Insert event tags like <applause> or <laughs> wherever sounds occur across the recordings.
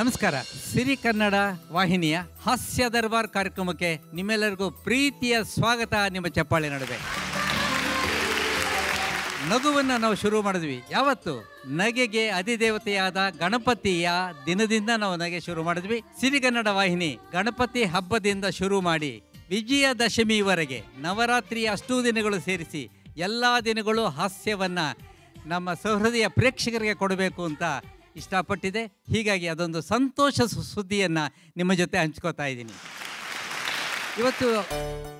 ನಮಸ್ಕಾರ ಸಿರಿ ಕನ್ನಡ ವಾಹಿನಿಯ ಹಾಸ್ಯ ದರ್ಬಾರ್ ಕಾರ್ಯಕ್ರಮಕ್ಕೆ ನಿಮ್ಮೆಲ್ಲರಿಗೂ ಪ್ರೀತಿಯ ಸ್ವಾಗತ ನಿಮ್ಮ ಚಪ್ಪಾಳೆ ನಡುವೆ ನಗುವನ್ನು ನಾವು ಶುರು ಮಾಡಿದ್ವಿ ಯಾವತ್ತು ನಗೆಗೆ ಅಧಿದೇವತೆಯಾದ ಗಣಪತಿಯ ದಿನದಿಂದ ನಾವು ನಗೆ ಶುರು ಮಾಡಿದ್ವಿ ಕನ್ನಡ ವಾಹಿನಿ ಗಣಪತಿ ಹಬ್ಬದಿಂದ ಶುರು ಮಾಡಿ ವಿಜಯದಶಮಿವರೆಗೆ ನವರಾತ್ರಿಯ ಅಷ್ಟೂ ದಿನಗಳು ಸೇರಿಸಿ ಎಲ್ಲ ದಿನಗಳು ಹಾಸ್ಯವನ್ನು ನಮ್ಮ ಸಹೃದಯ ಪ್ರೇಕ್ಷಕರಿಗೆ ಕೊಡಬೇಕು ಅಂತ ಇಷ್ಟಪಟ್ಟಿದೆ ಹೀಗಾಗಿ ಅದೊಂದು ಸಂತೋಷ ಸುದ್ದಿಯನ್ನು ನಿಮ್ಮ ಜೊತೆ ಹಂಚ್ಕೋತಾ ಇದ್ದೀನಿ ಇವತ್ತು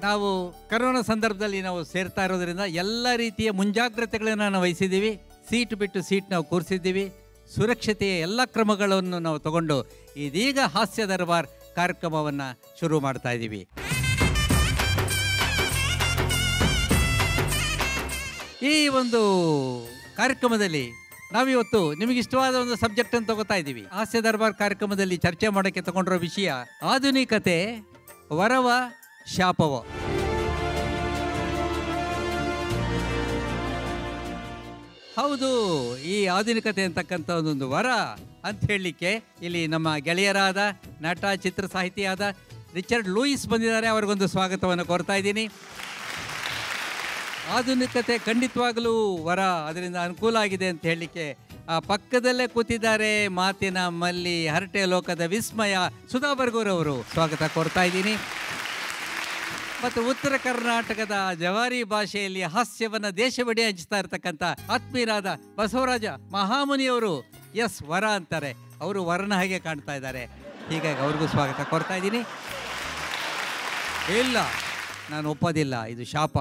ನಾವು ಕರೋನಾ ಸಂದರ್ಭದಲ್ಲಿ ನಾವು ಸೇರ್ತಾ ಇರೋದ್ರಿಂದ ಎಲ್ಲ ರೀತಿಯ ಮುಂಜಾಗ್ರತೆಗಳನ್ನು ನಾವು ವಹಿಸಿದ್ದೀವಿ ಸೀಟ್ ಬಿಟ್ಟು ಸೀಟ್ ನಾವು ಕೂರಿಸಿದ್ದೀವಿ ಸುರಕ್ಷತೆಯ ಎಲ್ಲ ಕ್ರಮಗಳನ್ನು ನಾವು ತಗೊಂಡು ಇದೀಗ ಹಾಸ್ಯ ದರ್ಬಾರ್ ಕಾರ್ಯಕ್ರಮವನ್ನು ಶುರು ಮಾಡ್ತಾ ಇದ್ದೀವಿ ಈ ಒಂದು ಕಾರ್ಯಕ್ರಮದಲ್ಲಿ ನಾವಿವತ್ತು ನಿಮಗೆ ಇಷ್ಟವಾದ ಒಂದು ಸಬ್ಜೆಕ್ಟ್ ಅಂತ ತಗೋತಾ ಇದ್ದೀವಿ ಹಾಸ್ಯ ದರ್ಬಾರ್ ಕಾರ್ಯಕ್ರಮದಲ್ಲಿ ಚರ್ಚೆ ಮಾಡೋಕ್ಕೆ ತಗೊಂಡಿರೋ ವಿಷಯ ಆಧುನಿಕತೆ ವರವ ಶಾಪವ ಹೌದು ಈ ಆಧುನಿಕತೆ ಅಂತಕ್ಕಂಥ ಒಂದೊಂದು ವರ ಅಂತ ಹೇಳಲಿಕ್ಕೆ ಇಲ್ಲಿ ನಮ್ಮ ಗೆಳೆಯರಾದ ನಟ ಚಿತ್ರ ಸಾಹಿತಿಯಾದ ರಿಚರ್ಡ್ ಲೂಯಿಸ್ ಬಂದಿದ್ದಾರೆ ಅವ್ರಿಗೊಂದು ಸ್ವಾಗತವನ್ನು ಕೋರ್ತಾ ಇದ್ದೀನಿ ಆಧುನಿಕತೆ ಖಂಡಿತವಾಗಲೂ ವರ ಅದರಿಂದ ಅನುಕೂಲ ಆಗಿದೆ ಅಂತ ಹೇಳಲಿಕ್ಕೆ ಆ ಪಕ್ಕದಲ್ಲೇ ಕೂತಿದ್ದಾರೆ ಮಾತಿನ ಮಲ್ಲಿ ಹರಟೆ ಲೋಕದ ವಿಸ್ಮಯ ಸುಧಾ ಬರ್ಗೂರವರು ಸ್ವಾಗತ ಕೊಡ್ತಾ ಇದ್ದೀನಿ ಮತ್ತು ಉತ್ತರ ಕರ್ನಾಟಕದ ಜವಾರಿ ಭಾಷೆಯಲ್ಲಿ ಹಾಸ್ಯವನ್ನು ದೇಶವಿಡೇ ಹಂಚ್ತಾ ಇರತಕ್ಕಂಥ ಆತ್ಮೀಯರಾದ ಬಸವರಾಜ ಮಹಾಮುನಿಯವರು ಎಸ್ ವರ ಅಂತಾರೆ ಅವರು ವರನ ಹಾಗೆ ಕಾಣ್ತಾ ಇದ್ದಾರೆ ಹೀಗಾಗಿ ಅವ್ರಿಗೂ ಸ್ವಾಗತ ಕೊಡ್ತಾ ಇದ್ದೀನಿ ಇಲ್ಲ ನಾನು ಒಪ್ಪೋದಿಲ್ಲ ಇದು ಶಾಪ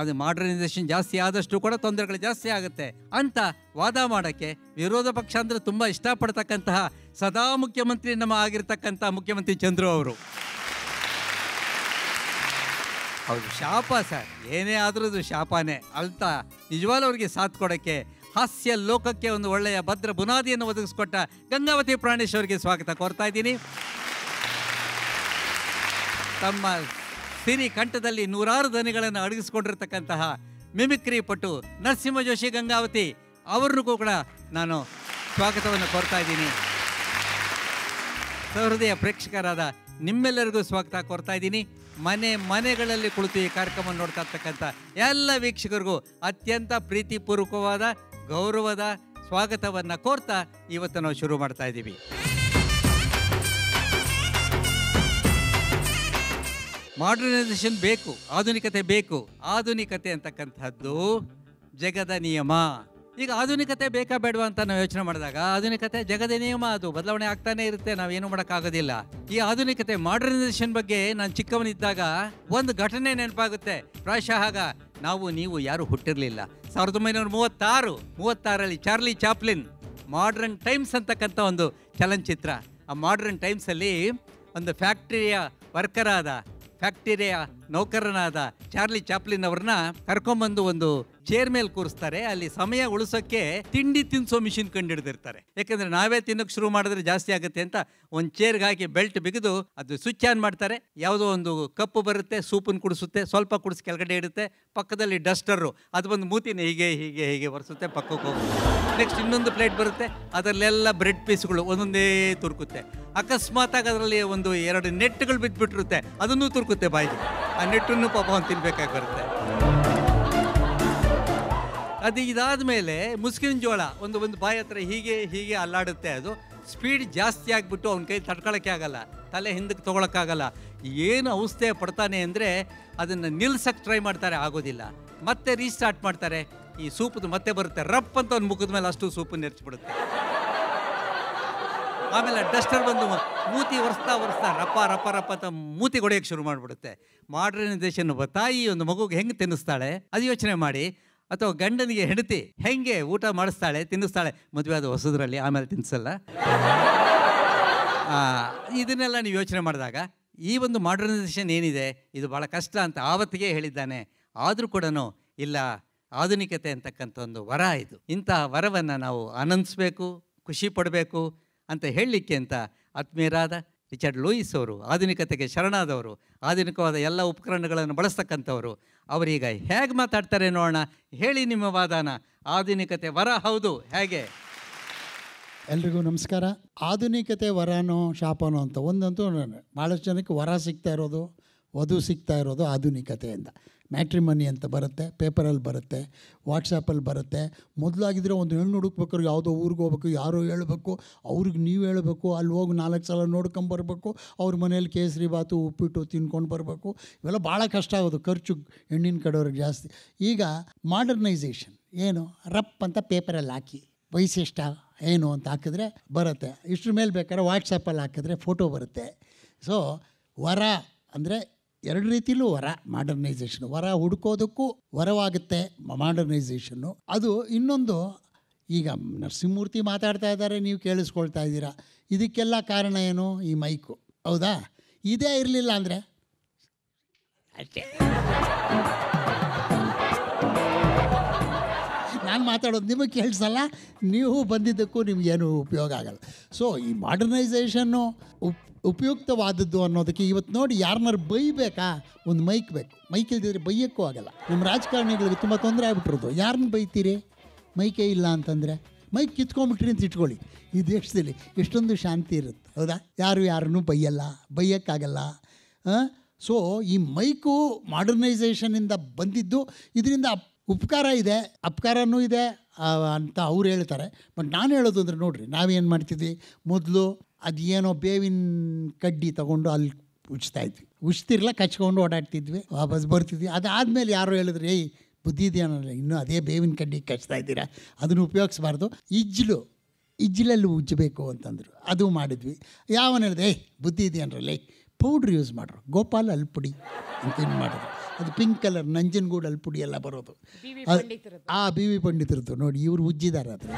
ಅದು ಮಾಡ್ರನೈಸೇಷನ್ ಜಾಸ್ತಿ ಆದಷ್ಟು ಕೂಡ ತೊಂದರೆಗಳು ಜಾಸ್ತಿ ಆಗುತ್ತೆ ಅಂತ ವಾದ ಮಾಡೋಕ್ಕೆ ವಿರೋಧ ಪಕ್ಷ ಅಂದರೆ ತುಂಬ ಇಷ್ಟಪಡ್ತಕ್ಕಂತಹ ಸದಾ ಮುಖ್ಯಮಂತ್ರಿ ನಮ್ಮ ಆಗಿರ್ತಕ್ಕಂಥ ಮುಖ್ಯಮಂತ್ರಿ ಚಂದ್ರು ಅವರು ಅವರು ಶಾಪ ಸರ್ ಏನೇ ಆದರೂ ಅದು ಶಾಪನೇ ಅಂತ ನಿಜವಾಗ್ಲೂ ಅವರಿಗೆ ಸಾಥ್ ಕೊಡೋಕ್ಕೆ ಹಾಸ್ಯ ಲೋಕಕ್ಕೆ ಒಂದು ಒಳ್ಳೆಯ ಭದ್ರ ಬುನಾದಿಯನ್ನು ಒದಗಿಸ್ಕೊಟ್ಟ ಗಂಗಾವತಿ ಪ್ರಾಣೇಶ್ ಅವರಿಗೆ ಸ್ವಾಗತ ಕೋರ್ತಾ ಇದ್ದೀನಿ ತಮ್ಮ ಸಿರಿ ಕಂಠದಲ್ಲಿ ನೂರಾರು ದನಿಗಳನ್ನು ಅಡಗಿಸಿಕೊಂಡಿರತಕ್ಕಂತಹ ಮಿಮಿಕ್ರಿ ಪಟು ನರಸಿಂಹ ಜೋಶಿ ಗಂಗಾವತಿ ಅವರನ್ನು ಕೂಡ ನಾನು ಸ್ವಾಗತವನ್ನು ಕೋರ್ತಾ ಇದ್ದೀನಿ ಸಹೃದಯ ಪ್ರೇಕ್ಷಕರಾದ ನಿಮ್ಮೆಲ್ಲರಿಗೂ ಸ್ವಾಗತ ಕೋರ್ತಾ ಇದ್ದೀನಿ ಮನೆ ಮನೆಗಳಲ್ಲಿ ಕುಳಿತು ಈ ಕಾರ್ಯಕ್ರಮ ನೋಡ್ತಾ ಇರ್ತಕ್ಕಂಥ ಎಲ್ಲ ವೀಕ್ಷಕರಿಗೂ ಅತ್ಯಂತ ಪ್ರೀತಿಪೂರ್ವಕವಾದ ಗೌರವದ ಸ್ವಾಗತವನ್ನು ಕೋರ್ತಾ ಇವತ್ತು ನಾವು ಶುರು ಮಾಡ್ತಾ ಇದ್ದೀವಿ ಮಾಡರ್ನೈಸೇಷನ್ ಬೇಕು ಆಧುನಿಕತೆ ಬೇಕು ಆಧುನಿಕತೆ ಅಂತಕ್ಕಂಥದ್ದು ಜಗದ ನಿಯಮ ಈಗ ಆಧುನಿಕತೆ ಬೇಕಾ ಬೇಡವಾ ಅಂತ ನಾವು ಯೋಚನೆ ಮಾಡಿದಾಗ ಆಧುನಿಕತೆ ಜಗದ ನಿಯಮ ಅದು ಬದಲಾವಣೆ ಆಗ್ತಾನೆ ಇರುತ್ತೆ ನಾವೇನು ಮಾಡೋಕ್ಕಾಗೋದಿಲ್ಲ ಈ ಆಧುನಿಕತೆ ಮಾಡರ್ನೈಸೇಷನ್ ಬಗ್ಗೆ ನಾನು ಚಿಕ್ಕವನಿದ್ದಾಗ ಒಂದು ಘಟನೆ ನೆನಪಾಗುತ್ತೆ ಪ್ರಾಯಶಃ ಆಗ ನಾವು ನೀವು ಯಾರು ಹುಟ್ಟಿರಲಿಲ್ಲ ಸಾವಿರದ ಒಂಬೈನೂರ ಮೂವತ್ತಾರು ಮೂವತ್ತಾರಲ್ಲಿ ಚಾರ್ಲಿ ಚಾಪ್ಲಿನ್ ಮಾಡ್ರನ್ ಟೈಮ್ಸ್ ಅಂತಕ್ಕಂಥ ಒಂದು ಚಲನಚಿತ್ರ ಆ ಮಾಡ್ರನ್ ಟೈಮ್ಸಲ್ಲಿ ಒಂದು ಫ್ಯಾಕ್ಟ್ರಿಯ ವರ್ಕರ್ ಆದ फैक्टेरिया ನೌಕರನಾದ ಚಾರ್ಲಿ ಚಾಪ್ಲಿನ್ ಅವ್ರನ್ನ ಕರ್ಕೊಂಬಂದು ಒಂದು ಚೇರ್ ಮೇಲೆ ಕೂರಿಸ್ತಾರೆ ಅಲ್ಲಿ ಸಮಯ ಉಳಿಸೋಕ್ಕೆ ತಿಂಡಿ ತಿನ್ನಿಸೋ ಮಿಷಿನ್ ಕಂಡು ಹಿಡಿದಿರ್ತಾರೆ ಯಾಕಂದ್ರೆ ನಾವೇ ತಿನ್ನೋಕೆ ಶುರು ಮಾಡಿದ್ರೆ ಜಾಸ್ತಿ ಆಗುತ್ತೆ ಅಂತ ಒಂದು ಚೇರ್ಗೆ ಹಾಕಿ ಬೆಲ್ಟ್ ಬಿಗಿದು ಅದು ಸ್ವಿಚ್ ಆನ್ ಮಾಡ್ತಾರೆ ಯಾವುದೋ ಒಂದು ಕಪ್ಪು ಬರುತ್ತೆ ಸೂಪನ್ನು ಕುಡಿಸುತ್ತೆ ಸ್ವಲ್ಪ ಕುಡಿಸಿ ಕೆಳಗಡೆ ಇಡುತ್ತೆ ಪಕ್ಕದಲ್ಲಿ ಡಸ್ಟರು ಅದು ಬಂದು ಮೂತಿನ ಹೀಗೆ ಹೀಗೆ ಹೀಗೆ ಒರೆಸುತ್ತೆ ಪಕ್ಕಕ್ಕೆ ಹೋಗುತ್ತೆ ನೆಕ್ಸ್ಟ್ ಇನ್ನೊಂದು ಪ್ಲೇಟ್ ಬರುತ್ತೆ ಅದರಲ್ಲೆಲ್ಲ ಬ್ರೆಡ್ ಪೀಸ್ಗಳು ಒಂದೊಂದೇ ತುರುಕುತ್ತೆ ಅಕಸ್ಮಾತ್ ಅದರಲ್ಲಿ ಒಂದು ಎರಡು ನೆಟ್ಗಳು ಬಿದ್ದುಬಿಟ್ಟಿರುತ್ತೆ ಅದನ್ನು ತುರುಕುತ್ತೆ ಬಾಯಿಗೆ ಆ ನೆಟ್ಟನ್ನು ಪಾಪ ಅವ್ನು ತಿನ್ಬೇಕಾಗಿ ಬರುತ್ತೆ ಅದು ಇದಾದ ಮೇಲೆ ಮುಸ್ಕಿನ ಜೋಳ ಒಂದು ಒಂದು ಬಾಯಿ ಹತ್ರ ಹೀಗೆ ಹೀಗೆ ಅಲ್ಲಾಡುತ್ತೆ ಅದು ಸ್ಪೀಡ್ ಜಾಸ್ತಿ ಆಗಿಬಿಟ್ಟು ಅವ್ನ ಕೈ ತಡ್ಕೊಳಕ್ಕೆ ಆಗಲ್ಲ ತಲೆ ಹಿಂದಕ್ಕೆ ತೊಗೊಳಕ್ಕಾಗಲ್ಲ ಏನು ಔಷಧಿ ಪಡ್ತಾನೆ ಅಂದರೆ ಅದನ್ನು ನಿಲ್ಸಕ್ಕೆ ಟ್ರೈ ಮಾಡ್ತಾರೆ ಆಗೋದಿಲ್ಲ ಮತ್ತೆ ರೀಸ್ಟಾರ್ಟ್ ಮಾಡ್ತಾರೆ ಈ ಸೂಪದು ಮತ್ತೆ ಬರುತ್ತೆ ರಪ್ ಅಂತ ಅವ್ನು ಮುಖದ ಮೇಲೆ ಅಷ್ಟು ಸೂಪು ನೆರ್ಚಿಬಿಡುತ್ತೆ ಆಮೇಲೆ ಡಸ್ಟರ್ ಬಂದು ಮೂತಿ ಒರೆಸ್ತಾ ಒರೆಸ್ತಾ ರಪ್ಪ ರಪ್ಪ ರಪ್ಪ ಅಂತ ಮೂತಿ ಹೊಡೆಯೋಕ್ಕೆ ಶುರು ಮಾಡಿಬಿಡುತ್ತೆ ಮಾಡ್ರನೈಸೇಷನ್ ತಾಯಿ ಒಂದು ಮಗುಗೆ ಹೆಂಗೆ ತಿನ್ನಿಸ್ತಾಳೆ ಅದು ಯೋಚನೆ ಮಾಡಿ ಅಥವಾ ಗಂಡನಿಗೆ ಹೆಂಡತಿ ಹೆಂಗೆ ಊಟ ಮಾಡಿಸ್ತಾಳೆ ತಿನ್ನಿಸ್ತಾಳೆ ಮದುವೆ ಅದು ಹೊಸದ್ರಲ್ಲಿ ಆಮೇಲೆ ತಿನ್ನಿಸಲ್ಲ ಇದನ್ನೆಲ್ಲ ನೀವು ಯೋಚನೆ ಮಾಡಿದಾಗ ಈ ಒಂದು ಮಾಡ್ರನೈಸೇಷನ್ ಏನಿದೆ ಇದು ಭಾಳ ಕಷ್ಟ ಅಂತ ಆವತ್ತಿಗೆ ಹೇಳಿದ್ದಾನೆ ಆದರೂ ಕೂಡ ಇಲ್ಲ ಆಧುನಿಕತೆ ಅಂತಕ್ಕಂಥ ಒಂದು ವರ ಇದು ಇಂತಹ ವರವನ್ನು ನಾವು ಆನಂದಿಸಬೇಕು ಖುಷಿ ಪಡಬೇಕು ಅಂತ ಹೇಳಲಿಕ್ಕೆ ಅಂತ ಆತ್ಮೀಯರಾದ ರಿಚರ್ಡ್ ಲೂಯಿಸ್ ಅವರು ಆಧುನಿಕತೆಗೆ ಶರಣಾದವರು ಆಧುನಿಕವಾದ ಎಲ್ಲ ಉಪಕರಣಗಳನ್ನು ಬಳಸ್ತಕ್ಕಂಥವರು ಅವರೀಗ ಹೇಗೆ ಮಾತಾಡ್ತಾರೆ ನೋಡೋಣ ಹೇಳಿ ನಿಮ್ಮ ವಾದಾನ ಆಧುನಿಕತೆ ವರ ಹೌದು ಹೇಗೆ ಎಲ್ರಿಗೂ ನಮಸ್ಕಾರ ಆಧುನಿಕತೆ ವರನೋ ಶಾಪನೋ ಅಂತ ಒಂದಂತೂ ಭಾಳಷ್ಟು ಜನಕ್ಕೆ ವರ ಸಿಗ್ತಾ ಇರೋದು ವಧು ಸಿಗ್ತಾ ಇರೋದು ಆಧುನಿಕತೆಯಿಂದ ಮ್ಯಾಟ್ರಿಮನಿ ಅಂತ ಬರುತ್ತೆ ಪೇಪರಲ್ಲಿ ಬರುತ್ತೆ ವಾಟ್ಸಪ್ಪಲ್ಲಿ ಬರುತ್ತೆ ಮೊದಲಾಗಿದ್ದರೆ ಒಂದು ಹೆಣ್ಣು ಹುಡುಕ್ಬೇಕಾದ್ರೆ ಯಾವುದೋ ಊರಿಗೆ ಹೋಗ್ಬೇಕು ಯಾರೋ ಹೇಳಬೇಕು ಅವ್ರಿಗೆ ನೀವು ಹೇಳಬೇಕು ಅಲ್ಲಿ ಹೋಗಿ ನಾಲ್ಕು ಸಲ ನೋಡ್ಕೊಂಬರ್ಬೇಕು ಅವ್ರ ಮನೇಲಿ ಕೇಸರಿ ಬಾತು ಉಪ್ಪಿಟ್ಟು ತಿನ್ಕೊಂಡು ಬರಬೇಕು ಇವೆಲ್ಲ ಭಾಳ ಕಷ್ಟ ಆಗೋದು ಖರ್ಚು ಹೆಣ್ಣಿನ ಕಡೆಯವ್ರಿಗೆ ಜಾಸ್ತಿ ಈಗ ಮಾಡರ್ನೈಸೇಷನ್ ಏನು ರಪ್ ಅಂತ ಪೇಪರಲ್ಲಿ ಹಾಕಿ ವಯಸ್ಸೆಷ್ಟ ಏನು ಅಂತ ಹಾಕಿದ್ರೆ ಬರುತ್ತೆ ಇಷ್ಟರ ಮೇಲೆ ಬೇಕಾದ್ರೆ ವಾಟ್ಸಪ್ಪಲ್ಲಿ ಹಾಕಿದ್ರೆ ಫೋಟೋ ಬರುತ್ತೆ ಸೊ ವರ ಅಂದರೆ ಎರಡು ರೀತಿಲೂ ವರ ಮಾಡರ್ನೈಸೇಷನ್ ವರ ಹುಡುಕೋದಕ್ಕೂ ವರವಾಗುತ್ತೆ ಮಾಡರ್ನೈಸೇಷನ್ನು ಅದು ಇನ್ನೊಂದು ಈಗ ನರಸಿಂಹಮೂರ್ತಿ ಮಾತಾಡ್ತಾ ಇದ್ದಾರೆ ನೀವು ಕೇಳಿಸ್ಕೊಳ್ತಾ ಇದ್ದೀರಾ ಇದಕ್ಕೆಲ್ಲ ಕಾರಣ ಏನು ಈ ಮೈಕು ಹೌದಾ ಇದೇ ಇರಲಿಲ್ಲ ಅಂದರೆ ಅಷ್ಟೇ ನಾನು ಮಾತಾಡೋದು ನಿಮಗೆ ಕೇಳಿಸಲ್ಲ ನೀವು ಬಂದಿದ್ದಕ್ಕೂ ನಿಮಗೇನು ಉಪಯೋಗ ಆಗಲ್ಲ ಸೊ ಈ ಮಾಡರ್ನೈಸೇಷನ್ನು ಉಪ್ ಉಪಯುಕ್ತವಾದದ್ದು ಅನ್ನೋದಕ್ಕೆ ಇವತ್ತು ನೋಡಿ ಯಾರನ್ನಾರು ಬೈಬೇಕಾ ಒಂದು ಮೈಕ್ ಬೇಕು ಮೈಕ್ ಇಲ್ದಿದ್ರೆ ಬೈಯಕ್ಕೂ ಆಗಲ್ಲ ನಮ್ಮ ರಾಜಕಾರಣಿಗಳಿಗೆ ತುಂಬ ತೊಂದರೆ ಆಗ್ಬಿಟ್ಟಿರೋದು ಯಾರನ್ನ ಬೈತೀರಿ ಮೈಕೇ ಇಲ್ಲ ಅಂತಂದರೆ ಮೈಕ್ ಕಿತ್ಕೊಂಡ್ಬಿಟ್ರಿ ಅಂತ ಇಟ್ಕೊಳ್ಳಿ ಈ ದೇಶದಲ್ಲಿ ಎಷ್ಟೊಂದು ಶಾಂತಿ ಇರುತ್ತೆ ಹೌದಾ ಯಾರು ಯಾರನ್ನೂ ಬೈಯಲ್ಲ ಬೈಯೋಕ್ಕಾಗಲ್ಲ ಸೊ ಈ ಮೈಕು ಮಾಡರ್ನೈಸೇಷನಿಂದ ಬಂದಿದ್ದು ಇದರಿಂದ ಉಪಕಾರ ಇದೆ ಅಪಕಾರನೂ ಇದೆ ಅಂತ ಅವ್ರು ಹೇಳ್ತಾರೆ ಬಟ್ ನಾನು ಹೇಳೋದು ಅಂದರೆ ನೋಡಿರಿ ನಾವೇನು ಮಾಡ್ತಿದ್ವಿ ಮೊದಲು ಅದೇನೋ ಬೇವಿನ ಕಡ್ಡಿ ತೊಗೊಂಡು ಅಲ್ಲಿ ಉಜ್ತಾ ಇದ್ವಿ ಉಜ್ತಿರ್ಲ ಕಚ್ಕೊಂಡು ಓಡಾಡ್ತಿದ್ವಿ ವಾಪಸ್ ಬರ್ತಿದ್ವಿ ಆದಮೇಲೆ ಯಾರು ಹೇಳಿದ್ರು ಏಯ್ ಬುದ್ಧಿ ಇದೆಯಾ ಇನ್ನೂ ಅದೇ ಬೇವಿನ ಕಡ್ಡಿ ಕಚ್ತಾ ಇದ್ದೀರಾ ಅದನ್ನು ಉಪಯೋಗಿಸ್ಬಾರ್ದು ಇಜ್ಲು ಇಜ್ಲಲ್ಲಿ ಉಜ್ಜಬೇಕು ಅಂತಂದರು ಅದು ಮಾಡಿದ್ವಿ ಯಾವನ ಹೇಳಿದೆ ಏಯ್ ಬುದ್ಧಿ ಇದೆಯನ್ರಲ್ಲ ಪೌಡ್ರ್ ಯೂಸ್ ಮಾಡ್ರು ಗೋಪಾಲ್ ಅಲ್ಪುಡಿ ಅಂತ ಏನು ಮಾಡಿದ್ರು ಅದು ಪಿಂಕ್ ಕಲರ್ ನಂಜನಗೂಡಲ್ಲಿ ಪುಡಿ ಎಲ್ಲ ಬರೋದು ಆ ಬಿ ವಿ ಪಂಡಿತರದ್ದು ನೋಡಿ ಇವರು ಉಜ್ಜಿದ್ದಾರೆ ಅದ್ರ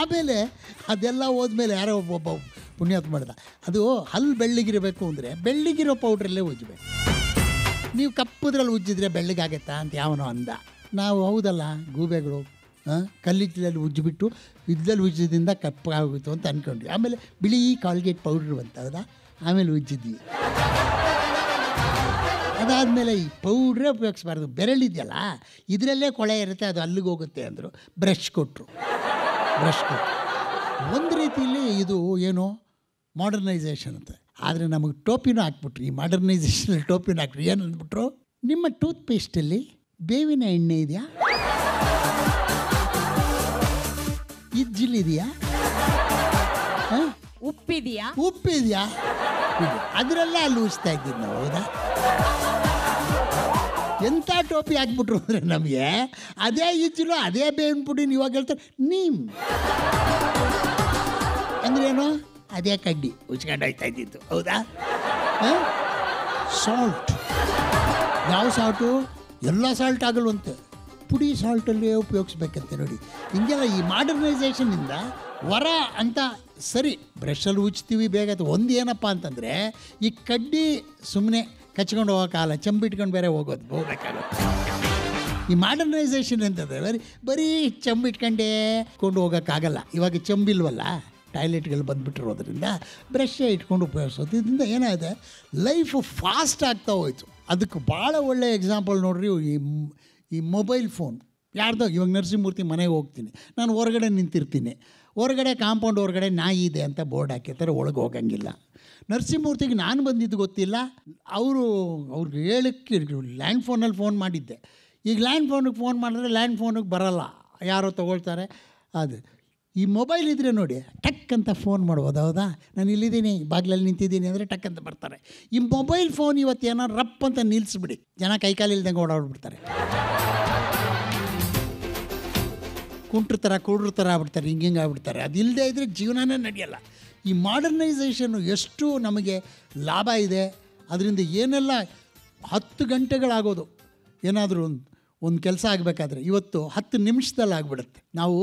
ಆಮೇಲೆ ಅದೆಲ್ಲ ಹೋದ್ಮೇಲೆ ಯಾರೋ ಒಬ್ಬ ಪುಣ್ಯಾತ್ ಮಾಡಿದ ಅದು ಹಲ್ಲು ಬೆಳ್ಳಿಗಿರಬೇಕು ಅಂದರೆ ಬೆಳ್ಳಿಗಿರೋ ಪೌಡ್ರಲ್ಲೇ ಉಜ್ಜಬೇಕು ನೀವು ಕಪ್ಪದ್ರಲ್ಲಿ ಉಜ್ಜಿದ್ರೆ ಬೆಳ್ಳಿಗಾಗತ್ತಾ ಅಂತ ಯಾವನೋ ಅಂದ ನಾವು ಹೌದಲ್ಲ ಗೂಬೆಗಳು ಕಲ್ಲಿದ್ದಲಲ್ಲಿ ಉಜ್ಜಿಬಿಟ್ಟು ಇದ್ದಲ್ಲಿ ಉಜ್ಜಿದಿಂದ ಕಪ್ಪಾಗೋಯ್ತು ಅಂತ ಅಂದ್ಕೊಂಡ್ವಿ ಆಮೇಲೆ ಬಿಳಿ ಕಾಲ್ಗೇಟ್ ಪೌಡ್ರ್ ಬಂತದ ಆಮೇಲೆ ಉಜ್ಜಿದ್ವಿ ಅದಾದಮೇಲೆ ಈ ಪೌಡ್ರೇ ಉಪಯೋಗಿಸ್ಬಾರ್ದು ಬೆರಳಿದೆಯಲ್ಲ ಇದರಲ್ಲೇ ಕೊಳೆ ಇರುತ್ತೆ ಅದು ಅಲ್ಲಿಗೆ ಹೋಗುತ್ತೆ ಅಂದರು ಬ್ರಷ್ ಕೊಟ್ಟರು ಬ್ರಷ್ ಕೊಟ್ಟರು ಒಂದು ರೀತಿಯಲ್ಲಿ ಇದು ಏನು ಮಾಡರ್ನೈಸೇಷನ್ ಅಂತ ಆದರೆ ನಮಗೆ ಟೋಪಿನೂ ಹಾಕ್ಬಿಟ್ರು ಈ ಮಾಡರ್ನೈಸೇಷನ್ ಟೋಪಿನೂ ಹಾಕ್ಬಿಟ್ರು ಏನು ಅಂದ್ಬಿಟ್ರು ನಿಮ್ಮ ಟೂತ್ ಪೇಸ್ಟಲ್ಲಿ ಬೇವಿನ ಎಣ್ಣೆ ಇದೆಯಾ ಇದೆಯಾ ಉಪ್ಪಿದ್ಯಾ ಉಪ್ಪಿದ್ಯಾ ಅದರಲ್ಲ ಅಲ್ಲಿ ಉಜ್ತಾ ಇದ್ದೀನಿ ನಾವು ಹೌದಾ ಎಂಥ ಟೋಪಿ ಹಾಕ್ಬಿಟ್ರು ಅಂದರೆ ನಮಗೆ ಅದೇ ಈಜಲು ಅದೇ ಬೇವಿನ ಪುಡಿ ಇವಾಗ ಹೇಳ್ತಾರೆ ನೀಮ್ ಏನು ಅದೇ ಕಡ್ಡಿ ಉಚ್ಕೊಂಡು ಹೋಗ್ತಾ ಇದ್ದಿತ್ತು ಹೌದಾ ಸಾಲ್ಟ್ ಯಾವ ಸಾಲ್ಟು ಎಲ್ಲ ಸಾಲ್ಟ್ ಆಗಲ್ವಂತೆ ಪುಡಿ ಸಾಲ್ಟಲ್ಲಿ ಉಪಯೋಗಿಸ್ಬೇಕಂತೆ ನೋಡಿ ಹಿಂಗೆಲ್ಲ ಈ ಮಾಡರ್ನೈಸೇಷನಿಂದ ವರ ಅಂತ ಸರಿ ಬ್ರಷಲ್ಲಿ ಉಚ್ತೀವಿ ಬೇಗ ಒಂದು ಏನಪ್ಪ ಅಂತಂದರೆ ಈ ಕಡ್ಡಿ ಸುಮ್ಮನೆ ಕಚ್ಕೊಂಡು ಹೋಗೋಕ್ಕಾಗಲ್ಲ ಚಂಬಿಟ್ಕೊಂಡು ಬೇರೆ ಹೋಗೋದು ಹೋಗಬೇಕಾಗುತ್ತೆ ಈ ಮಾಡರ್ನೈಸೇಷನ್ ಅಂತಂದರೆ ಬರೀ ಬರೀ ಚಂಬಿಟ್ಕೊಂಡೇ ಕೊಂಡು ಹೋಗೋಕ್ಕಾಗಲ್ಲ ಇವಾಗ ಚಂಬಿಲ್ವಲ್ಲ ಟಾಯ್ಲೆಟ್ಗಳು ಬಂದುಬಿಟ್ಟಿರೋದ್ರಿಂದ ಬ್ರಷೇ ಇಟ್ಕೊಂಡು ಉಪಯೋಗಿಸೋದು ಇದರಿಂದ ಏನಾಗಿದೆ ಲೈಫು ಫಾಸ್ಟ್ ಆಗ್ತಾ ಹೋಯಿತು ಅದಕ್ಕೆ ಭಾಳ ಒಳ್ಳೆ ಎಕ್ಸಾಂಪಲ್ ನೋಡ್ರಿ ಈ ಈ ಮೊಬೈಲ್ ಫೋನ್ ಯಾರ್ದೋ ಇವಾಗ ನರಸಿಂಹಮೂರ್ತಿ ಮನೆಗೆ ಹೋಗ್ತೀನಿ ನಾನು ಹೊರಗಡೆ ನಿಂತಿರ್ತೀನಿ ಹೊರಗಡೆ ಕಾಂಪೌಂಡ್ ಹೊರಗಡೆ ನಾಯಿ ಇದೆ ಅಂತ ಬೋರ್ಡ್ ಹಾಕಿರ್ತಾರೆ ಒಳಗೆ ಹೋಗಂಗಿಲ್ಲ ನರಸಿಂಹಮೂರ್ತಿಗೆ ನಾನು ಬಂದಿದ್ದು ಗೊತ್ತಿಲ್ಲ ಅವರು ಅವ್ರಿಗೆ ಹೇಳಕ್ಕೆ ಲ್ಯಾಂಡ್ ಫೋನಲ್ಲಿ ಫೋನ್ ಮಾಡಿದ್ದೆ ಈಗ ಲ್ಯಾಂಡ್ ಫೋನಿಗೆ ಫೋನ್ ಮಾಡಿದ್ರೆ ಲ್ಯಾಂಡ್ ಫೋನಿಗೆ ಬರೋಲ್ಲ ಯಾರೋ ತೊಗೊಳ್ತಾರೆ ಅದು ಈ ಮೊಬೈಲ್ ಇದ್ದರೆ ನೋಡಿ ಟಕ್ ಅಂತ ಫೋನ್ ಮಾಡ್ಬೋದು ಹೌದಾ ನಾನು ಇಲ್ಲಿದ್ದೀನಿ ಬಾಗಿಲಲ್ಲಿ ನಿಂತಿದ್ದೀನಿ ಅಂದರೆ ಟಕ್ ಅಂತ ಬರ್ತಾರೆ ಈ ಮೊಬೈಲ್ ಫೋನ್ ಇವತ್ತು ಏನೋ ರಪ್ ಅಂತ ನಿಲ್ಲಿಸ್ಬಿಡಿ ಜನ ಕೈಕಾಲಿಲ್ದಂಗೆ ಓಡಾಡ್ಬಿಡ್ತಾರೆ ಕುಂಟ್ರ ಥರ ಕೊಡ್ರ ಥರ ಆಗ್ಬಿಡ್ತಾರೆ ಹಿಂಗೆ ಹಿಂಗೆ ಆಗ್ಬಿಡ್ತಾರೆ ಅದಿಲ್ಲದೆ ಇದ್ದರೆ ಜೀವನನೇ ನಡೆಯಲ್ಲ ಈ ಮಾಡರ್ನೈಸೇಷನ್ನು ಎಷ್ಟು ನಮಗೆ ಲಾಭ ಇದೆ ಅದರಿಂದ ಏನೆಲ್ಲ ಹತ್ತು ಗಂಟೆಗಳಾಗೋದು ಏನಾದರೂ ಒಂದು ಒಂದು ಕೆಲಸ ಆಗಬೇಕಾದ್ರೆ ಇವತ್ತು ಹತ್ತು ನಿಮಿಷದಲ್ಲಿ ಆಗಿಬಿಡುತ್ತೆ ನಾವು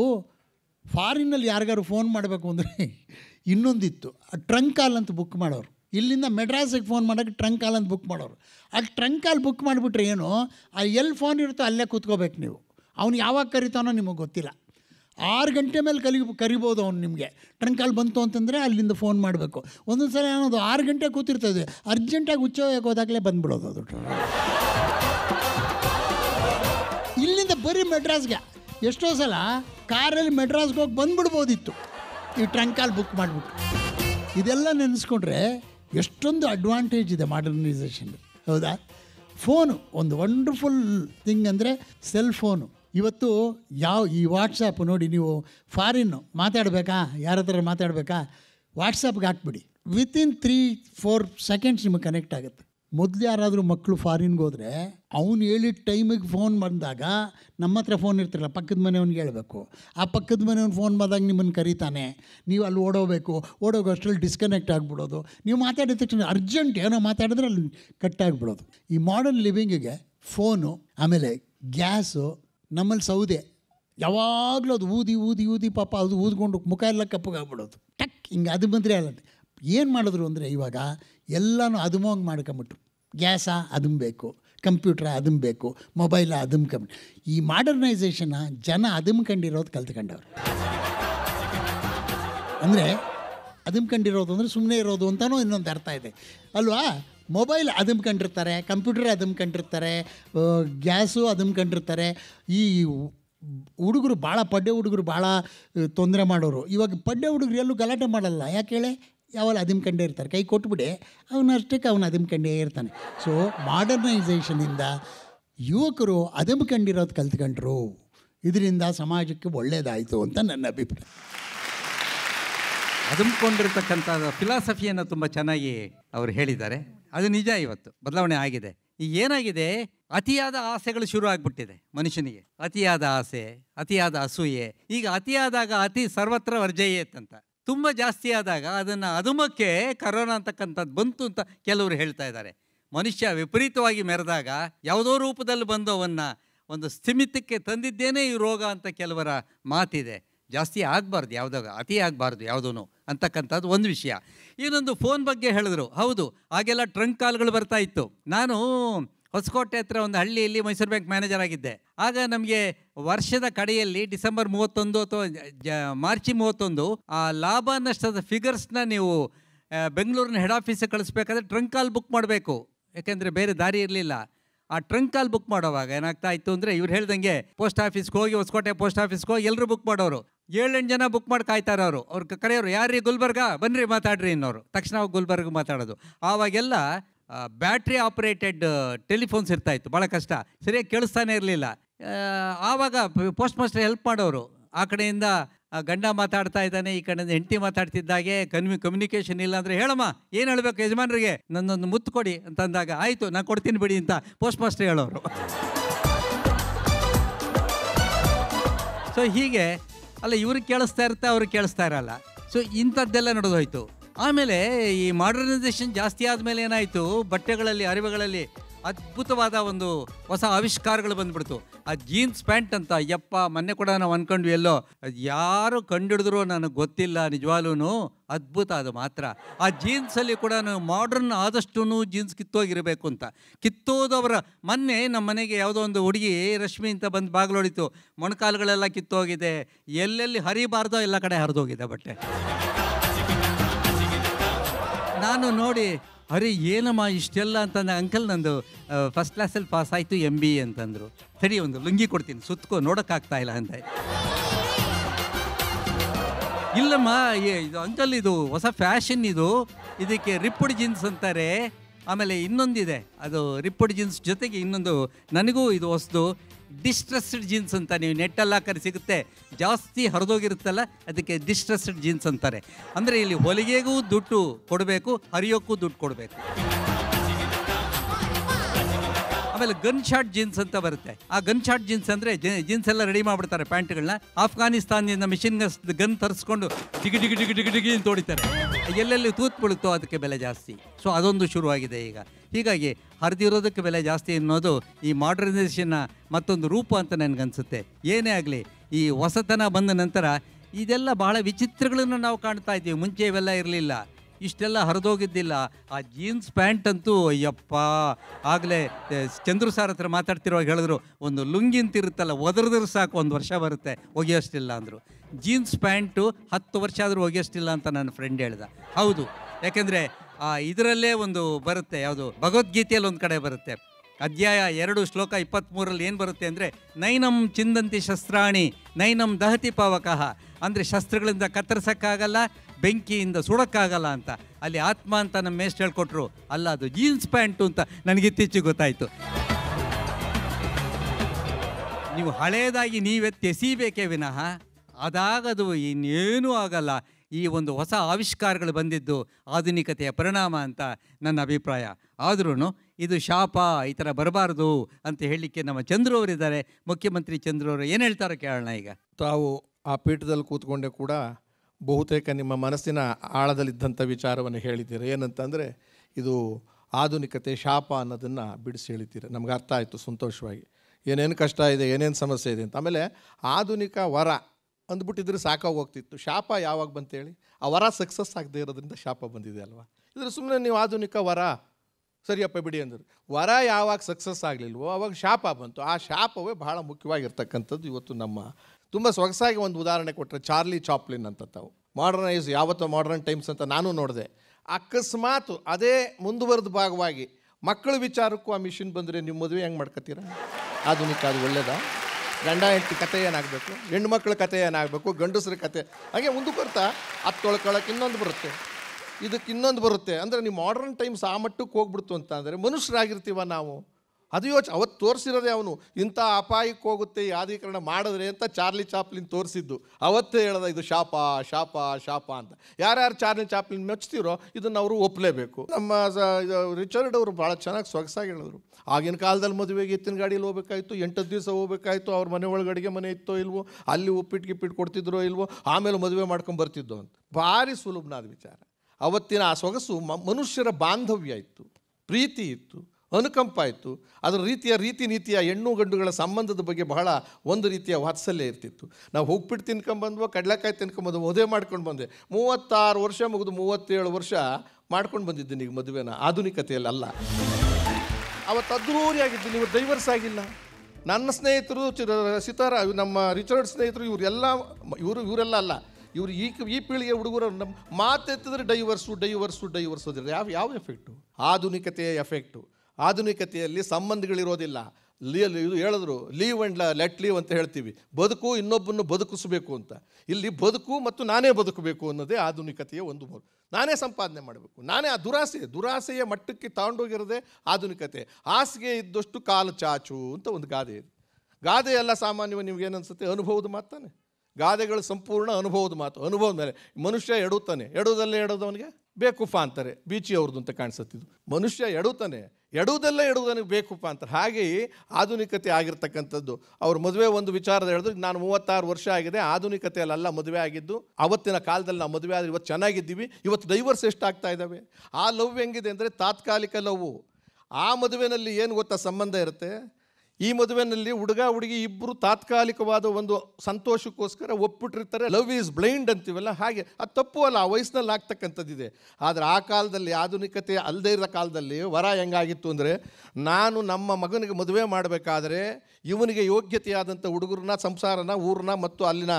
ಫಾರಿನಲ್ಲಿ ಯಾರಿಗಾರು ಫೋನ್ ಮಾಡಬೇಕು ಅಂದರೆ ಇನ್ನೊಂದಿತ್ತು ಆ ಟ್ರಂಕ್ ಕಾಲ್ ಅಂತ ಬುಕ್ ಮಾಡೋರು ಇಲ್ಲಿಂದ ಮೆಡ್ರಾಸಿಗೆ ಫೋನ್ ಮಾಡೋಕ್ಕೆ ಟ್ರಂಕ್ ಕಾಲ್ ಅಂತ ಬುಕ್ ಮಾಡೋರು ಆ ಟ್ರಂಕ್ ಕಾಲ್ ಬುಕ್ ಮಾಡಿಬಿಟ್ರೆ ಏನು ಆ ಎಲ್ಲಿ ಫೋನ್ ಇರುತ್ತೋ ಅಲ್ಲೇ ಕೂತ್ಕೋಬೇಕು ನೀವು ಅವನು ಯಾವಾಗ ಕರಿತಾನೋ ನಿಮಗೆ ಗೊತ್ತಿಲ್ಲ ಆರು ಗಂಟೆ ಮೇಲೆ ಕಲಿ ಕರಿಬೋದು ಅವ್ನು ನಿಮಗೆ ಟ್ರಂಕಾಲ್ ಬಂತು ಅಂತಂದರೆ ಅಲ್ಲಿಂದ ಫೋನ್ ಮಾಡಬೇಕು ಒಂದೊಂದು ಸಲ ಏನೋದು ಆರು ಗಂಟೆ ಕೂತಿರ್ತದೆ ಅರ್ಜೆಂಟಾಗಿ ಉಚ್ಚೋಗಕ್ಕೆ ಹೋದಾಗಲೇ ಬಂದ್ಬಿಡೋದು ಅದು ಇಲ್ಲಿಂದ ಬರೀ ಮೆಡ್ರಾಸ್ಗೆ ಎಷ್ಟೋ ಸಲ ಕಾರಲ್ಲಿ ಮೆಡ್ರಾಸ್ಗೆ ಹೋಗಿ ಬಂದ್ಬಿಡ್ಬೋದಿತ್ತು ಈ ಟ್ರಂಕಾಲ್ ಬುಕ್ ಮಾಡಿಬಿಟ್ಟು ಇದೆಲ್ಲ ನೆನೆಸ್ಕೊಂಡ್ರೆ ಎಷ್ಟೊಂದು ಅಡ್ವಾಂಟೇಜ್ ಇದೆ ಮಾಡರ್ನೈಸೇಷನ್ ಹೌದಾ ಫೋನು ಒಂದು ವಂಡರ್ಫುಲ್ ಥಿಂಗ್ ಅಂದರೆ ಸೆಲ್ ಫೋನು ಇವತ್ತು ಯಾವ ಈ ವಾಟ್ಸಪ್ ನೋಡಿ ನೀವು ಫಾರಿನ್ನು ಮಾತಾಡಬೇಕಾ ಯಾರ ಹತ್ರ ಮಾತಾಡಬೇಕಾ ವಾಟ್ಸಪ್ಗೆ ಹಾಕ್ಬಿಡಿ ವಿತಿನ್ ತ್ರೀ ಫೋರ್ ಸೆಕೆಂಡ್ಸ್ ನಿಮಗೆ ಕನೆಕ್ಟ್ ಆಗುತ್ತೆ ಮೊದಲು ಯಾರಾದರೂ ಮಕ್ಕಳು ಫಾರಿನ್ಗೆ ಹೋದರೆ ಅವ್ನು ಹೇಳಿದ ಟೈಮಿಗೆ ಫೋನ್ ಬಂದಾಗ ನಮ್ಮ ಹತ್ರ ಫೋನ್ ಇರ್ತಿರಲ್ಲ ಪಕ್ಕದ ಮನೆಯವ್ನಿಗೆ ಹೇಳಬೇಕು ಆ ಪಕ್ಕದ ಮನೆಯವ್ನು ಫೋನ್ ಬಂದಾಗ ನಿಮ್ಮನ್ನು ಕರೀತಾನೆ ನೀವು ಅಲ್ಲಿ ಓಡೋಗಬೇಕು ಓಡೋಗೋ ಅಷ್ಟರಲ್ಲಿ ಡಿಸ್ಕನೆಕ್ಟ್ ಆಗಿಬಿಡೋದು ನೀವು ಮಾತಾಡಿದ ತಕ್ಷಣ ಅರ್ಜೆಂಟ್ ಏನೋ ಮಾತಾಡಿದ್ರೆ ಅಲ್ಲಿ ಕಟ್ ಆಗಿಬಿಡೋದು ಈ ಮಾಡರ್ನ್ ಲಿವಿಂಗಿಗೆ ಫೋನು ಆಮೇಲೆ ಗ್ಯಾಸು ನಮ್ಮಲ್ಲಿ ಸೌದೆ ಯಾವಾಗಲೂ ಅದು ಊದಿ ಊದಿ ಊದಿ ಪಾಪ ಅದು ಊದ್ಕೊಂಡು ಮುಖ ಎಲ್ಲ ಕಪ್ಪಗಾಗ್ಬಿಡೋದು ಟಕ್ ಹಿಂಗೆ ಅದು ಬಂದರೆ ಅಲ್ಲ ಏನು ಮಾಡಿದ್ರು ಅಂದರೆ ಇವಾಗ ಎಲ್ಲನೂ ಅದುಮೋಂಗೆ ಮಾಡ್ಕೊಂಬಿಟ್ರು ಗ್ಯಾಸಾ ಬೇಕು ಕಂಪ್ಯೂಟ್ರ ಬೇಕು ಮೊಬೈಲ ಅದುಮ್ಕೊಂಬಿಟ್ಟು ಈ ಮಾಡರ್ನೈಸೇಷನ್ನ ಜನ ಕಂಡಿರೋದು ಕಲ್ತ್ಕೊಂಡವ್ರು ಅಂದರೆ ಕಂಡಿರೋದು ಅಂದರೆ ಸುಮ್ಮನೆ ಇರೋದು ಅಂತಲೂ ಇನ್ನೊಂದು ಅರ್ಥ ಇದೆ ಅಲ್ವಾ ಮೊಬೈಲ್ ಕಂಡಿರ್ತಾರೆ ಕಂಪ್ಯೂಟರ್ ಕಂಡಿರ್ತಾರೆ ಗ್ಯಾಸು ಕಂಡಿರ್ತಾರೆ ಈ ಹುಡುಗರು ಭಾಳ ಪಡ್ಡೆ ಹುಡುಗರು ಭಾಳ ತೊಂದರೆ ಮಾಡೋರು ಇವಾಗ ಪಡ್ಡೆ ಹುಡುಗರು ಎಲ್ಲೂ ಗಲಾಟೆ ಮಾಡಲ್ಲ ಯಾಕೆ ಹೇಳಿ ಅದಿಮ್ ಕಂಡೇ ಇರ್ತಾರೆ ಕೈ ಕೊಟ್ಬಿಡಿ ಅವನಷ್ಟಕ್ಕೆ ಅವನು ಅದಿಮ್ಕಂಡೇ ಇರ್ತಾನೆ ಸೊ ಮಾಡರ್ನೈಸೇಷನಿಂದ ಯುವಕರು ಕಂಡಿರೋದು ಕಲ್ತ್ಕೊಂಡ್ರು ಇದರಿಂದ ಸಮಾಜಕ್ಕೆ ಒಳ್ಳೆಯದಾಯಿತು ಅಂತ ನನ್ನ ಅಭಿಪ್ರಾಯ ಅದುಮ್ಕೊಂಡಿರ್ತಕ್ಕಂಥ ಫಿಲಾಸಫಿಯನ್ನು ತುಂಬ ಚೆನ್ನಾಗಿ ಅವರು ಹೇಳಿದ್ದಾರೆ ಅದು ನಿಜ ಇವತ್ತು ಬದಲಾವಣೆ ಆಗಿದೆ ಈಗ ಏನಾಗಿದೆ ಅತಿಯಾದ ಆಸೆಗಳು ಶುರು ಆಗಿಬಿಟ್ಟಿದೆ ಮನುಷ್ಯನಿಗೆ ಅತಿಯಾದ ಆಸೆ ಅತಿಯಾದ ಅಸೂಯೆ ಈಗ ಅತಿಯಾದಾಗ ಅತಿ ಸರ್ವತ್ರ ಇತ್ತಂತ ತುಂಬ ಜಾಸ್ತಿ ಆದಾಗ ಅದನ್ನು ಅದುಮಕ್ಕೆ ಕರೋನಾ ಅಂತಕ್ಕಂಥದ್ದು ಬಂತು ಅಂತ ಕೆಲವರು ಹೇಳ್ತಾ ಇದ್ದಾರೆ ಮನುಷ್ಯ ವಿಪರೀತವಾಗಿ ಮೆರೆದಾಗ ಯಾವುದೋ ರೂಪದಲ್ಲಿ ಬಂದು ಒಂದು ಸ್ಥಿಮಿತಕ್ಕೆ ತಂದಿದ್ದೇನೆ ಈ ರೋಗ ಅಂತ ಕೆಲವರ ಮಾತಿದೆ ಜಾಸ್ತಿ ಆಗಬಾರ್ದು ಯಾವುದಾಗ ಅತಿ ಆಗಬಾರ್ದು ಯಾವುದೂ ಅಂತಕ್ಕಂಥದ್ದು ಒಂದು ವಿಷಯ ಇನ್ನೊಂದು ಫೋನ್ ಬಗ್ಗೆ ಹೇಳಿದ್ರು ಹೌದು ಆಗೆಲ್ಲ ಟ್ರಂಕ್ ಕಾಲ್ಗಳು ಬರ್ತಾ ಇತ್ತು ನಾನು ಹೊಸಕೋಟೆ ಹತ್ರ ಒಂದು ಹಳ್ಳಿಯಲ್ಲಿ ಮೈಸೂರು ಬ್ಯಾಂಕ್ ಮ್ಯಾನೇಜರ್ ಆಗಿದ್ದೆ ಆಗ ನಮಗೆ ವರ್ಷದ ಕಡೆಯಲ್ಲಿ ಡಿಸೆಂಬರ್ ಮೂವತ್ತೊಂದು ಅಥವಾ ಜ ಮಾರ್ಚ್ ಮೂವತ್ತೊಂದು ಆ ಲಾಭ ನಷ್ಟದ ಫಿಗರ್ಸ್ನ ನೀವು ಬೆಂಗಳೂರಿನ ಹೆಡ್ ಆಫೀಸಿಗೆ ಕಳಿಸ್ಬೇಕಾದ್ರೆ ಟ್ರಂಕ್ ಕಾಲ್ ಬುಕ್ ಮಾಡಬೇಕು ಯಾಕೆಂದರೆ ಬೇರೆ ದಾರಿ ಇರಲಿಲ್ಲ ಆ ಟ್ರಂಕ್ ಕಾಲ್ ಬುಕ್ ಮಾಡೋವಾಗ ಏನಾಗ್ತಾ ಇತ್ತು ಅಂದರೆ ಇವ್ರು ಹೇಳ್ದಂಗೆ ಪೋಸ್ಟ್ ಆಫೀಸ್ಗೆ ಹೋಗಿ ಹೊಸಕೋಟೆ ಪೋಸ್ಟ್ ಆಫೀಸ್ಗೆ ಹೋಗಿ ಎಲ್ಲರೂ ಬುಕ್ ಮಾಡೋರು ಏಳೆಂಟು ಜನ ಬುಕ್ ಮಾಡಿ ಕಾಯ್ತಾರೆ ಅವರು ಅವ್ರ ಕರೆಯೋರು ಯಾರೀ ಗುಲ್ಬರ್ಗ ಬನ್ನಿರಿ ಮಾತಾಡ್ರಿ ಇನ್ನೋರು ತಕ್ಷಣ ಗುಲ್ಬರ್ಗ ಮಾತಾಡೋದು ಆವಾಗೆಲ್ಲ ಬ್ಯಾಟ್ರಿ ಆಪರೇಟೆಡ್ ಟೆಲಿಫೋನ್ಸ್ ಇತ್ತು ಭಾಳ ಕಷ್ಟ ಸರಿಯಾಗಿ ಕೇಳಿಸ್ತಾನೆ ಇರಲಿಲ್ಲ ಆವಾಗ ಪೋಸ್ಟ್ ಮಾಸ್ಟರ್ ಹೆಲ್ಪ್ ಮಾಡೋರು ಆ ಕಡೆಯಿಂದ ಆ ಗಂಡ ಮಾತಾಡ್ತಾ ಇದ್ದಾನೆ ಈ ಕಡೆ ಹೆಂಡತಿ ಮಾತಾಡ್ತಿದ್ದಾಗೆ ಕನ್ವಿ ಕಮ್ಯುನಿಕೇಶನ್ ಇಲ್ಲ ಅಂದರೆ ಹೇಳಮ್ಮ ಏನು ಹೇಳಬೇಕು ಯಜಮಾನರಿಗೆ ನನ್ನೊಂದು ಮುತ್ತು ಕೊಡಿ ಅಂತಂದಾಗ ಆಯಿತು ನಾನು ಕೊಡ್ತೀನಿ ಬಿಡಿ ಅಂತ ಪೋಸ್ಟ್ ಮಾಸ್ಟರ್ ಹೇಳೋರು ಸೊ ಹೀಗೆ ಅಲ್ಲ ಇವ್ರಿಗೆ ಕೇಳಿಸ್ತಾ ಇರುತ್ತೆ ಅವ್ರಿಗೆ ಕೇಳಿಸ್ತಾ ಇರಲ್ಲ ಸೊ ಇಂಥದ್ದೆಲ್ಲ ನಡೆದೋಯ್ತು ಆಮೇಲೆ ಈ ಮಾಡರ್ನೈಸೇಷನ್ ಜಾಸ್ತಿ ಆದಮೇಲೆ ಏನಾಯಿತು ಬಟ್ಟೆಗಳಲ್ಲಿ ಅರಿವೆಗಳಲ್ಲಿ ಅದ್ಭುತವಾದ ಒಂದು ಹೊಸ ಆವಿಷ್ಕಾರಗಳು ಬಂದ್ಬಿಡ್ತು ಆ ಜೀನ್ಸ್ ಪ್ಯಾಂಟ್ ಅಂತ ಯಪ್ಪ ಮೊನ್ನೆ ಕೂಡ ನಾವು ಅಂದ್ಕೊಂಡ್ವಿ ಎಲ್ಲೋ ಯಾರು ಹಿಡಿದ್ರು ನನಗೆ ಗೊತ್ತಿಲ್ಲ ನಿಜವಾಗ್ಲೂ ಅದ್ಭುತ ಅದು ಮಾತ್ರ ಆ ಜೀನ್ಸಲ್ಲಿ ಕೂಡ ಮಾಡ್ರನ್ ಆದಷ್ಟು ಜೀನ್ಸ್ ಕಿತ್ತೋಗಿರಬೇಕು ಅಂತ ಕಿತ್ತೋದವರ ಮೊನ್ನೆ ನಮ್ಮ ಮನೆಗೆ ಯಾವುದೋ ಒಂದು ಹುಡುಗಿ ರಶ್ಮಿ ಅಂತ ಬಂದು ಬಾಗಿಲೊಳಿತು ಮೊಣಕಾಲುಗಳೆಲ್ಲ ಕಿತ್ತೋಗಿದೆ ಎಲ್ಲೆಲ್ಲಿ ಹರಿಬಾರ್ದೋ ಎಲ್ಲ ಕಡೆ ಹರಿದೋಗಿದೆ ಬಟ್ಟೆ ನಾನು ನೋಡಿ ಅರೆ ಏನಮ್ಮ ಇಷ್ಟೆಲ್ಲ ಅಂತಂದ್ರೆ ಅಂಕಲ್ ನಂದು ಫಸ್ಟ್ ಕ್ಲಾಸಲ್ಲಿ ಪಾಸ್ ಆಯಿತು ಎಮ್ ಬಿ ಎ ಅಂತಂದರು ಸರಿ ಒಂದು ಲುಂಗಿ ಕೊಡ್ತೀನಿ ಸುತ್ತಕೋ ನೋಡೋಕ್ಕಾಗ್ತಾ ಇಲ್ಲ ಅಂತ ಇಲ್ಲಮ್ಮ ಇದು ಅಂಕಲ್ ಇದು ಹೊಸ ಫ್ಯಾಷನ್ ಇದು ಇದಕ್ಕೆ ರಿಪ್ಪುಡ್ ಜೀನ್ಸ್ ಅಂತಾರೆ ಆಮೇಲೆ ಇನ್ನೊಂದಿದೆ ಅದು ರಿಪ್ಪುಡ್ ಜೀನ್ಸ್ ಜೊತೆಗೆ ಇನ್ನೊಂದು ನನಗೂ ಇದು ಹೊಸದು ಡಿಸ್ಟ್ರೆಸ್ಡ್ ಜೀನ್ಸ್ ಅಂತ ನೀವು ನೆಟ್ಟಲ್ಲಿ ಹಾಕಿ ಸಿಗುತ್ತೆ ಜಾಸ್ತಿ ಹರಿದೋಗಿರುತ್ತಲ್ಲ ಅದಕ್ಕೆ ಡಿಸ್ಟ್ರೆಸ್ಡ್ ಜೀನ್ಸ್ ಅಂತಾರೆ ಅಂದರೆ ಇಲ್ಲಿ ಹೊಲಿಗೆಗೂ ದುಡ್ಡು ಕೊಡಬೇಕು ಹರಿಯೋಕ್ಕೂ ದುಡ್ಡು ಕೊಡಬೇಕು ಆಮೇಲೆ ಗನ್ ಶಾಟ್ ಜೀನ್ಸ್ ಅಂತ ಬರುತ್ತೆ ಆ ಗನ್ ಶಾಟ್ ಜೀನ್ಸ್ ಅಂದರೆ ಜೀನ್ಸ್ ಎಲ್ಲ ರೆಡಿ ಮಾಡಿಬಿಡ್ತಾರೆ ಪ್ಯಾಂಟ್ಗಳನ್ನ ಆಫ್ಘಾನಿಸ್ತಾನದಿಂದ ಮಿಷಿನ್ ಗನ್ ತರಿಸ್ಕೊಂಡು ಡಿಗಿ ಡಿಗಿ ಡಿಗಿ ಡಿಗಿ ಡಿಗಿ ಅಂತ ಹೊಡಿತಾರೆ ಎಲ್ಲೆಲ್ಲಿ ತೂತ್ ಬೀಳುತ್ತೋ ಅದಕ್ಕೆ ಬೆಲೆ ಜಾಸ್ತಿ ಸೊ ಅದೊಂದು ಶುರುವಾಗಿದೆ ಈಗ ಹೀಗಾಗಿ ಹರಿದಿರೋದಕ್ಕೆ ಬೆಲೆ ಜಾಸ್ತಿ ಅನ್ನೋದು ಈ ಮಾಡ್ರನೈಸೇಷನ್ನ ಮತ್ತೊಂದು ರೂಪ ಅಂತ ನನಗನ್ಸುತ್ತೆ ಏನೇ ಆಗಲಿ ಈ ಹೊಸತನ ಬಂದ ನಂತರ ಇದೆಲ್ಲ ಬಹಳ ವಿಚಿತ್ರಗಳನ್ನು ನಾವು ಕಾಣ್ತಾ ಇದ್ದೀವಿ ಮುಂಚೆ ಇವೆಲ್ಲ ಇರಲಿಲ್ಲ ಇಷ್ಟೆಲ್ಲ ಹರಿದೋಗಿದ್ದಿಲ್ಲ ಆ ಜೀನ್ಸ್ ಪ್ಯಾಂಟ್ ಅಂತೂ ಅಯ್ಯಪ್ಪ ಆಗಲೇ ಚಂದ್ರು ಸಾರ್ ಹತ್ರ ಮಾತಾಡ್ತಿರುವಾಗ ಹೇಳಿದ್ರು ಒಂದು ಲುಂಗಿ ಅಂತಿರುತ್ತಲ್ಲ ಒದರಿದ್ರೆ ಸಾಕು ಒಂದು ವರ್ಷ ಬರುತ್ತೆ ಒಗೆಯೋಷ್ಟಿಲ್ಲ ಅಂದರು ಜೀನ್ಸ್ ಪ್ಯಾಂಟು ಹತ್ತು ವರ್ಷ ಆದರೂ ಒಗೆಯೋಷ್ಟಿಲ್ಲ ಅಂತ ನನ್ನ ಫ್ರೆಂಡ್ ಹೇಳ್ದ ಹೌದು ಯಾಕೆಂದರೆ ಆ ಇದರಲ್ಲೇ ಒಂದು ಬರುತ್ತೆ ಯಾವುದು ಭಗವದ್ಗೀತೆಯಲ್ಲಿ ಒಂದು ಕಡೆ ಬರುತ್ತೆ ಅಧ್ಯಾಯ ಎರಡು ಶ್ಲೋಕ ಇಪ್ಪತ್ತ್ಮೂರಲ್ಲಿ ಏನು ಬರುತ್ತೆ ಅಂದರೆ ನೈನಂ ಚಿಂದಂತಿ ಶಸ್ತ್ರಾಣಿ ನೈನಂ ದಹತಿ ಪಾವಕಃ ಅಂದರೆ ಶಸ್ತ್ರಗಳಿಂದ ಕತ್ತರಿಸೋಕ್ಕಾಗಲ್ಲ ಬೆಂಕಿಯಿಂದ ಸುಡೋಕ್ಕಾಗಲ್ಲ ಅಂತ ಅಲ್ಲಿ ಆತ್ಮ ಅಂತ ನಮ್ಮ ಮೇಸ್ಟ್ ಹೇಳ್ಕೊಟ್ರು ಅಲ್ಲ ಅದು ಜೀನ್ಸ್ ಪ್ಯಾಂಟು ಅಂತ ನನಗೆ ನನಗಿತ್ತೀಚೆಗೆ ಗೊತ್ತಾಯಿತು ನೀವು ಹಳೆಯದಾಗಿ ನೀವೇ ಎಸೀಬೇಕೇ ವಿನಃ ಅದಾಗದು ಇನ್ನೇನೂ ಆಗಲ್ಲ ಈ ಒಂದು ಹೊಸ ಆವಿಷ್ಕಾರಗಳು ಬಂದಿದ್ದು ಆಧುನಿಕತೆಯ ಪರಿಣಾಮ ಅಂತ ನನ್ನ ಅಭಿಪ್ರಾಯ ಆದರೂ ಇದು ಶಾಪ ಈ ಥರ ಬರಬಾರ್ದು ಅಂತ ಹೇಳಲಿಕ್ಕೆ ನಮ್ಮ ಚಂದ್ರು ಅವರಿದ್ದಾರೆ ಮುಖ್ಯಮಂತ್ರಿ ಚಂದ್ರು ಅವರು ಏನು ಹೇಳ್ತಾರೋ ಕೇಳೋಣ ಈಗ ತಾವು ಆ ಪೀಠದಲ್ಲಿ ಕೂತ್ಕೊಂಡೆ ಕೂಡ ಬಹುತೇಕ ನಿಮ್ಮ ಮನಸ್ಸಿನ ಆಳದಲ್ಲಿದ್ದಂಥ ವಿಚಾರವನ್ನು ಹೇಳಿದ್ದೀರ ಏನಂತಂದರೆ ಇದು ಆಧುನಿಕತೆ ಶಾಪ ಅನ್ನೋದನ್ನು ಬಿಡಿಸಿ ಹೇಳಿದ್ದೀರ ನಮ್ಗೆ ಅರ್ಥ ಆಯಿತು ಸಂತೋಷವಾಗಿ ಏನೇನು ಕಷ್ಟ ಇದೆ ಏನೇನು ಸಮಸ್ಯೆ ಇದೆ ಅಂತ ಆಮೇಲೆ ಆಧುನಿಕ ವರ ಅಂದ್ಬಿಟ್ಟಿದ್ರೆ ಹೋಗ್ತಿತ್ತು ಶಾಪ ಯಾವಾಗ ಬಂತೇಳಿ ಆ ವರ ಸಕ್ಸಸ್ ಆಗದೆ ಇರೋದ್ರಿಂದ ಶಾಪ ಬಂದಿದೆ ಅಲ್ವಾ ಇದ್ರೆ ಸುಮ್ಮನೆ ನೀವು ಆಧುನಿಕ ವರ ಸರಿಯಪ್ಪ ಬಿಡಿ ಅಂದರು ವರ ಯಾವಾಗ ಸಕ್ಸಸ್ ಆಗಲಿಲ್ವೋ ಅವಾಗ ಶಾಪ ಬಂತು ಆ ಶಾಪವೇ ಬಹಳ ಮುಖ್ಯವಾಗಿರ್ತಕ್ಕಂಥದ್ದು ಇವತ್ತು ನಮ್ಮ ತುಂಬ ಸೊಗಸಾಗಿ ಒಂದು ಉದಾಹರಣೆ ಕೊಟ್ಟರೆ ಚಾರ್ಲಿ ಚಾಪ್ಲಿನ್ ಅಂತ ತಾವು ಮಾಡರ್ನೈಸ್ ಯಾವತ್ತೋ ಮಾಡರ್ನ್ ಟೈಮ್ಸ್ ಅಂತ ನಾನು ನೋಡಿದೆ ಅಕಸ್ಮಾತ್ ಅದೇ ಮುಂದುವರೆದ ಭಾಗವಾಗಿ ಮಕ್ಕಳ ವಿಚಾರಕ್ಕೂ ಆ ಮಿಷಿನ್ ಬಂದರೆ ನಿಮ್ಮ ಮದುವೆ ಹೆಂಗೆ ಮಾಡ್ಕೊತೀರಾ ಆಧುನಿಕ ಅದು ಒಳ್ಳೆಯದಾ ಗಂಡ ಹೆಂಡತಿ ಕತೆ ಏನಾಗಬೇಕು ಹೆಣ್ಣು ಮಕ್ಕಳ ಕತೆ ಏನಾಗಬೇಕು ಗಂಡಸ್ರ ಕತೆ ಹಾಗೆ ಮುಂದುವರ್ತಾ ಹತ್ತು ತೊಳ್ಕೊಳ್ಳೋಕೆ ಇನ್ನೊಂದು ಬರುತ್ತೆ ಇದಕ್ಕೆ ಇನ್ನೊಂದು ಬರುತ್ತೆ ಅಂದರೆ ನೀವು ಮಾಡ್ರನ್ ಟೈಮ್ಸ್ ಆ ಮಟ್ಟಕ್ಕೆ ಹೋಗ್ಬಿಡ್ತು ಅಂತ ಅಂದರೆ ಮನುಷ್ಯರಾಗಿರ್ತೀವ ನಾವು ಅದು ಯೋಚ ಅವತ್ತು ತೋರಿಸಿರೋದೆ ಅವನು ಇಂಥ ಅಪಾಯಕ್ಕೆ ಹೋಗುತ್ತೆ ಯಾದೀಕರಣ ಮಾಡಿದ್ರೆ ಅಂತ ಚಾರ್ಲಿ ಚಾಪ್ಲಿನ್ ತೋರಿಸಿದ್ದು ಅವತ್ತೇ ಹೇಳ್ದ ಇದು ಶಾಪ ಶಾಪ ಶಾಪ ಅಂತ ಯಾರ್ಯಾರು ಚಾರ್ಲಿ ಚಾಪ್ಲಿನ್ ಮೆಚ್ತೀರೋ ಇದನ್ನು ಅವರು ಒಪ್ಪಲೇಬೇಕು ನಮ್ಮ ರಿಚರ್ಡ್ ಅವರು ಭಾಳ ಚೆನ್ನಾಗಿ ಸೊಗಸಾಗಿ ಹೇಳಿದ್ರು ಆಗಿನ ಕಾಲದಲ್ಲಿ ಮದುವೆಗೆ ಎತ್ತಿನ ಗಾಡಿಯಲ್ಲಿ ಹೋಗ್ಬೇಕಾಯ್ತು ಎಂಟು ದಿವಸ ಹೋಗ್ಬೇಕಾಯ್ತು ಅವ್ರ ಮನೆ ಒಳಗಡೆಗೆ ಮನೆ ಇತ್ತೋ ಇಲ್ವೋ ಅಲ್ಲಿ ಉಪ್ಪಿಟ್ಟು ಗಿಪ್ಪಿಟ್ಟು ಕೊಡ್ತಿದ್ರೋ ಇಲ್ವೋ ಆಮೇಲೆ ಮದುವೆ ಮಾಡ್ಕೊಂಡು ಬರ್ತಿದ್ದೋ ಅಂತ ಭಾರಿ ಸುಲಭನಾದ ವಿಚಾರ ಅವತ್ತಿನ ಆ ಸೊಗಸು ಮನುಷ್ಯರ ಬಾಂಧವ್ಯ ಇತ್ತು ಪ್ರೀತಿ ಇತ್ತು ಅನುಕಂಪ ಇತ್ತು ಅದರ ರೀತಿಯ ರೀತಿ ನೀತಿಯ ಹೆಣ್ಣು ಗಂಡುಗಳ ಸಂಬಂಧದ ಬಗ್ಗೆ ಬಹಳ ಒಂದು ರೀತಿಯ ವಾತ್ಸಲ್ಯ ಇರ್ತಿತ್ತು ನಾವು ಹೋಗ್ಬಿಟ್ಟು ತಿನ್ಕೊಂಬಂದ್ವೋ ಕಡಲೆಕಾಯಿ ತಿನ್ಕೊಂಬಂದ್ವೋ ಮದುವೆ ಮಾಡ್ಕೊಂಡು ಬಂದೆ ಮೂವತ್ತಾರು ವರ್ಷ ಮುಗಿದು ಮೂವತ್ತೇಳು ವರ್ಷ ಮಾಡ್ಕೊಂಡು ಬಂದಿದ್ದೀನಿ ಈಗ ಮದುವೆನ ಆಧುನಿಕತೆಯಲ್ಲಿ ಅಲ್ಲ ಅವತ್ತು ಅದ್ಧೂರಿಯಾಗಿದ್ದೀನಿ ಇವರು ಡೈವರ್ಸ್ ಆಗಿಲ್ಲ ನನ್ನ ಸ್ನೇಹಿತರು ಸಿತಾರ ನಮ್ಮ ರಿಚರ್ಡ್ ಸ್ನೇಹಿತರು ಇವರೆಲ್ಲ ಇವರು ಇವರೆಲ್ಲ ಅಲ್ಲ ಇವರು ಈ ಈ ಪೀಳಿಗೆ ಹುಡುಗರು ನಮ್ಮ ಮಾತೆತ್ತಿದ್ರೆ ಡೈವರ್ಸು ಡೈವರ್ಸು ಡೈವರ್ಸು ಯಾವ ಯಾವ ಎಫೆಕ್ಟು ಆಧುನಿಕತೆಯ ಎಫೆಕ್ಟು ಆಧುನಿಕತೆಯಲ್ಲಿ ಸಂಬಂಧಗಳಿರೋದಿಲ್ಲ ಲೀ ಇದು ಹೇಳಿದ್ರು ಲೀವ್ ಆ್ಯಂಡ್ ಲೆಟ್ ಲೀವ್ ಅಂತ ಹೇಳ್ತೀವಿ ಬದುಕು ಇನ್ನೊಬ್ಬನ್ನು ಬದುಕಿಸಬೇಕು ಅಂತ ಇಲ್ಲಿ ಬದುಕು ಮತ್ತು ನಾನೇ ಬದುಕಬೇಕು ಅನ್ನೋದೇ ಆಧುನಿಕತೆಯ ಒಂದು ಮೂರು ನಾನೇ ಸಂಪಾದನೆ ಮಾಡಬೇಕು ನಾನೇ ಆ ದುರಾಸೆ ದುರಾಸೆಯ ಮಟ್ಟಕ್ಕೆ ತಗೊಂಡೋಗಿರೋದೆ ಆಧುನಿಕತೆ ಹಾಸಿಗೆ ಇದ್ದಷ್ಟು ಕಾಲು ಚಾಚು ಅಂತ ಒಂದು ಗಾದೆ ಇದೆ ಗಾದೆ ಎಲ್ಲ ಸಾಮಾನ್ಯವಾಗಿ ನಿಮ್ಗೆ ಏನನ್ಸುತ್ತೆ ಅನುಭವದ ಮಾತಾನೆ ಗಾದೆಗಳು ಸಂಪೂರ್ಣ ಅನುಭವದ ಮಾತು ಅನುಭವದ ಮೇಲೆ ಮನುಷ್ಯ ಎಡುತ್ತಾನೆ ಎಡುವುದಲ್ಲೇ ಎಡೋದವನಿಗೆ ಬೇಕುಪ್ಪ ಅಂತಾರೆ ಬೀಚಿ ಅವ್ರದ್ದು ಅಂತ ಕಾಣಿಸುತ್ತಿದ್ದು ಮನುಷ್ಯ ಎಡುತ್ತಾನೆ ಎಡುವುದಲ್ಲೇ ಎಡುವುದನಿಗೆ ಬೇಕುಪ್ಪ ಅಂತಾರೆ ಹಾಗೆಯೇ ಆಧುನಿಕತೆ ಆಗಿರ್ತಕ್ಕಂಥದ್ದು ಅವ್ರ ಮದುವೆ ಒಂದು ವಿಚಾರದ ಹೇಳಿದ್ರು ನಾನು ಮೂವತ್ತಾರು ವರ್ಷ ಆಗಿದೆ ಆಧುನಿಕತೆಯಲ್ಲೆಲ್ಲ ಮದುವೆ ಆಗಿದ್ದು ಅವತ್ತಿನ ಕಾಲದಲ್ಲಿ ನಾವು ಮದುವೆ ಆದರೆ ಇವತ್ತು ಚೆನ್ನಾಗಿದ್ದೀವಿ ಇವತ್ತು ಡೈವರ್ಸ್ ಎಷ್ಟಾಗ್ತಾ ಇದ್ದಾವೆ ಆ ಲವ್ ಹೆಂಗಿದೆ ಅಂದರೆ ತಾತ್ಕಾಲಿಕ ಲವ್ ಆ ಮದುವೆನಲ್ಲಿ ಏನು ಗೊತ್ತಾ ಸಂಬಂಧ ಇರುತ್ತೆ ಈ ಮದುವೆನಲ್ಲಿ ಹುಡುಗ ಹುಡುಗಿ ಇಬ್ಬರು ತಾತ್ಕಾಲಿಕವಾದ ಒಂದು ಸಂತೋಷಕ್ಕೋಸ್ಕರ ಒಪ್ಪಿಟ್ಟಿರ್ತಾರೆ ಲವ್ ಈಸ್ ಬ್ಲೈಂಡ್ ಅಂತೀವಲ್ಲ ಹಾಗೆ ಅದು ತಪ್ಪು ಅಲ್ಲ ಆ ವಯಸ್ಸಿನಲ್ಲಿ ಆಗ್ತಕ್ಕಂಥದ್ದಿದೆ ಆದರೆ ಆ ಕಾಲದಲ್ಲಿ ಆಧುನಿಕತೆ ಅಲ್ಲದೇ ಇರೋ ಕಾಲದಲ್ಲಿ ವರ ಹೆಂಗಾಗಿತ್ತು ಅಂದರೆ ನಾನು ನಮ್ಮ ಮಗನಿಗೆ ಮದುವೆ ಮಾಡಬೇಕಾದ್ರೆ ಇವನಿಗೆ ಯೋಗ್ಯತೆಯಾದಂಥ ಹುಡುಗರನ್ನ ಸಂಸಾರನ ಊರನ್ನ ಮತ್ತು ಅಲ್ಲಿನ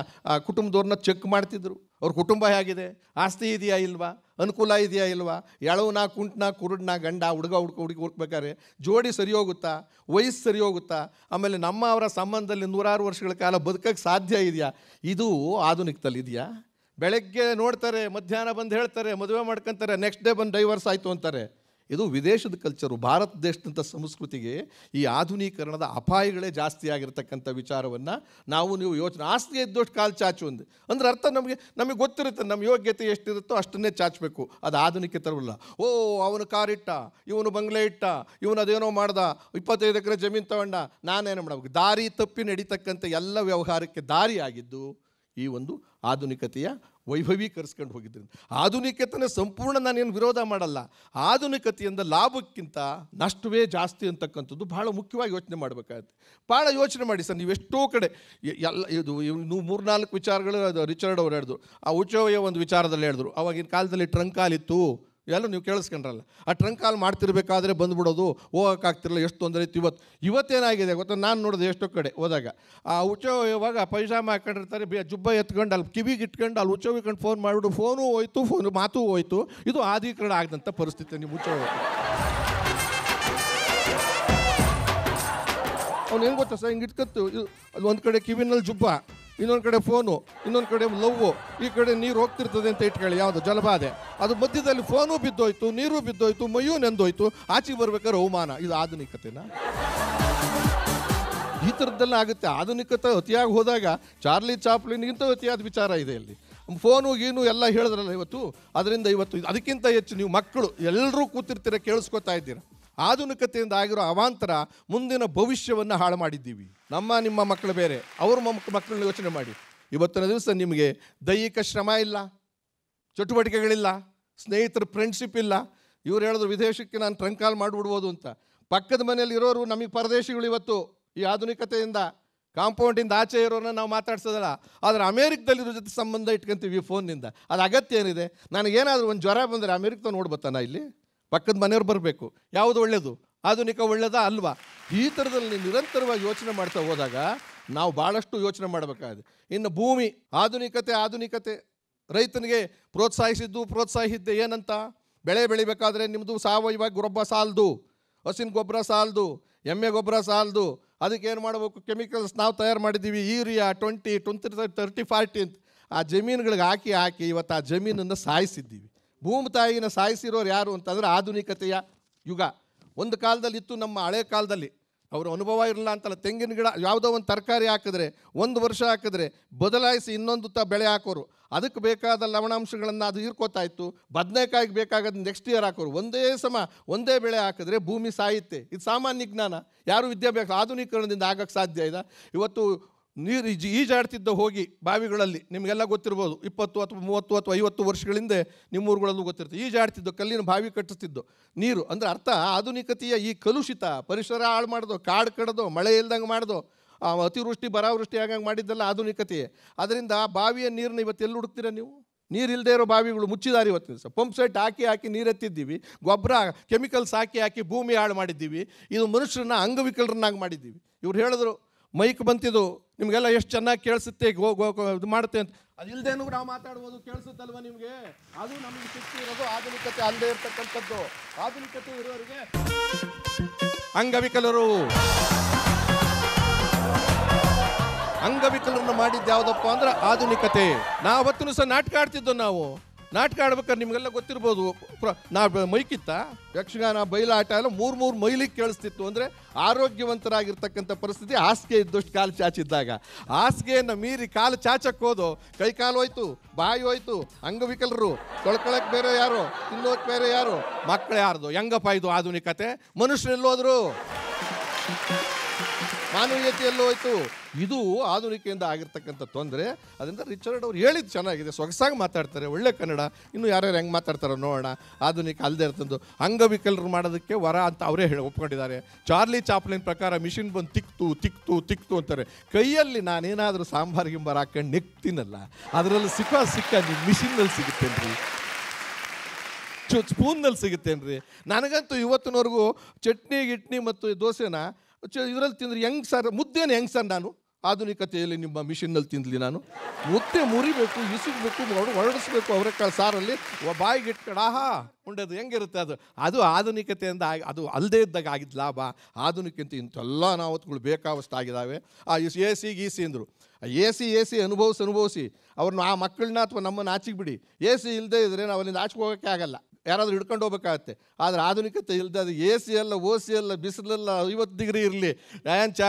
ಕುಟುಂಬದವ್ರನ್ನ ಚೆಕ್ ಮಾಡ್ತಿದ್ರು ಅವ್ರ ಕುಟುಂಬ ಹೇಗಿದೆ ಆಸ್ತಿ ಇದೆಯಾ ಇಲ್ವಾ ಅನುಕೂಲ ಇದೆಯಾ ಇಲ್ವಾ ಎಳವನ ಕುಂಟನ ಕುರುಡ್ನ ಗಂಡ ಹುಡುಗ ಹುಡುಕ ಹುಡುಗಿ ಹುಡುಕ್ಬೇಕಾದ್ರೆ ಜೋಡಿ ಸರಿ ಹೋಗುತ್ತಾ ವಯಸ್ಸು ಸರಿ ಹೋಗುತ್ತಾ ಆಮೇಲೆ ನಮ್ಮ ಅವರ ಸಂಬಂಧದಲ್ಲಿ ನೂರಾರು ವರ್ಷಗಳ ಕಾಲ ಬದುಕಕ್ಕೆ ಸಾಧ್ಯ ಇದೆಯಾ ಇದು ಆಧುನಿಕದಲ್ಲಿ ಇದೆಯಾ ಬೆಳಗ್ಗೆ ನೋಡ್ತಾರೆ ಮಧ್ಯಾಹ್ನ ಬಂದು ಹೇಳ್ತಾರೆ ಮದುವೆ ಮಾಡ್ಕೊತಾರೆ ನೆಕ್ಸ್ಟ್ ಡೇ ಬಂದು ಡೈವರ್ಸ್ ಆಯಿತು ಅಂತಾರೆ ಇದು ವಿದೇಶದ ಕಲ್ಚರು ಭಾರತ ದೇಶದಂಥ ಸಂಸ್ಕೃತಿಗೆ ಈ ಆಧುನೀಕರಣದ ಅಪಾಯಗಳೇ ಜಾಸ್ತಿ ಆಗಿರ್ತಕ್ಕಂಥ ವಿಚಾರವನ್ನು ನಾವು ನೀವು ಯೋಚನೆ ಆಸ್ತಿ ಇದ್ದಷ್ಟು ಕಾಲು ಚಾಚು ಅಂದೆ ಅಂದ್ರೆ ಅರ್ಥ ನಮಗೆ ನಮಗೆ ಗೊತ್ತಿರುತ್ತೆ ನಮ್ಮ ಯೋಗ್ಯತೆ ಎಷ್ಟಿರುತ್ತೋ ಅಷ್ಟನ್ನೇ ಚಾಚಬೇಕು ಅದು ಆಧುನಿಕ ತರವಲ್ಲ ಓ ಅವನು ಕಾರಿಟ್ಟ ಇವನು ಬಂಗ್ಲೆ ಇಟ್ಟ ಇವನು ಅದೇನೋ ಮಾಡ್ದ ಇಪ್ಪತ್ತೈದು ಎಕರೆ ಜಮೀನು ತಗೊಂಡ ನಾನೇನು ಮಾಡಬೇಕು ದಾರಿ ತಪ್ಪಿ ನಡೀತಕ್ಕಂಥ ಎಲ್ಲ ವ್ಯವಹಾರಕ್ಕೆ ದಾರಿ ಆಗಿದ್ದು ಈ ಒಂದು ಆಧುನಿಕತೆಯ ವೈಭವೀಕರಿಸ್ಕೊಂಡು ಹೋಗಿದ್ದರಿಂದ ಆಧುನಿಕತೆನ ಸಂಪೂರ್ಣ ನಾನೇನು ವಿರೋಧ ಮಾಡಲ್ಲ ಆಧುನಿಕತೆಯಿಂದ ಲಾಭಕ್ಕಿಂತ ನಷ್ಟವೇ ಜಾಸ್ತಿ ಅಂತಕ್ಕಂಥದ್ದು ಭಾಳ ಮುಖ್ಯವಾಗಿ ಯೋಚನೆ ಮಾಡಬೇಕಾಗತ್ತೆ ಭಾಳ ಯೋಚನೆ ಮಾಡಿ ಸರ್ ನೀವೆಷ್ಟೋ ಕಡೆ ಎಲ್ಲ ಇದು ನೀವು ನಾಲ್ಕು ವಿಚಾರಗಳು ಅದು ರಿಚರ್ಡ್ ಅವರು ಹೇಳಿದ್ರು ಆ ಉಚ್ಚೋಯ ಒಂದು ವಿಚಾರದಲ್ಲಿ ಹೇಳಿದ್ರು ಅವಾಗಿನ ಕಾಲದಲ್ಲಿ ಟ್ರಂಕಾಲಿತ್ತು ಎಲ್ಲ ನೀವು ಕೇಳಿಸ್ಕೊಂಡ್ರಲ್ಲ ಆ ಟ್ರಂಕ್ ಕಾಲ್ ಮಾಡ್ತಿರ್ಬೇಕಾದ್ರೆ ಬಂದುಬಿಡೋದು ಹೋಗೋಕ್ಕಾಗ್ತಿರಲ್ಲ ಎಷ್ಟು ತೊಂದರೆ ಇತ್ತು ಇವತ್ತು ಇವತ್ತೇನಾಗಿದೆ ಗೊತ್ತಾ ನಾನು ನೋಡಿದೆ ಎಷ್ಟೋ ಕಡೆ ಹೋದಾಗ ಆ ಉಚೋ ಇವಾಗ ಪೈಜಾಮ ಹಾಕೊಂಡಿರ್ತಾರೆ ಬಿ ಜುಬ್ಬ ಎತ್ಕೊಂಡು ಅಲ್ಲಿ ಕಿವಿಗೆ ಇಟ್ಕೊಂಡು ಅಲ್ಲಿ ಉಚೋ ಇಟ್ಕೊಂಡು ಫೋನ್ ಮಾಡಿಬಿಟ್ಟು ಫೋನು ಹೋಯ್ತು ಫೋನು ಮಾತು ಹೋಯ್ತು ಇದು ಆಧೀಕರಣ ಆಗದಂಥ ಪರಿಸ್ಥಿತಿ ನೀವು ಉಚೋ ಅವ್ನು ಏನು ಗೊತ್ತಾ ಸರ್ ಹಿಂಗೆ ಇಟ್ಕತ್ತು ಇದು ಅದು ಒಂದು ಕಡೆ ಕಿವಿನಲ್ಲಿ ಜುಬ್ಬ ಇನ್ನೊಂದು ಕಡೆ ಫೋನು ಇನ್ನೊಂದು ಕಡೆ ಲವ್ ಈ ಕಡೆ ನೀರು ಹೋಗ್ತಿರ್ತದೆ ಅಂತ ಇಟ್ಕೊಳ್ಳಿ ಯಾವುದು ಜಲಬಾಧೆ ಅದು ಮಧ್ಯದಲ್ಲಿ ಫೋನು ಬಿದ್ದೋಯ್ತು ನೀರು ಬಿದ್ದೋಯ್ತು ಮೈಯೂ ನೆಂದೋಯ್ತು ಆಚೆಗೆ ಬರ್ಬೇಕಾದ್ರೆ ಅವಮಾನ ಇದು ಆಧುನಿಕತೆನ ಈ ಥರದ್ದೆಲ್ಲ ಆಗುತ್ತೆ ಆಧುನಿಕತೆ ಅತಿಯಾಗಿ ಹೋದಾಗ ಚಾರ್ಲಿ ಚಾಪ್ಲಿನ್ಗಿಂತ ಅತಿಯಾದ ವಿಚಾರ ಇದೆ ಇಲ್ಲಿ ಫೋನು ಏನು ಎಲ್ಲ ಹೇಳಿದ್ರಲ್ಲ ಇವತ್ತು ಅದರಿಂದ ಇವತ್ತು ಅದಕ್ಕಿಂತ ಹೆಚ್ಚು ನೀವು ಮಕ್ಕಳು ಎಲ್ಲರೂ ಕೂತಿರ್ತೀರ ಕೇಳಿಸ್ಕೊತಾ ಇದ್ದೀರಾ ಆಧುನಿಕತೆಯಿಂದ ಆಗಿರೋ ಅವಾಂತರ ಮುಂದಿನ ಭವಿಷ್ಯವನ್ನು ಹಾಳು ಮಾಡಿದ್ದೀವಿ ನಮ್ಮ ನಿಮ್ಮ ಮಕ್ಕಳು ಬೇರೆ ಅವ್ರ ಮಕ್ಕಳನ್ನ ಯೋಚನೆ ಮಾಡಿ ಇವತ್ತಿನ ದಿವಸ ನಿಮಗೆ ದೈಹಿಕ ಶ್ರಮ ಇಲ್ಲ ಚಟುವಟಿಕೆಗಳಿಲ್ಲ ಸ್ನೇಹಿತರ ಫ್ರೆಂಡ್ಶಿಪ್ ಇಲ್ಲ ಇವ್ರು ಹೇಳಿದ್ರು ವಿದೇಶಕ್ಕೆ ನಾನು ಟ್ರಂಕಾಲ್ ಮಾಡಿಬಿಡ್ಬೋದು ಅಂತ ಪಕ್ಕದ ಮನೆಯಲ್ಲಿ ಇರೋರು ನಮಗೆ ಪರದೇಶಿಗಳು ಇವತ್ತು ಈ ಆಧುನಿಕತೆಯಿಂದ ಕಾಂಪೌಂಡಿಂದ ಆಚೆ ಇರೋರನ್ನ ನಾವು ಮಾತಾಡ್ಸೋದಲ್ಲ ಆದರೆ ಅಮೇರಿಕದಲ್ಲಿರೋ ಜೊತೆ ಸಂಬಂಧ ಇಟ್ಕೊಂತೀವಿ ಫೋನ್ನಿಂದ ಅದು ಅಗತ್ಯ ಏನಿದೆ ನನಗೇನಾದರೂ ಒಂದು ಜ್ವರ ಬಂದರೆ ಅಮೇರಿಕದ ನೋಡ್ಬೋತಾನ ಇಲ್ಲಿ ಪಕ್ಕದ ಮನೆಯವ್ರು ಬರಬೇಕು ಯಾವುದು ಒಳ್ಳೆಯದು ಆಧುನಿಕ ಒಳ್ಳೆಯದಾ ಅಲ್ವಾ ಈ ಥರದಲ್ಲಿ ನಿರಂತರವಾಗಿ ಯೋಚನೆ ಮಾಡ್ತಾ ಹೋದಾಗ ನಾವು ಭಾಳಷ್ಟು ಯೋಚನೆ ಮಾಡಬೇಕಾಗಿದೆ ಇನ್ನು ಭೂಮಿ ಆಧುನಿಕತೆ ಆಧುನಿಕತೆ ರೈತನಿಗೆ ಪ್ರೋತ್ಸಾಹಿಸಿದ್ದು ಪ್ರೋತ್ಸಾಹಿಸಿದ್ದೆ ಏನಂತ ಬೆಳೆ ಬೆಳಿಬೇಕಾದ್ರೆ ನಿಮ್ಮದು ಸಾವಯವ ಗೊಬ್ಬರ ಸಾಲದು ಹಸಿನ ಗೊಬ್ಬರ ಸಾಲದು ಎಮ್ಮೆ ಗೊಬ್ಬರ ಸಾಲದು ಅದಕ್ಕೆ ಏನು ಮಾಡಬೇಕು ಕೆಮಿಕಲ್ಸ್ ನಾವು ತಯಾರು ಮಾಡಿದ್ದೀವಿ urea twenty twenty thirty forty ಅಂತ ಆ ಜಮೀನುಗಳಿಗೆ ಹಾಕಿ ಹಾಕಿ ಇವತ್ತು ಆ ಜಮೀನನ್ನು ಸಾಯಿಸಿದ್ದೀವಿ ಭೂಮಿ ತಾಯಿನ ಸಾಯಿಸಿರೋರು ಯಾರು ಅಂತಂದರೆ ಆಧುನಿಕತೆಯ ಯುಗ ಒಂದು ಕಾಲದಲ್ಲಿ ಇತ್ತು ನಮ್ಮ ಹಳೆ ಕಾಲದಲ್ಲಿ ಅವರ ಅನುಭವ ಇರಲಿಲ್ಲ ಅಂತಲ್ಲ ತೆಂಗಿನ ಗಿಡ ಯಾವುದೋ ಒಂದು ತರಕಾರಿ ಹಾಕಿದ್ರೆ ಒಂದು ವರ್ಷ ಹಾಕಿದ್ರೆ ಬದಲಾಯಿಸಿ ಇನ್ನೊಂದು ತ ಬೆಳೆ ಹಾಕೋರು ಅದಕ್ಕೆ ಬೇಕಾದ ಲವಣಾಂಶಗಳನ್ನು ಅದು ಹೀರ್ಕೋತಾ ಇತ್ತು ಬದನೆಕಾಯಿಗೆ ಬೇಕಾಗೋದು ನೆಕ್ಸ್ಟ್ ಇಯರ್ ಹಾಕೋರು ಒಂದೇ ಸಮ ಒಂದೇ ಬೆಳೆ ಹಾಕಿದ್ರೆ ಭೂಮಿ ಸಾಯುತ್ತೆ ಇದು ಸಾಮಾನ್ಯ ಜ್ಞಾನ ಯಾರು ವಿದ್ಯಾಭ್ಯಾಸ ಆಧುನೀಕರಣದಿಂದ ಆಗಕ್ಕೆ ಸಾಧ್ಯ ಇದೆ ಇವತ್ತು ನೀರು ಈಜಾಡ್ತಿದ್ದ ಹೋಗಿ ಬಾವಿಗಳಲ್ಲಿ ನಿಮಗೆಲ್ಲ ಗೊತ್ತಿರ್ಬೋದು ಇಪ್ಪತ್ತು ಅಥವಾ ಮೂವತ್ತು ಅಥವಾ ಐವತ್ತು ವರ್ಷಗಳಿಂದ ನಿಮ್ಮ ಊರುಗಳಲ್ಲೂ ಗೊತ್ತಿರುತ್ತೆ ಈಜಾಡ್ತಿದ್ದು ಕಲ್ಲಿನ ಬಾವಿ ಕಟ್ಟಿಸ್ತಿದ್ದು ನೀರು ಅಂದರೆ ಅರ್ಥ ಆಧುನಿಕತೆಯ ಈ ಕಲುಷಿತ ಪರಿಸರ ಹಾಳು ಮಾಡೋದು ಕಾಡು ಕಡ್ದು ಮಳೆ ಇಲ್ದಂಗೆ ಮಾಡ್ದು ಅತಿವೃಷ್ಟಿ ಬರಾವೃಷ್ಟಿ ಆಗಂಗೆ ಮಾಡಿದ್ದೆಲ್ಲ ಆಧುನಿಕತೆಯೇ ಅದರಿಂದ ಬಾವಿಯ ನೀರನ್ನ ಇವತ್ತು ಎಲ್ಲಿ ಹುಡುಕ್ತೀರಾ ನೀವು ನೀರಿಲ್ಲದೆ ಇರೋ ಬಾವಿಗಳು ಮುಚ್ಚಿದಾರೆ ಇವತ್ತಿನ ದಿವಸ ಪಂಪ್ ಸೆಟ್ ಹಾಕಿ ಹಾಕಿ ನೀರೆತ್ತಿದ್ದೀವಿ ಗೊಬ್ಬರ ಕೆಮಿಕಲ್ಸ್ ಹಾಕಿ ಹಾಕಿ ಭೂಮಿ ಹಾಳು ಮಾಡಿದ್ದೀವಿ ಇದು ಮನುಷ್ಯರನ್ನ ಅಂಗವಿಕಲರನ್ನಾಗಿ ಮಾಡಿದ್ದೀವಿ ಇವ್ರು ಹೇಳಿದ್ರು ಮೈಕ್ ಬಂತಿದ್ದು ನಿಮಗೆಲ್ಲ ಎಷ್ಟು ಚೆನ್ನಾಗಿ ಕೇಳಿಸುತ್ತೆ ಹೋಗಿ ಇದು ಮಾಡುತ್ತೆ ಅಂತ ಅದಿಲ್ಲದೇನು ನಾವು ಮಾತಾಡ್ಬೋದು ಕೇಳಿಸುತ್ತಲ್ವ ನಿಮಗೆ ಅದು ನಮಗೆ ಶಕ್ತಿ ಇರೋದು ಆಧುನಿಕತೆ ಅಲ್ಲದೆ ಇರತಕ್ಕಂಥದ್ದು ಆಧುನಿಕತೆ ಇರೋರಿಗೆ ಅಂಗವಿಕಲರು ಅಂಗವಿಕಲರನ್ನು ಮಾಡಿದ್ದು ಯಾವುದಪ್ಪ ಅಂದ್ರೆ ಆಧುನಿಕತೆ ನಾವು ಸಹ ನಾಟಕ ಆಡ್ತಿದ್ದು ನಾವು ನಾಟಕ ಆಡ್ಬೇಕಾದ್ರೆ ನಿಮಗೆಲ್ಲ ಗೊತ್ತಿರ್ಬೋದು ನಾ ಮೈಕಿತ್ತ ಯಕ್ಷಗಾನ ಬಯಲಾಟ ಎಲ್ಲ ಮೂರು ಮೂರು ಮೈಲಿಗೆ ಕೇಳಿಸ್ತಿತ್ತು ಅಂದರೆ ಆರೋಗ್ಯವಂತರಾಗಿರ್ತಕ್ಕಂಥ ಪರಿಸ್ಥಿತಿ ಹಾಸಿಗೆ ಇದ್ದಷ್ಟು ಕಾಲು ಚಾಚಿದ್ದಾಗ ಹಾಸಿಗೆಯನ್ನು ಮೀರಿ ಕಾಲು ಚಾಚಕ್ಕೆ ಹೋದು ಕೈ ಕಾಲು ಹೋಯ್ತು ಬಾಯಿ ಹೋಯ್ತು ಅಂಗವಿಕಲರು ತೊಳ್ಕೊಳಕ್ಕೆ ಬೇರೆ ಯಾರು ತಿನ್ನೋಕೆ ಬೇರೆ ಯಾರು ಮಕ್ಕಳು ಯಾರ್ದು ಹೆಂಗಪ್ಪ ಇದು ಆಧುನಿಕತೆ ಎಲ್ಲೋದ್ರು ಮಾನವೀಯತೆಯಲ್ಲೂ ಹೋಯಿತು ಇದು ಆಧುನಿಕೆಯಿಂದ ಆಗಿರ್ತಕ್ಕಂಥ ತೊಂದರೆ ಅದರಿಂದ ರಿಚರ್ಡ್ ಅವ್ರು ಹೇಳಿದ್ದು ಚೆನ್ನಾಗಿದೆ ಸೊಗಸಾಗಿ ಮಾತಾಡ್ತಾರೆ ಒಳ್ಳೆ ಕನ್ನಡ ಇನ್ನು ಯಾರ್ಯಾರು ಹೆಂಗೆ ಮಾತಾಡ್ತಾರೋ ನೋಡೋಣ ಆಧುನಿಕ ಅಲ್ಲದೆ ಇರ್ತಂದು ಅಂಗವಿಕಲರು ಮಾಡೋದಕ್ಕೆ ವರ ಅಂತ ಅವರೇ ಹೇಳಿ ಒಪ್ಕೊಂಡಿದ್ದಾರೆ ಚಾರ್ಲಿ ಚಾಪ್ಲಿನ್ ಪ್ರಕಾರ ಮಿಷಿನ್ ಬಂದು ತಿಕ್ತು ತಿಕ್ತು ತಿಕ್ತು ಅಂತಾರೆ ಕೈಯಲ್ಲಿ ನಾನೇನಾದರೂ ಸಾಂಬಾರು ಗಿಂಬಾರ್ ಹಾಕೊಂಡು ನೆಕ್ತೀನಲ್ಲ ಅದರಲ್ಲಿ ಸಿಕ್ಕ ಸಿಕ್ಕ ನೀವು ಮಿಷಿನ್ನಲ್ಲಿ ಸಿಗುತ್ತೇನ್ರಿ ಸ್ಪೂನ್ನಲ್ಲಿ ರೀ ನನಗಂತೂ ಇವತ್ತಿನವರೆಗೂ ಚಟ್ನಿ ಗಿಟ್ನಿ ಮತ್ತು ದೋಸೆನ ಇದರಲ್ಲಿ ತಿಂದರೆ ಹೆಂಗೆ ಸರ್ ಮುದ್ದೇನು ಹೆಂಗೆ ಸರ್ ನಾನು ಆಧುನಿಕತೆಯಲ್ಲಿ ನಿಮ್ಮ ಮಿಷಿನ್ನಲ್ಲಿ ತಿಂದ್ಲಿ ನಾನು ಮುದ್ದೆ ಮುರಿಬೇಕು ಇಸುಗಬೇಕು ಅವರು ಹೊರಡಿಸ್ಬೇಕು ಅವರ ಕಾಲ ಸಾರಲ್ಲಿ ಬಾಯಿಗೆ ಇಟ್ಕೊಂಡು ಆಹಾ ಉಂಡದು ಹೆಂಗಿರುತ್ತೆ ಅದು ಅದು ಆಧುನಿಕತೆಯಿಂದ ಆಗಿ ಅದು ಅಲ್ಲದೆ ಇದ್ದಾಗ ಆಗಿದ್ದ ಲಾಭ ಆಧುನಿಕ ಅಂತ ಇಂಥೆಲ್ಲ ಬೇಕಾವಷ್ಟು ಆಗಿದಾವೆ ಆ ಎ ಸಿ ಗಿ ಸಿ ಅಂದರು ಎ ಸಿ ಎ ಸಿ ಅನುಭವಿಸಿ ಅನುಭವಿಸಿ ಅವ್ರನ್ನ ಆ ಮಕ್ಕಳನ್ನ ಅಥವಾ ನಮ್ಮನ್ನು ಆಚಿಗೆ ಬಿಡಿ ಎ ಸಿ ಇಲ್ಲದೆ ಇದ್ದರೆ ನಾವು ಅಲ್ಲಿಂದ ಆಚೆಗೆ ಹೋಗೋಕ್ಕೆ ಆಗಲ್ಲ ಯಾರಾದರೂ ಹಿಡ್ಕೊಂಡು ಹೋಗ್ಬೇಕಾಗತ್ತೆ ಆದರೆ ಆಧುನಿಕತೆ ಇಲ್ಲದೆ ಅದು ಎ ಸಿ ಎಲ್ಲ ಓ ಸಿ ಎಲ್ಲ ಬಿಸಿಲೆಲ್ಲ ಐವತ್ತು ಡಿಗ್ರಿ ಇರಲಿ ಏನು ಚಾ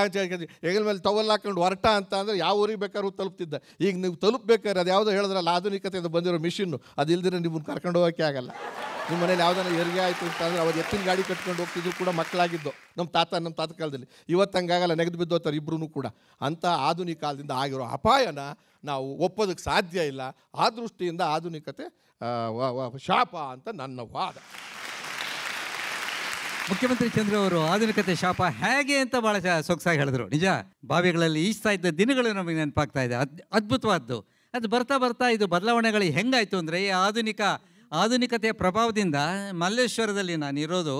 ಹೆಗಲ ಮೇಲೆ ಟವಲ್ ಹಾಕೊಂಡು ಹೊರಟ ಅಂತ ಅಂದರೆ ಯಾವ ಊರಿಗೆ ಬೇಕಾದ್ರೂ ತಲುಪ್ತಿದ್ದ ಈಗ ನೀವು ತಲುಪಬೇಕಾದ್ರೆ ಅದು ಯಾವುದೋ ಹೇಳಿದ್ರಲ್ಲ ಆಧುನಿಕತೆಯಿಂದ ಬಂದಿರೋ ಮಿಷಿನ್ನು ಅದು ಇಲ್ದಿರ ನಿಮ್ಮನ್ನು ಕರ್ಕೊಂಡು ಹೋಗೋಕೆ ಆಗಲ್ಲ ನಿಮ್ಮ ಮನೇಲಿ ಯಾವ್ದಾನ ಹೆರಿಗೆ ಆಯಿತು ಅಂತಂದರೆ ಅವ್ರು ಎತ್ತಿನ ಗಾಡಿ ಕಟ್ಕೊಂಡು ಹೋಗ್ತಿದ್ರು ಕೂಡ ಮಕ್ಕಳಾಗಿದ್ದು ನಮ್ಮ ತಾತ ನಮ್ಮ ತಾತ ಕಾಲದಲ್ಲಿ ಇವತ್ತು ಹಂಗಾಗಲ್ಲ ನೆಗೆದು ಬಿದ್ದೋತಾರೆ ಇಬ್ಬರೂ ಕೂಡ ಅಂಥ ಆಧುನಿಕ ಕಾಲದಿಂದ ಆಗಿರೋ ಅಪಾಯನ ನಾವು ಒಪ್ಪೋದಕ್ಕೆ ಸಾಧ್ಯ ಇಲ್ಲ ಆ ದೃಷ್ಟಿಯಿಂದ ಆಧುನಿಕತೆ ಶಾಪ ಅಂತ ನನ್ನ ವಾದ ಮುಖ್ಯಮಂತ್ರಿ ಚಂದ್ರ ಅವರು ಆಧುನಿಕತೆ ಶಾಪ ಹೇಗೆ ಅಂತ ಭಾಳ ಸೊಗಸಾಗಿ ಹೇಳಿದ್ರು ನಿಜ ಬಾವಿಗಳಲ್ಲಿ ಈಜ್ತಾ ಇದ್ದ ದಿನಗಳು ನಮಗೆ ನೆನಪಾಗ್ತಾ ಇದೆ ಅದ್ ಅದ್ಭುತವಾದ್ದು ಅದು ಬರ್ತಾ ಬರ್ತಾ ಇದು ಬದಲಾವಣೆಗಳು ಹೆಂಗಾಯ್ತು ಅಂದರೆ ಈ ಆಧುನಿಕ ಆಧುನಿಕತೆಯ ಪ್ರಭಾವದಿಂದ ಮಲ್ಲೇಶ್ವರದಲ್ಲಿ ನಾನು ಇರೋದು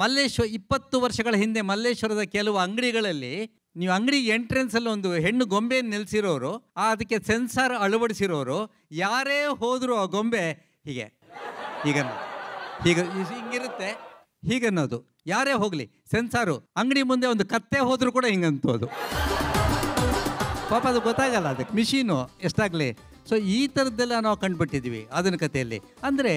ಮಲ್ಲೇಶ್ವರ ಇಪ್ಪತ್ತು ವರ್ಷಗಳ ಹಿಂದೆ ಮಲ್ಲೇಶ್ವರದ ಕೆಲವು ಅಂಗಡಿಗಳಲ್ಲಿ ನೀವು ಅಂಗಡಿ ಎಂಟ್ರೆನ್ಸಲ್ಲಿ ಒಂದು ಹೆಣ್ಣು ಗೊಂಬೆ ನಿಲ್ಲಿಸಿರೋರು ಅದಕ್ಕೆ ಸೆನ್ಸಾರ್ ಅಳವಡಿಸಿರೋರು ಯಾರೇ ಹೋದರೂ ಆ ಗೊಂಬೆ ಹೀಗೆ ಈಗ ಹೀಗೆ ಹಿಂಗಿರುತ್ತೆ ಹೀಗನ್ನೋದು ಯಾರೇ ಹೋಗಲಿ ಸೆನ್ಸಾರು ಅಂಗಡಿ ಮುಂದೆ ಒಂದು ಕತ್ತೆ ಹೋದರೂ ಕೂಡ ಹಿಂಗಂತೋದು ಪಾಪ ಅದು ಗೊತ್ತಾಗಲ್ಲ ಅದಕ್ಕೆ ಮಿಷೀನು ಎಷ್ಟಾಗಲಿ ಸೊ ಈ ಥರದ್ದೆಲ್ಲ ನಾವು ಕಂಡುಬಿಟ್ಟಿದ್ವಿ ಅದನ್ನ ಕಥೆಯಲ್ಲಿ ಅಂದರೆ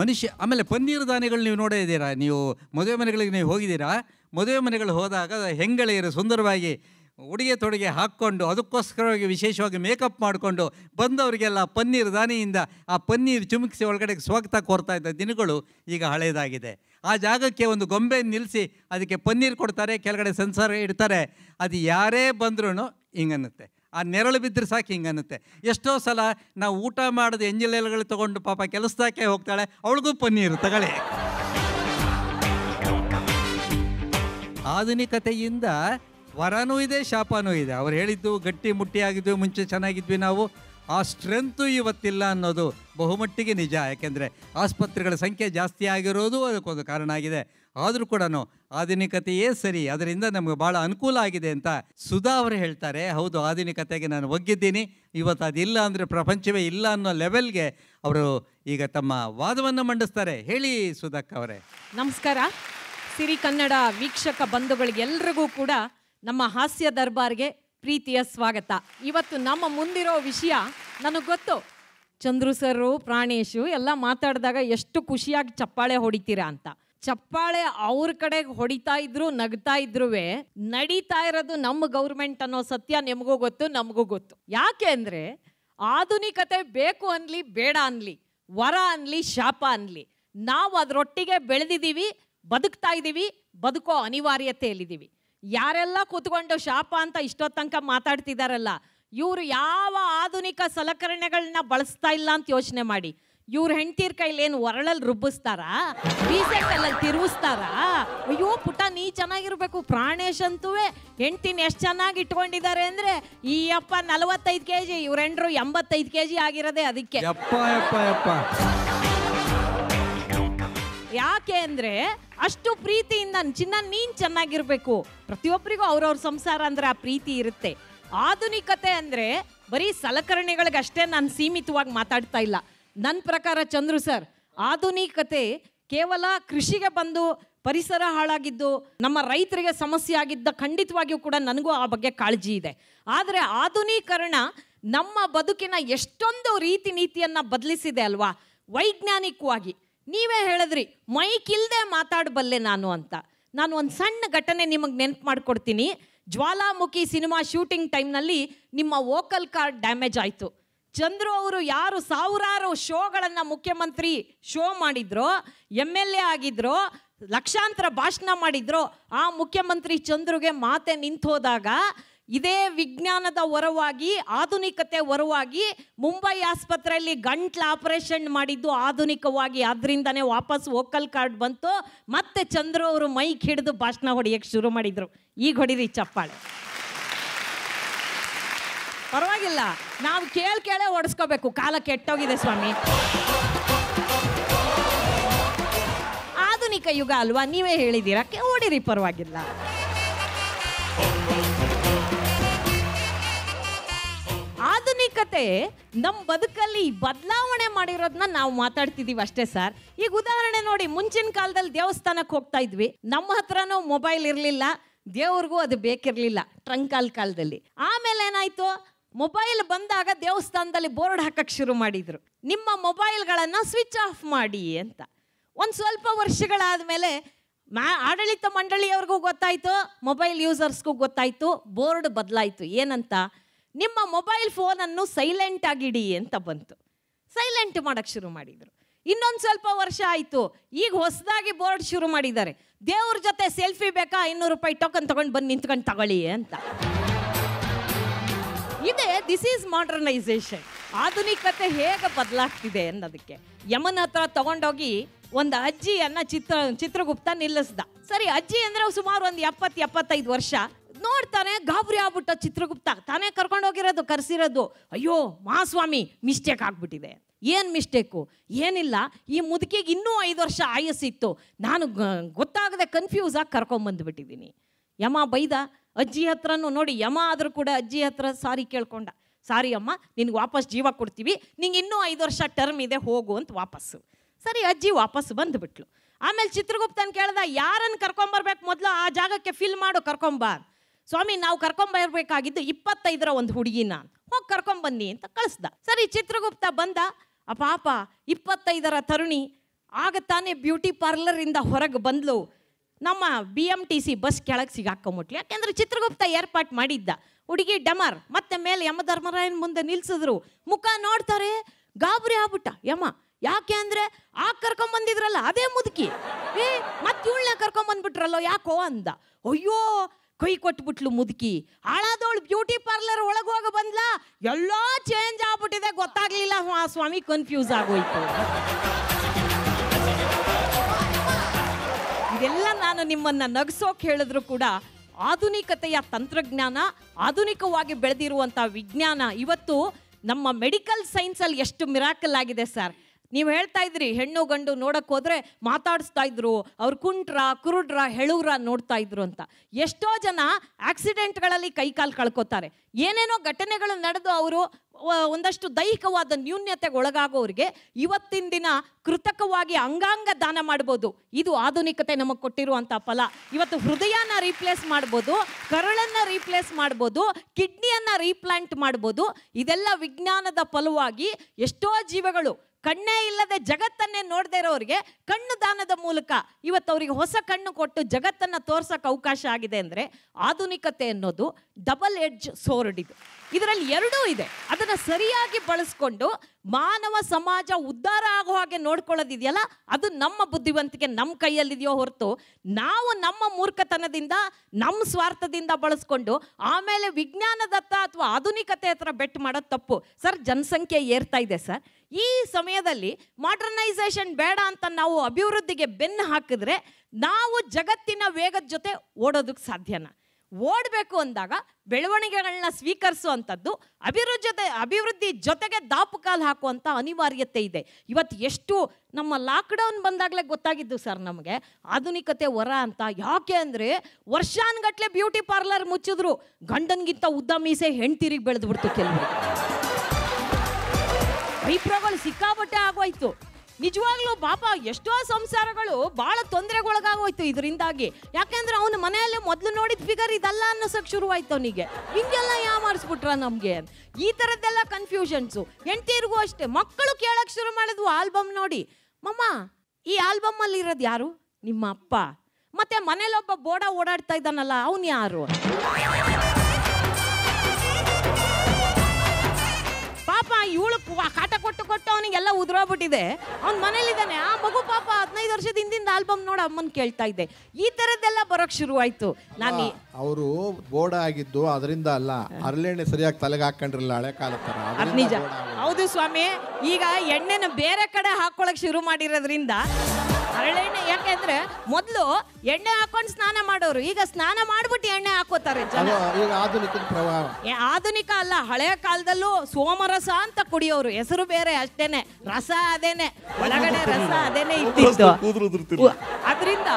ಮನುಷ್ಯ ಆಮೇಲೆ ಪನ್ನೀರ್ ದಾನಿಗಳು ನೀವು ನೋಡೇ ನೀವು ಮದುವೆ ಮನೆಗಳಿಗೆ ನೀವು ಹೋಗಿದ್ದೀರಾ ಮದುವೆ ಮನೆಗಳು ಹೋದಾಗ ಹೆಂಗಳೆಯರು ಸುಂದರವಾಗಿ ಉಡುಗೆ ತೊಡುಗೆ ಹಾಕ್ಕೊಂಡು ಅದಕ್ಕೋಸ್ಕರವಾಗಿ ವಿಶೇಷವಾಗಿ ಮೇಕಪ್ ಮಾಡಿಕೊಂಡು ಬಂದವರಿಗೆಲ್ಲ ಪನ್ನೀರ್ ದಾನಿಯಿಂದ ಆ ಪನ್ನೀರ್ ಚುಮುಕಿಸಿ ಒಳಗಡೆ ಸ್ವಾಗತ ಕೋರ್ತಾ ಇದ್ದ ದಿನಗಳು ಈಗ ಹಳೆಯದಾಗಿದೆ ಆ ಜಾಗಕ್ಕೆ ಒಂದು ಗೊಂಬೆ ನಿಲ್ಲಿಸಿ ಅದಕ್ಕೆ ಪನ್ನೀರ್ ಕೊಡ್ತಾರೆ ಕೆಳಗಡೆ ಸೆನ್ಸರ್ ಇಡ್ತಾರೆ ಅದು ಯಾರೇ ಬಂದ್ರೂ ಹಿಂಗನ್ನುತ್ತೆ ಆ ನೆರಳು ಬಿದ್ದರೆ ಸಾಕು ಹಿಂಗನ್ನುತ್ತೆ ಎಷ್ಟೋ ಸಲ ನಾವು ಊಟ ಮಾಡಿದ ಎಂಜಿಲೆಲ್ಗಳು ತೊಗೊಂಡು ಪಾಪ ಕೆಲಸದಾಕೆ ಹೋಗ್ತಾಳೆ ಅವಳಿಗೂ ಪನ್ನೀರು ತಗೊಳ್ಳಿ ಆಧುನಿಕತೆಯಿಂದ ವರನೂ ಇದೆ ಶಾಪನೂ ಇದೆ ಅವ್ರು ಹೇಳಿದ್ದು ಗಟ್ಟಿ ಮುಟ್ಟಿಯಾಗಿದ್ವಿ ಮುಂಚೆ ಚೆನ್ನಾಗಿದ್ವಿ ನಾವು ಆ ಸ್ಟ್ರೆಂತು ಇವತ್ತಿಲ್ಲ ಅನ್ನೋದು ಬಹುಮಟ್ಟಿಗೆ ನಿಜ ಯಾಕೆಂದರೆ ಆಸ್ಪತ್ರೆಗಳ ಸಂಖ್ಯೆ ಜಾಸ್ತಿ ಆಗಿರೋದು ಅದಕ್ಕೊಂದು ಕಾರಣ ಆಗಿದೆ ಆದರೂ ಕೂಡ ಆಧುನಿಕತೆಯೇ ಸರಿ ಅದರಿಂದ ನಮಗೆ ಭಾಳ ಅನುಕೂಲ ಆಗಿದೆ ಅಂತ ಸುಧಾ ಅವರು ಹೇಳ್ತಾರೆ ಹೌದು ಆಧುನಿಕತೆಗೆ ನಾನು ಒಗ್ಗಿದ್ದೀನಿ ಇವತ್ತು ಅದಿಲ್ಲ ಅಂದರೆ ಪ್ರಪಂಚವೇ ಇಲ್ಲ ಅನ್ನೋ ಲೆವೆಲ್ಗೆ ಅವರು ಈಗ ತಮ್ಮ ವಾದವನ್ನು ಮಂಡಿಸ್ತಾರೆ ಹೇಳಿ ಸುಧಾಕ್ ಅವರೇ ನಮಸ್ಕಾರ ಸಿರಿ ಕನ್ನಡ ವೀಕ್ಷಕ ಬಂಧುಗಳಿಗೆಲ್ರಿಗೂ ಕೂಡ ನಮ್ಮ ಹಾಸ್ಯ ದರ್ಬಾರ್ಗೆ ಪ್ರೀತಿಯ ಸ್ವಾಗತ ಇವತ್ತು ನಮ್ಮ ಮುಂದಿರೋ ವಿಷಯ ನನಗೆ ಗೊತ್ತು ಚಂದ್ರು ಸರು ಪ್ರಾಣೇಶು ಎಲ್ಲ ಮಾತಾಡಿದಾಗ ಎಷ್ಟು ಖುಷಿಯಾಗಿ ಚಪ್ಪಾಳೆ ಹೊಡಿತೀರಾ ಅಂತ ಚಪ್ಪಾಳೆ ಅವ್ರ ಕಡೆ ಹೊಡಿತಾ ಇದ್ರು ನಗ್ತಾ ಇದ್ರುವೆ ನಡೀತಾ ಇರೋದು ನಮ್ಮ ಗೌರ್ಮೆಂಟ್ ಅನ್ನೋ ಸತ್ಯ ನಿಮಗೂ ಗೊತ್ತು ನಮಗೂ ಗೊತ್ತು ಯಾಕೆ ಅಂದ್ರೆ ಆಧುನಿಕತೆ ಬೇಕು ಅನ್ಲಿ ಬೇಡ ಅನ್ಲಿ ವರ ಅನ್ಲಿ ಶಾಪ ಅನ್ಲಿ ನಾವು ಅದರೊಟ್ಟಿಗೆ ಬೆಳೆದಿದ್ದೀವಿ ಬದುಕ್ತಾ ಇದ್ದೀವಿ ಬದುಕೋ ಅನಿವಾರ್ಯತೆಯಲ್ಲಿದ್ದೀವಿ ಯಾರೆಲ್ಲ ಕೂತ್ಕೊಂಡು ಶಾಪ ಅಂತ ಇಷ್ಟೊತ್ತು ತನಕ ಮಾತಾಡ್ತಿದ್ದಾರಲ್ಲ ಇವರು ಯಾವ ಆಧುನಿಕ ಸಲಕರಣೆಗಳನ್ನ ಬಳಸ್ತಾ ಇಲ್ಲ ಅಂತ ಯೋಚನೆ ಮಾಡಿ ಇವ್ರ ಹೆಂಡ್ತೀರ್ ಕೈಲಿ ಏನು ಒರಳಲ್ಲಿ ರುಬ್ಬಿಸ್ತಾರಾ ಬೀಸೆ ತಿರುಗಿಸ್ತಾರ ತಿರುಗಿಸ್ತಾರಾ ಅಯ್ಯೋ ಪುಟ ನೀ ಚೆನ್ನಾಗಿರ್ಬೇಕು ಪ್ರಾಣೇಶ್ ಅಂತೂ ಹೆಂಡ್ತಿನ ಎಷ್ಟು ಚೆನ್ನಾಗಿ ಇಟ್ಕೊಂಡಿದ್ದಾರೆ ಅಂದ್ರೆ ಈ ಅಪ್ಪ ನಲವತ್ತೈದು ಕೆ ಜಿ ಇವ್ರೆಂಡ್ರು ಎಂಬತ್ತೈದು ಕೆ ಜಿ ಆಗಿರೋದೇ ಅದಕ್ಕೆ ಯಾಕೆ ಅಂದ್ರೆ ಅಷ್ಟು ಪ್ರೀತಿಯಿಂದ ಚಿನ್ನ ನೀನ್ ಚೆನ್ನಾಗಿರ್ಬೇಕು ಪ್ರತಿಯೊಬ್ಬರಿಗೂ ಅವ್ರವ್ರ ಸಂಸಾರ ಅಂದ್ರೆ ಆ ಪ್ರೀತಿ ಇರುತ್ತೆ ಆಧುನಿಕತೆ ಅಂದರೆ ಬರೀ ಅಷ್ಟೇ ನಾನು ಸೀಮಿತವಾಗಿ ಮಾತಾಡ್ತಾ ಇಲ್ಲ ನನ್ನ ಪ್ರಕಾರ ಚಂದ್ರು ಸರ್ ಆಧುನಿಕತೆ ಕೇವಲ ಕೃಷಿಗೆ ಬಂದು ಪರಿಸರ ಹಾಳಾಗಿದ್ದು ನಮ್ಮ ರೈತರಿಗೆ ಸಮಸ್ಯೆ ಆಗಿದ್ದ ಖಂಡಿತವಾಗಿಯೂ ಕೂಡ ನನಗೂ ಆ ಬಗ್ಗೆ ಕಾಳಜಿ ಇದೆ ಆದರೆ ಆಧುನೀಕರಣ ನಮ್ಮ ಬದುಕಿನ ಎಷ್ಟೊಂದು ರೀತಿ ನೀತಿಯನ್ನು ಬದಲಿಸಿದೆ ಅಲ್ವಾ ವೈಜ್ಞಾನಿಕವಾಗಿ ನೀವೇ ಹೇಳಿದ್ರಿ ಮೈಕ್ ಇಲ್ಲದೆ ಮಾತಾಡಬಲ್ಲೆ ನಾನು ಅಂತ ನಾನು ಒಂದು ಸಣ್ಣ ಘಟನೆ ನಿಮಗೆ ನೆನಪು ಮಾಡಿಕೊಡ್ತೀನಿ ಜ್ವಾಲಾಮುಖಿ ಸಿನಿಮಾ ಶೂಟಿಂಗ್ ಟೈಮ್ನಲ್ಲಿ ನಿಮ್ಮ ವೋಕಲ್ ಕಾರ್ಡ್ ಡ್ಯಾಮೇಜ್ ಆಯಿತು ಚಂದ್ರು ಅವರು ಯಾರು ಸಾವಿರಾರು ಶೋಗಳನ್ನು ಮುಖ್ಯಮಂತ್ರಿ ಶೋ ಮಾಡಿದ್ರೋ ಎಮ್ ಎಲ್ ಎ ಆಗಿದ್ರೋ ಲಕ್ಷಾಂತರ ಭಾಷಣ ಮಾಡಿದ್ರೋ ಆ ಮುಖ್ಯಮಂತ್ರಿ ಚಂದ್ರುಗೆ ಮಾತೆ ನಿಂತು ಹೋದಾಗ ಇದೇ ವಿಜ್ಞಾನದ ಹೊರವಾಗಿ ಆಧುನಿಕತೆ ಹೊರವಾಗಿ ಮುಂಬೈ ಆಸ್ಪತ್ರೆಯಲ್ಲಿ ಗಂಟ್ಲ ಆಪರೇಷನ್ ಮಾಡಿದ್ದು ಆಧುನಿಕವಾಗಿ ಅದರಿಂದನೇ ವಾಪಸ್ ವೋಕಲ್ ಕಾರ್ಡ್ ಬಂತು ಮತ್ತೆ ಚಂದ್ರು ಅವರು ಮೈಕ್ ಹಿಡಿದು ಭಾಷಣ ಹೊಡೆಯಕ್ಕೆ ಶುರು ಮಾಡಿದರು ಈಗ ಹೊಡಿರಿ ಚಪ್ಪಾಳೆ ಪರವಾಗಿಲ್ಲ ನಾವು ಕೇಳ ಕೇಳೇ ಓಡಿಸ್ಕೋಬೇಕು ಕಾಲ ಕೆಟ್ಟೋಗಿದೆ ಸ್ವಾಮಿ ಆಧುನಿಕ ಯುಗ ಅಲ್ವಾ ನೀವೇ ಹೇಳಿದ್ದೀರಾ ಓಡಿರಿ ಪರವಾಗಿಲ್ಲ ಮತ್ತೆ ನಮ್ಮ ಬದುಕಲ್ಲಿ ಬದಲಾವಣೆ ಮಾಡಿರೋದನ್ನ ನಾವು ಮಾತಾಡ್ತಿದೀವಿ ಅಷ್ಟೇ ಸರ್ ಈಗ ಉದಾಹರಣೆ ನೋಡಿ ಮುಂಚಿನ ಕಾಲದಲ್ಲಿ ದೇವಸ್ಥಾನಕ್ಕೆ ಹೋಗ್ತಾ ಇದ್ವಿ ನಮ್ಮ ಹತ್ರನೂ ಮೊಬೈಲ್ ಇರಲಿಲ್ಲ ದೇವ್ರಿಗೂ ಅದು ಬೇಕಿರಲಿಲ್ಲ ಟ್ರಂಕಾಲ್ ಕಾಲದಲ್ಲಿ ಆಮೇಲೆ ಏನಾಯ್ತು ಮೊಬೈಲ್ ಬಂದಾಗ ದೇವಸ್ಥಾನದಲ್ಲಿ ಬೋರ್ಡ್ ಹಾಕಕ್ಕೆ ಶುರು ಮಾಡಿದರು ನಿಮ್ಮ ಮೊಬೈಲ್ಗಳನ್ನು ಸ್ವಿಚ್ ಆಫ್ ಮಾಡಿ ಅಂತ ಒಂದು ಸ್ವಲ್ಪ ವರ್ಷಗಳಾದ ಮೇಲೆ ಮ್ಯಾ ಆಡಳಿತ ಮಂಡಳಿಯವ್ರಿಗೂ ಗೊತ್ತಾಯಿತು ಮೊಬೈಲ್ ಯೂಸರ್ಸ್ಗೂ ಗೊತ್ತಾಯಿತು ಬೋರ್ಡ್ ಬದಲಾಯಿತು ಏನಂತ ನಿಮ್ಮ ಮೊಬೈಲ್ ಫೋನನ್ನು ಸೈಲೆಂಟ್ ಆಗಿಡಿ ಅಂತ ಬಂತು ಸೈಲೆಂಟ್ ಮಾಡೋಕ್ಕೆ ಶುರು ಮಾಡಿದರು ಇನ್ನೊಂದು ಸ್ವಲ್ಪ ವರ್ಷ ಆಯಿತು ಈಗ ಹೊಸದಾಗಿ ಬೋರ್ಡ್ ಶುರು ಮಾಡಿದ್ದಾರೆ ದೇವ್ರ ಜೊತೆ ಸೆಲ್ಫಿ ಬೇಕಾ ಇನ್ನೂರು ರೂಪಾಯಿ ಟೋಕನ್ ತೊಗೊಂಡು ಬಂದು ನಿಂತ್ಕೊಂಡು ತಗೊಳ್ಳಿ ಅಂತ ಇದೇ ದಿಸ್ ಈಸ್ ಮಾಡರ್ನೈಸೇಷನ್ ಆಧುನಿಕತೆ ಹೇಗೆ ಬದಲಾಗ್ತಿದೆ ಅನ್ನೋದಕ್ಕೆ ಯಮನ ಹತ್ರ ತಗೊಂಡೋಗಿ ಒಂದು ಅಜ್ಜಿಯನ್ನು ಚಿತ್ರ ಚಿತ್ರಗುಪ್ತ ನಿಲ್ಲಿಸ್ದ ಸರಿ ಅಜ್ಜಿ ಅಂದರೆ ಸುಮಾರು ಒಂದು ಎಪ್ಪತ್ತು ಎಪ್ಪತ್ತೈದು ವರ್ಷ ನೋಡ್ತಾನೆ ಗಾಬರಿ ಆಗ್ಬಿಟ್ಟ ಚಿತ್ರಗುಪ್ತ ತಾನೇ ಕರ್ಕೊಂಡೋಗಿರೋದು ಕರೆಸಿರೋದು ಅಯ್ಯೋ ಮಹಾಸ್ವಾಮಿ ಮಿಸ್ಟೇಕ್ ಆಗ್ಬಿಟ್ಟಿದೆ ಏನು ಮಿಸ್ಟೇಕು ಏನಿಲ್ಲ ಈ ಮುದುಕಿಗೆ ಇನ್ನೂ ಐದು ವರ್ಷ ಆಯಸ್ಸಿತ್ತು ನಾನು ಗೊತ್ತಾಗದೆ ಕನ್ಫ್ಯೂಸ್ ಆಗಿ ಕರ್ಕೊಂಬಂದುಬಿಟ್ಟಿದ್ದೀನಿ ಯಮ ಬೈದ ಅಜ್ಜಿ ಹತ್ರನೂ ನೋಡಿ ಯಮ ಆದರೂ ಕೂಡ ಅಜ್ಜಿ ಹತ್ರ ಸಾರಿ ಕೇಳ್ಕೊಂಡ ಸಾರಿ ಅಮ್ಮ ನಿನಗೆ ವಾಪಸ್ ಜೀವ ಕೊಡ್ತೀವಿ ನಿಂಗೆ ಇನ್ನೂ ಐದು ವರ್ಷ ಟರ್ಮ್ ಇದೆ ಹೋಗು ಅಂತ ವಾಪಸ್ಸು ಸರಿ ಅಜ್ಜಿ ವಾಪಸ್ ಬಂದುಬಿಟ್ಲು ಆಮೇಲೆ ಚಿತ್ರಗುಪ್ತನ ಕೇಳ್ದ ಯಾರನ್ನು ಕರ್ಕೊಂಬರ್ಬೇಕು ಮೊದಲು ಆ ಜಾಗಕ್ಕೆ ಫಿಲ್ ಮಾಡು ಕರ್ಕೊಂಬ ಸ್ವಾಮಿ ನಾವು ಕರ್ಕೊಂಬರ್ಬೇಕಾಗಿದ್ದು ಇಪ್ಪತ್ತೈದರ ಒಂದು ಹುಡುಗಿನ ಹೋಗಿ ಕರ್ಕೊಂಬನ್ನಿ ಅಂತ ಕಳಿಸ್ದ ಸರಿ ಚಿತ್ರಗುಪ್ತ ಬಂದ ಆ ಪಾಪ ಇಪ್ಪತ್ತೈದರ ತರುಣಿ ಆಗ ತಾನೇ ಬ್ಯೂಟಿ ಪಾರ್ಲರಿಂದ ಹೊರಗೆ ಬಂದ್ಲು ನಮ್ಮ B M T C bus ಕೆಳಗೆ ಸಿಗಾಕೊಂಬಿಟ್ಲಿ ಯಾಕೆಂದ್ರೆ ಚಿತ್ರಗುಪ್ತ ಏರ್ಪಾಟ್ ಮಾಡಿದ್ದ ಹುಡುಗಿ ಡಮರ್ ಮತ್ತೆ ಮೇಲೆ ಯಮಧರ್ಮರಾಯನ ಮುಂದೆ ನಿಲ್ಸಿದ್ರು ಮುಖ ನೋಡ್ತಾರೆ ಗಾಬರಿ ಆಗ್ಬಿಟ್ಟ ಯಮ ಯಾಕೆ ಅಂದರೆ ಆಗ ಕರ್ಕೊಂಬಂದಿದ್ರಲ್ಲ ಅದೇ ಮುದುಕಿ ಏ ಮತ್ತೆ ಇವಳನ್ನ ಕರ್ಕೊಂಬಂದ್ಬಿಟ್ರಲ್ಲೋ ಯಾಕೋ ಅಂದ ಅಯ್ಯೋ ಕೈ ಕೊಟ್ಬಿಟ್ಲು ಮುದುಕಿ ಹಾಳಾದವಳು ಬ್ಯೂಟಿ ಪಾರ್ಲರ್ ಒಳಗೆ ಹೋಗಿ ಬಂದ್ಲ ಎಲ್ಲೋ ಚೇಂಜ್ ಆಗ್ಬಿಟ್ಟಿದೆ ಗೊತ್ತಾಗ್ಲಿಲ್ಲ ಸ್ವಾಮಿ ಕನ್ಫ್ಯೂಸ್ ಆಗೋಯ್ತು ಇದೆಲ್ಲ ನಾನು ನಿಮ್ಮನ್ನು ನಗಿಸೋಕೆ ಹೇಳಿದ್ರು ಕೂಡ ಆಧುನಿಕತೆಯ ತಂತ್ರಜ್ಞಾನ ಆಧುನಿಕವಾಗಿ ಬೆಳೆದಿರುವಂಥ ವಿಜ್ಞಾನ ಇವತ್ತು ನಮ್ಮ ಮೆಡಿಕಲ್ ಸೈನ್ಸಲ್ಲಿ ಎಷ್ಟು ಮಿರಾಕಲ್ ಆಗಿದೆ ಸರ್ ನೀವು ಹೇಳ್ತಾ ಇದ್ರಿ ಹೆಣ್ಣು ಗಂಡು ನೋಡಕ್ಕೆ ಹೋದ್ರೆ ಮಾತಾಡಿಸ್ತಾ ಇದ್ರು ಅವ್ರು ಕುಂಟ್ರ ಕುರುಡ್ರ ಹೆಳುಗ್ರ ನೋಡ್ತಾ ಇದ್ರು ಅಂತ ಎಷ್ಟೋ ಜನ ಆಕ್ಸಿಡೆಂಟ್ಗಳಲ್ಲಿ ಕೈಕಾಲು ಕಳ್ಕೊತಾರೆ ಏನೇನೋ ಘಟನೆಗಳು ನಡೆದು ಅವರು ಒಂದಷ್ಟು ದೈಹಿಕವಾದ ನ್ಯೂನ್ಯತೆಗೆ ಒಳಗಾಗೋರಿಗೆ ಇವತ್ತಿನ ದಿನ ಕೃತಕವಾಗಿ ಅಂಗಾಂಗ ದಾನ ಮಾಡ್ಬೋದು ಇದು ಆಧುನಿಕತೆ ನಮಗೆ ಕೊಟ್ಟಿರುವಂಥ ಫಲ ಇವತ್ತು ಹೃದಯನ ರೀಪ್ಲೇಸ್ ಮಾಡ್ಬೋದು ಕರಳನ್ನು ರೀಪ್ಲೇಸ್ ಮಾಡ್ಬೋದು ಕಿಡ್ನಿಯನ್ನು ರೀಪ್ಲಾಂಟ್ ಮಾಡ್ಬೋದು ಇದೆಲ್ಲ ವಿಜ್ಞಾನದ ಫಲವಾಗಿ ಎಷ್ಟೋ ಜೀವಗಳು ಕಣ್ಣೇ ಇಲ್ಲದೆ ಜಗತ್ತನ್ನೇ ನೋಡದೆ ಇರೋರಿಗೆ ಕಣ್ಣು ದಾನದ ಮೂಲಕ ಇವತ್ತು ಅವರಿಗೆ ಹೊಸ ಕಣ್ಣು ಕೊಟ್ಟು ಜಗತ್ತನ್ನು ತೋರ್ಸೋಕೆ ಅವಕಾಶ ಆಗಿದೆ ಅಂದರೆ ಆಧುನಿಕತೆ ಅನ್ನೋದು ಡಬಲ್ ಎಡ್ಜ್ ಸೋರ್ಡ್ ಇದು ಇದರಲ್ಲಿ ಎರಡೂ ಇದೆ ಅದನ್ನು ಸರಿಯಾಗಿ ಬಳಸ್ಕೊಂಡು ಮಾನವ ಸಮಾಜ ಉದ್ಧಾರ ಆಗೋ ಹಾಗೆ ನೋಡ್ಕೊಳ್ಳೋದಿದೆಯಲ್ಲ ಅದು ನಮ್ಮ ಬುದ್ಧಿವಂತಿಕೆ ನಮ್ಮ ಕೈಯಲ್ಲಿದೆಯೋ ಹೊರತು ನಾವು ನಮ್ಮ ಮೂರ್ಖತನದಿಂದ ನಮ್ಮ ಸ್ವಾರ್ಥದಿಂದ ಬಳಸ್ಕೊಂಡು ಆಮೇಲೆ ವಿಜ್ಞಾನದತ್ತ ಅಥವಾ ಆಧುನಿಕತೆ ಹತ್ರ ಬೆಟ್ ಮಾಡೋದು ತಪ್ಪು ಸರ್ ಜನಸಂಖ್ಯೆ ಏರ್ತಾ ಇದೆ ಸರ್ ಈ ಸಮಯದಲ್ಲಿ ಮಾಡರ್ನೈಸೇಷನ್ ಬೇಡ ಅಂತ ನಾವು ಅಭಿವೃದ್ಧಿಗೆ ಬೆನ್ನು ಹಾಕಿದ್ರೆ ನಾವು ಜಗತ್ತಿನ ವೇಗದ ಜೊತೆ ಓಡೋದಕ್ಕೆ ಸಾಧ್ಯನ ಓಡಬೇಕು ಅಂದಾಗ ಬೆಳವಣಿಗೆಗಳನ್ನ ಸ್ವೀಕರಿಸುವಂಥದ್ದು ಅಭಿವೃದ್ಧಿ ಜೊತೆ ಅಭಿವೃದ್ಧಿ ಜೊತೆಗೆ ದಾಪುಕಾಲು ಹಾಕುವಂಥ ಅನಿವಾರ್ಯತೆ ಇದೆ ಇವತ್ತು ಎಷ್ಟು ನಮ್ಮ ಲಾಕ್ಡೌನ್ ಬಂದಾಗಲೇ ಗೊತ್ತಾಗಿದ್ದು ಸರ್ ನಮಗೆ ಆಧುನಿಕತೆ ವರ ಅಂತ ಯಾಕೆ ಅಂದರೆ ವರ್ಷಾನ್ಗಟ್ಲೆ ಬ್ಯೂಟಿ ಪಾರ್ಲರ್ ಮುಚ್ಚಿದ್ರು ಗಂಡನಿಗಿಂತ ಉದ್ದ ಮೀಸೆ ಹೆಂಡ್ತಿರಿಗೆ ಬೆಳೆದು ಕೆಲವರು ವಿಪ್ರಗಳು ಸಿಕ್ಕಾಪಟ್ಟೆ ಆಗೋಯ್ತು ನಿಜವಾಗ್ಲೂ ಪಾಪ ಎಷ್ಟೋ ಸಂಸಾರಗಳು ಭಾಳ ತೊಂದರೆಗೊಳಗಾಗೋಯ್ತು ಇದರಿಂದಾಗಿ ಯಾಕೆಂದ್ರೆ ಅವನು ಮನೆಯಲ್ಲಿ ಮೊದಲು ನೋಡಿದ ಫಿಗರ್ ಇದಲ್ಲ ಶುರು ಶುರುವಾಯ್ತು ಅವನಿಗೆ ಹಿಂಗೆಲ್ಲ ಮಾಡಿಸ್ಬಿಟ್ರ ನಮಗೆ ಈ ಥರದ್ದೆಲ್ಲ ಕನ್ಫ್ಯೂಷನ್ಸು ಹೆಂಡತಿರ್ಗೂ ಅಷ್ಟೇ ಮಕ್ಕಳು ಕೇಳಕ್ಕೆ ಶುರು ಮಾಡಿದ್ವು ಆಲ್ಬಮ್ ನೋಡಿ ಮಮ್ಮ ಈ ಅಲ್ಲಿ ಇರೋದು ಯಾರು ನಿಮ್ಮ ಅಪ್ಪ ಮತ್ತೆ ಒಬ್ಬ ಬೋಡ ಓಡಾಡ್ತಾ ಇದ್ದಾನಲ್ಲ ಅವನು ಯಾರು ಇವಳು ಕಾಟ ಕೊಟ್ಟು ಕೊಟ್ಟು ಅವನಿಗೆಲ್ಲ ಉದುರೋಗ್ಬಿಟ್ಟಿದೆ ಅವ್ನ ಮನೇಲಿದ್ದಾನೆ ಆ ಮಗು ಪಾಪ ಹದಿನೈದು ವರ್ಷದ ಹಿಂದಿಂದ ಆಲ್ಬಮ್ ನೋಡಿ ಅಮ್ಮನ ಕೇಳ್ತಾ ಇದ್ದೆ ಈ ಥರದ್ದೆಲ್ಲ ಬರೋಕ್ ಶುರು ಆಯ್ತು ನಾನು ಅವರು ಬೋರ್ಡ್ ಆಗಿದ್ದು ಅದರಿಂದ ಅಲ್ಲ ಹರಳೆಣ್ಣೆ ಸರಿಯಾಗಿ ತಲೆಗೆ ಹಾಕೊಂಡಿರಲ್ಲ ಹಳೆ ಕಾಲ ನಿಜ ಹೌದು ಸ್ವಾಮಿ ಈಗ ಎಣ್ಣೆನ ಬೇರೆ ಕಡೆ ಹಾಕೊಳಕ್ ಶುರು ಮಾಡಿರೋದ್ರಿಂದ ಹರಳೆಣ್ಣೆ ಯಾಕೆಂದ್ರೆ ಮೊದಲು ಎಣ್ಣೆ ಹಾಕೊಂಡು ಸ್ನಾನ ಮಾಡೋರು ಈಗ ಸ್ನಾನ ಮಾಡ್ಬಿಟ್ಟು ಎಣ್ಣೆ ಹಾಕೋತಾರೆ ಜನ ಆಧುನಿಕ ಅಲ್ಲ ಹಳೆಯ ಕಾಲದಲ್ಲೂ ಸೋಮರಸ ಅಂತ ಕುಡಿಯೋರು ಹೆಸರು ಬೇರೆ ಅಷ್ಟೇನೆ ರಸ ಅದೇನೆ ಒಳಗಡೆ ರಸ ಅದೇನೆ ಇದ್ದಿತ್ತು ಅದರಿಂದ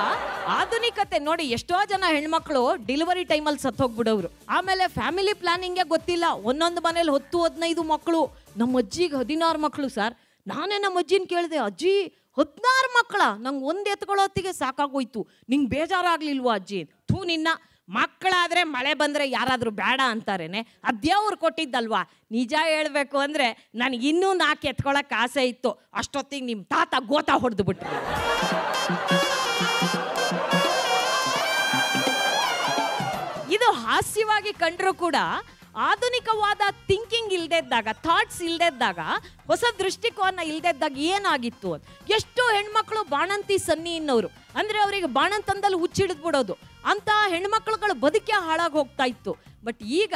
ಆಧುನಿಕತೆ ನೋಡಿ ಎಷ್ಟೋ ಜನ ಹೆಣ್ಮಕ್ಳು ಡೆಲಿವರಿ ಟೈಮಲ್ಲಿ ಹೋಗ್ಬಿಡೋರು ಆಮೇಲೆ ಫ್ಯಾಮಿಲಿ ಪ್ಲಾನಿಂಗ್ ಗೊತ್ತಿಲ್ಲ ಒಂದೊಂದು ಮನೇಲಿ ಹೊತ್ತು ಹದಿನೈದು ಮಕ್ಕಳು ನಮ್ಮ ಅಜ್ಜಿಗೆ ಹದಿನಾರು ಮಕ್ಕಳು ಸರ್ ನಾನೇ ನಮ್ಮ ಅಜ್ಜಿನ ಕೇಳಿದೆ ಅಜ್ಜಿ ಹದಿನಾರು ಮಕ್ಕಳ ನಂಗೆ ಒಂದು ಹೊತ್ತಿಗೆ ಸಾಕಾಗೋಯ್ತು ನಿಂಗೆ ಬೇಜಾರಾಗ್ಲಿಲ್ವ ಅಜ್ಜಿ ಥೂ ನಿನ್ನ ಮಕ್ಕಳಾದರೆ ಮಳೆ ಬಂದರೆ ಯಾರಾದರೂ ಬೇಡ ಅಂತಾರೇನೆ ಅದ್ಯಾವ್ರು ಕೊಟ್ಟಿದ್ದಲ್ವಾ ನಿಜ ಹೇಳಬೇಕು ಅಂದರೆ ನನಗೆ ಇನ್ನೂ ನಾಲ್ಕು ಎತ್ಕೊಳ್ಳೋಕೆ ಆಸೆ ಇತ್ತು ಅಷ್ಟೊತ್ತಿಗೆ ನಿಮ್ಮ ತಾತ ಗೋತ ಹೊಡೆದು ಬಿಟ್ಟು ಇದು ಹಾಸ್ಯವಾಗಿ ಕಂಡರೂ ಕೂಡ ಆಧುನಿಕವಾದ ಥಿಂಕಿಂಗ್ ಇದ್ದಾಗ ಥಾಟ್ಸ್ ಇದ್ದಾಗ ಹೊಸ ದೃಷ್ಟಿಕೋನ ಇದ್ದಾಗ ಏನಾಗಿತ್ತು ಎಷ್ಟೋ ಹೆಣ್ಮಕ್ಳು ಬಾಣಂತಿ ಸನ್ನಿ ಇನ್ನವರು ಅಂದ್ರೆ ಅವರಿಗೆ ಬಾಣಂತಂದಲ್ಲಿ ಹುಚ್ಚಿಡಿದ್ಬಿಡೋದು ಅಂತಹ ಹೆಣ್ಮಕ್ಳುಗಳು ಬದುಕೆ ಹಾಳಾಗಿ ಹೋಗ್ತಾ ಇತ್ತು ಬಟ್ ಈಗ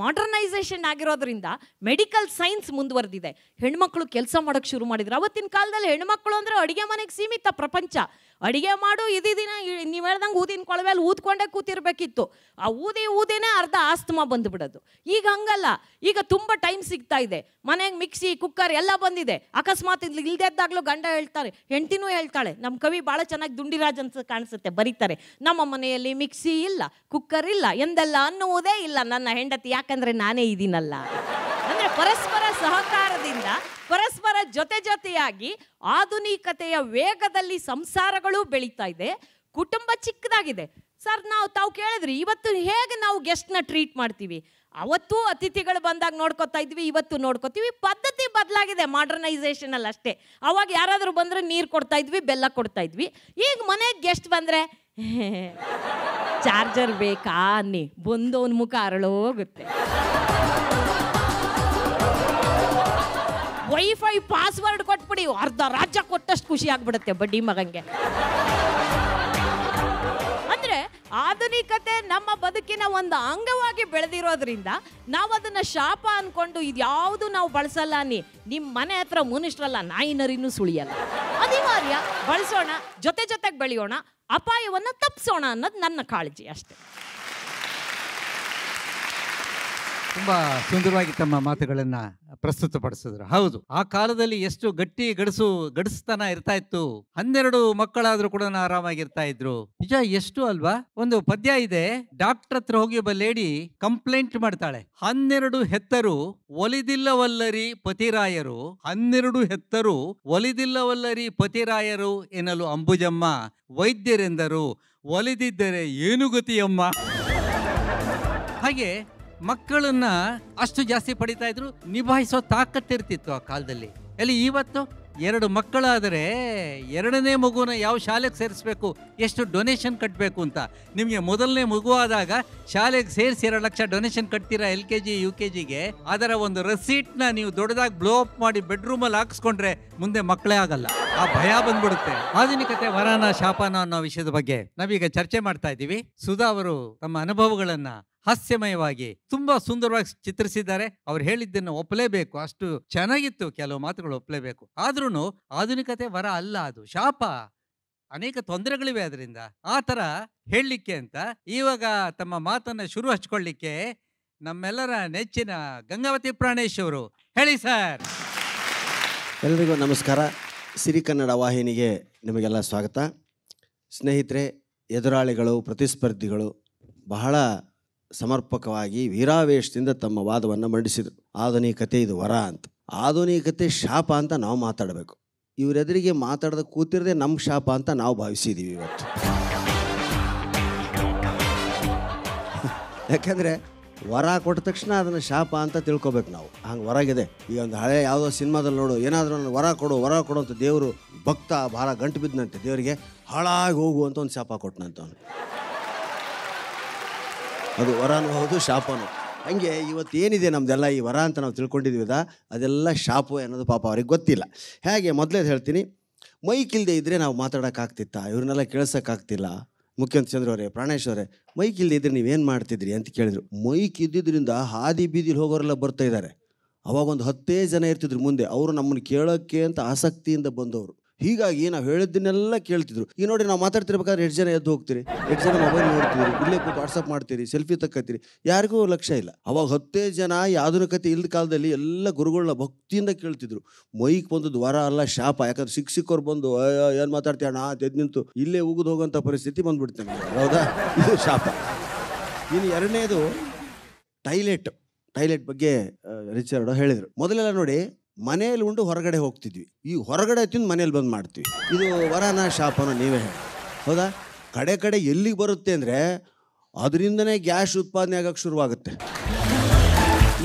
ಮಾಡರ್ನೈಸೇಷನ್ ಆಗಿರೋದ್ರಿಂದ ಮೆಡಿಕಲ್ ಸೈನ್ಸ್ ಮುಂದುವರೆದಿದೆ ಹೆಣ್ಮಕ್ಳು ಕೆಲಸ ಮಾಡೋಕ್ಕೆ ಶುರು ಮಾಡಿದ್ರು ಅವತ್ತಿನ ಕಾಲದಲ್ಲಿ ಹೆಣ್ಮಕ್ಳು ಅಂದರೆ ಅಡುಗೆ ಮನೆಗೆ ಸೀಮಿತ ಪ್ರಪಂಚ ಅಡುಗೆ ಮಾಡು ಇದಿದಿನ ನೀವು ಹೇಳ್ದಂಗೆ ಊದಿನ ಕೊಳವೆಯಲ್ಲಿ ಊದ್ಕೊಂಡೆ ಕೂತಿರ್ಬೇಕಿತ್ತು ಆ ಊದಿ ಊದಿನೇ ಅರ್ಧ ಆಸ್ತಮ ಬಂದುಬಿಡೋದು ಈಗ ಹಂಗಲ್ಲ ಈಗ ತುಂಬ ಟೈಮ್ ಸಿಗ್ತಾ ಇದೆ ಮನೆಗೆ ಮಿಕ್ಸಿ ಕುಕ್ಕರ್ ಎಲ್ಲ ಬಂದಿದೆ ಅಕಸ್ಮಾತ್ ಇಲ್ಲಿ ಇಲ್ದೇದ್ದಾಗ್ಲೂ ಗಂಡ ಹೇಳ್ತಾರೆ ಹೆಂಡ್ತಿನೂ ಹೇಳ್ತಾಳೆ ನಮ್ಮ ಕವಿ ಭಾಳ ಚೆನ್ನಾಗಿ ದುಂಡಿರಾಜ್ ಅನ್ಸ ಕಾಣಿಸುತ್ತೆ ಬರೀತಾರೆ ನಮ್ಮ ಮನೆಯಲ್ಲಿ ಮಿಕ್ಸಿ ಇಲ್ಲ ಕುಕ್ಕರ್ ಇಲ್ಲ ಎಂದೆಲ್ಲ ಅನ್ನುವುದೇ ಇಲ್ಲ ನನ್ನ ಹೆಂಡತಿ ಯಾಕಂದರೆ ನಾನೇ ಇದ್ದೀನಲ್ಲ ಅಂದರೆ ಪರಸ್ಪರ ಸಹಕಾರದಿಂದ ಪರಸ್ಪರ ಜೊತೆ ಜೊತೆಯಾಗಿ ಆಧುನಿಕತೆಯ ವೇಗದಲ್ಲಿ ಸಂಸಾರಗಳು ಬೆಳೀತಾ ಇದೆ ಕುಟುಂಬ ಚಿಕ್ಕದಾಗಿದೆ ಸರ್ ನಾವು ತಾವು ಕೇಳಿದ್ರಿ ಇವತ್ತು ಹೇಗೆ ನಾವು ಗೆಸ್ಟ್ನ ಟ್ರೀಟ್ ಮಾಡ್ತೀವಿ ಅವತ್ತು ಅತಿಥಿಗಳು ಬಂದಾಗ ನೋಡ್ಕೊತಾ ಇದ್ವಿ ಇವತ್ತು ನೋಡ್ಕೊತೀವಿ ಪದ್ಧತಿ ಬದಲಾಗಿದೆ ಅಲ್ಲಿ ಅಷ್ಟೇ ಅವಾಗ ಯಾರಾದರೂ ಬಂದರೆ ನೀರು ಕೊಡ್ತಾ ಇದ್ವಿ ಬೆಲ್ಲ ಕೊಡ್ತಾ ಇದ್ವಿ ಈಗ ಮನೆಗೆ ಗೆಸ್ಟ್ ಬಂದರೆ <laughs> ಚಾರ್ಜರ್ ಬೇಕಾ ಅನ್ನಿ ಬಂದವನ ಮುಖ ಅರಳೋಗುತ್ತೆ ವೈಫೈ ಪಾಸ್ವರ್ಡ್ ಕೊಟ್ಬಿಡಿ ಅರ್ಧ ರಾಜ್ಯ ಕೊಟ್ಟಷ್ಟು ಖುಷಿ ಆಗ್ಬಿಡುತ್ತೆ ಬಡ್ಡಿ ಮಗಂಗೆ ಅಂದ್ರೆ ಆಧುನಿಕತೆ ನಮ್ಮ ಬದುಕಿನ ಒಂದು ಅಂಗವಾಗಿ ಬೆಳೆದಿರೋದ್ರಿಂದ ನಾವು ಅದನ್ನ ಶಾಪ ಅನ್ಕೊಂಡು ಇದ್ಯಾವುದು ನಾವು ಬಳಸಲ್ಲ ಅನ್ನಿ ನಿಮ್ಮ ಮನೆ ಹತ್ರ ಮುನಿಷ್ಟ್ರಲ್ಲ ನಾಯಿನರಿನೂ ಸುಳಿಯಲ್ಲ ಅನಿವಾರ್ಯ ಬಳಸೋಣ ಜೊತೆ ಜೊತೆಗೆ ಬೆಳೆಯೋಣ ಅಪಾಯವನ್ನು ತಪ್ಪಿಸೋಣ ಅನ್ನೋದು ನನ್ನ ಕಾಳಜಿ ಅಷ್ಟೇ ತುಂಬಾ ಸುಂದರವಾಗಿ ತಮ್ಮ ಮಾತುಗಳನ್ನ ಪ್ರಸ್ತುತಪಡಿಸಿದ್ರು ಹೌದು ಆ ಕಾಲದಲ್ಲಿ ಎಷ್ಟು ಗಟ್ಟಿ ಗಡಸು ಗಡಸ್ತನ ಇರ್ತಾ ಇತ್ತು ಹನ್ನೆರಡು ಮಕ್ಕಳಾದ್ರೂ ಕೂಡ ಆರಾಮಾಗಿರ್ತಾ ಇದ್ರು ನಿಜ ಎಷ್ಟು ಅಲ್ವಾ ಒಂದು ಪದ್ಯ ಇದೆ ಡಾಕ್ಟರ್ ಹತ್ರ ಹೋಗಿ ಒಬ್ಬ ಲೇಡಿ ಕಂಪ್ಲೇಂಟ್ ಮಾಡ್ತಾಳೆ ಹನ್ನೆರಡು ಹೆತ್ತರು ಒಲಿದಿಲ್ಲವಲ್ಲರಿ ಪತಿರಾಯರು ಹನ್ನೆರಡು ಹೆತ್ತರು ಒಲಿದಿಲ್ಲವಲ್ಲರಿ ಪತಿರಾಯರು ಎನ್ನಲು ಅಂಬುಜಮ್ಮ ವೈದ್ಯರೆಂದರು ಒಲಿದಿದ್ದರೆ ಏನು ಗತಿಯಮ್ಮ ಹಾಗೆ ಮಕ್ಕಳನ್ನ ಅಷ್ಟು ಜಾಸ್ತಿ ಪಡಿತಾ ಇದ್ರು ನಿಭಾಯಿಸೋ ತಾಕತ್ತಿರ್ತಿತ್ತು ಆ ಕಾಲದಲ್ಲಿ ಅಲ್ಲಿ ಇವತ್ತು ಎರಡು ಮಕ್ಕಳಾದರೆ ಎರಡನೇ ಮಗುನ ಯಾವ ಶಾಲೆಗೆ ಸೇರಿಸ್ಬೇಕು ಎಷ್ಟು ಡೊನೇಷನ್ ಕಟ್ಟಬೇಕು ಅಂತ ನಿಮಗೆ ಮೊದಲನೇ ಮಗುವಾದಾಗ ಶಾಲೆಗೆ ಸೇರಿಸಿ ಎರಡು ಲಕ್ಷ ಡೊನೇಷನ್ ಕಟ್ತೀರಾ L K G U K ಜಿಗೆ ಅದರ ಒಂದು ರಸೀಟ್ನ ನೀವು ದೊಡ್ಡದಾಗಿ ಬ್ಲೋ ಅಪ್ ಮಾಡಿ ಬೆಡ್ರೂಮಲ್ಲಿ ಹಾಕಿಸ್ಕೊಂಡ್ರೆ ಮುಂದೆ ಮಕ್ಕಳೇ ಆಗಲ್ಲ ಆ ಭಯ ಬಂದ್ಬಿಡುತ್ತೆ ಆಧುನಿಕತೆ ವರಾನ ಶಾಪನ ಅನ್ನೋ ವಿಷಯದ ಬಗ್ಗೆ ನಾವೀಗ ಚರ್ಚೆ ಮಾಡ್ತಾ ಇದ್ದೀವಿ ಸುಧಾ ಅವರು ತಮ್ಮ ಅನುಭವಗಳನ್ನ ಹಾಸ್ಯಮಯವಾಗಿ ತುಂಬಾ ಸುಂದರವಾಗಿ ಚಿತ್ರಿಸಿದ್ದಾರೆ ಅವ್ರು ಹೇಳಿದ್ದನ್ನು ಒಪ್ಪಲೇಬೇಕು ಅಷ್ಟು ಚೆನ್ನಾಗಿತ್ತು ಕೆಲವು ಮಾತುಗಳು ಒಪ್ಪಲೇಬೇಕು ಆದ್ರೂ ಆಧುನಿಕತೆ ವರ ಅಲ್ಲ ಅದು ಶಾಪ ಅನೇಕ ತೊಂದರೆಗಳಿವೆ ಅದರಿಂದ ಆ ಥರ ಹೇಳಲಿಕ್ಕೆ ಅಂತ ಇವಾಗ ತಮ್ಮ ಮಾತನ್ನು ಶುರು ಹಚ್ಕೊಳ್ಳಿಕ್ಕೆ ನಮ್ಮೆಲ್ಲರ ನೆಚ್ಚಿನ ಗಂಗಾವತಿ ಪ್ರಾಣೇಶ್ ಅವರು ಹೇಳಿ ಸರ್ ಎಲ್ರಿಗೂ ನಮಸ್ಕಾರ ಸಿರಿ ಕನ್ನಡ ವಾಹಿನಿಗೆ ನಿಮಗೆಲ್ಲ ಸ್ವಾಗತ ಸ್ನೇಹಿತರೆ ಎದುರಾಳಿಗಳು ಪ್ರತಿಸ್ಪರ್ಧಿಗಳು ಬಹಳ ಸಮರ್ಪಕವಾಗಿ ವೀರಾವೇಶದಿಂದ ತಮ್ಮ ವಾದವನ್ನು ಮಂಡಿಸಿದರು ಆಧುನಿಕತೆ ಇದು ವರ ಅಂತ ಆಧುನಿಕತೆ ಶಾಪ ಅಂತ ನಾವು ಮಾತಾಡಬೇಕು ಇವರೆದುರಿಗೆ ಮಾತಾಡದ ಕೂತಿರದೆ ನಮ್ಮ ಶಾಪ ಅಂತ ನಾವು ಭಾವಿಸಿದ್ದೀವಿ ಇವತ್ತು ಯಾಕಂದರೆ ವರ ಕೊಟ್ಟ ತಕ್ಷಣ ಅದನ್ನು ಶಾಪ ಅಂತ ತಿಳ್ಕೊಬೇಕು ನಾವು ಹಂಗೆ ಹೊರಗಿದೆ ಈಗ ಒಂದು ಹಳೆ ಯಾವುದೋ ಸಿನಿಮಾದಲ್ಲಿ ನೋಡು ಏನಾದರೂ ವರ ಕೊಡು ವರ ಕೊಡು ಅಂತ ದೇವರು ಭಕ್ತ ಭಾಳ ಗಂಟು ಬಿದ್ದನಂತೆ ದೇವರಿಗೆ ಹಾಳಾಗಿ ಹೋಗು ಅಂತ ಒಂದು ಶಾಪ ಕೊಟ್ಟನಂತ ಅವನು ಅದು ವರನೂ ಹೌದು ಶಾಪನು ಹಾಗೆ ಇವತ್ತು ಏನಿದೆ ನಮ್ಮದೆಲ್ಲ ಈ ವರ ಅಂತ ನಾವು ತಿಳ್ಕೊಂಡಿದ್ವಿ ಅದ ಅದೆಲ್ಲ ಶಾಪು ಅನ್ನೋದು ಪಾಪ ಅವ್ರಿಗೆ ಗೊತ್ತಿಲ್ಲ ಹೇಗೆ ಮೊದಲೇ ಹೇಳ್ತೀನಿ ಮೈಕ್ ಇಲ್ಲದೆ ಇದ್ದರೆ ನಾವು ಮಾತಾಡೋಕ್ಕಾಗ್ತಿತ್ತ ಇವ್ರನ್ನೆಲ್ಲ ಕೇಳಿಸೋಕ್ಕಾಗ್ತಿಲ್ಲ ಮುಖ್ಯಮಂತ್ರಿ ಚಂದ್ರವರೇ ಅವರೇ ಪ್ರಾಣೇಶ್ ಅವರೇ ಮೈಕ್ ಇಲ್ಲದೆ ಇದ್ರೆ ನೀವೇನು ಮಾಡ್ತಿದ್ರಿ ಅಂತ ಕೇಳಿದ್ರು ಮೈಕ್ ಇದ್ದಿದ್ದರಿಂದ ಹಾದಿ ಬೀದಿಲಿ ಹೋಗೋರೆಲ್ಲ ಬರ್ತಾ ಇದ್ದಾರೆ ಅವಾಗೊಂದು ಹತ್ತೇ ಜನ ಇರ್ತಿದ್ರು ಮುಂದೆ ಅವರು ನಮ್ಮನ್ನು ಕೇಳೋಕ್ಕೆ ಅಂತ ಆಸಕ್ತಿಯಿಂದ ಬಂದವರು ಹೀಗಾಗಿ ನಾವು ಹೇಳಿದ್ದನ್ನೆಲ್ಲ ಕೇಳ್ತಿದ್ರು ಈಗ ನೋಡಿ ನಾವು ಮಾತಾಡ್ತಿರ್ಬೇಕಾದ್ರೆ ಎಷ್ಟು ಜನ ಎದ್ದು ಹೋಗ್ತೀರಿ ಎಷ್ಟು ಜನ ಮೊಬೈಲ್ ನೋಡ್ತೀರಿ ಇಲ್ಲೇ ಕೂತು ವಾಟ್ಸಪ್ ಮಾಡ್ತೀರಿ ಸೆಲ್ಫಿ ತಕ್ಕತ್ತೀರಿ ಯಾರಿಗೂ ಲಕ್ಷ್ಯ ಇಲ್ಲ ಅವಾಗ ಹತ್ತೇ ಜನ ಆಧುನಿಕತೆ ಇಲ್ಲದ ಕಾಲದಲ್ಲಿ ಎಲ್ಲ ಗುರುಗಳನ್ನ ಭಕ್ತಿಯಿಂದ ಕೇಳ್ತಿದ್ರು ಮೈಕ್ ಬಂದು ದ್ವಾರ ಅಲ್ಲ ಶಾಪ ಯಾಕಂದ್ರೆ ಶಿಕ್ಷಕರು ಸಿಕ್ಕೋರು ಬಂದು ಏನು ಮಾತಾಡ್ತೀಯ ಅಣ್ಣ ತೆದ್ ನಿಂತು ಇಲ್ಲೇ ಉಗಿದು ಹೋಗುವಂಥ ಪರಿಸ್ಥಿತಿ ಬಂದ್ಬಿಡ್ತೇನೆ ಹೌದಾ ಇದು ಶಾಪ ಇನ್ನು ಎರಡನೇದು ಟಾಯ್ಲೆಟ್ ಟಾಯ್ಲೆಟ್ ಬಗ್ಗೆ ರಿಚರ್ಡ್ ಹೇಳಿದರು ಮೊದಲೆಲ್ಲ ನೋಡಿ ಮನೆಯಲ್ಲಿ ಉಂಡು ಹೊರಗಡೆ ಹೋಗ್ತಿದ್ವಿ ಈ ಹೊರಗಡೆ ತಿಂದು ಮನೇಲಿ ಬಂದು ಮಾಡ್ತೀವಿ ಇದು ವರನ ಶಾಪನ ನೀವೇ ಹೇಳಿ ಹೌದಾ ಕಡೆ ಕಡೆ ಎಲ್ಲಿಗೆ ಬರುತ್ತೆ ಅಂದರೆ ಅದರಿಂದನೇ ಗ್ಯಾಸ್ ಉತ್ಪಾದನೆ ಆಗೋಕ್ಕೆ ಶುರುವಾಗುತ್ತೆ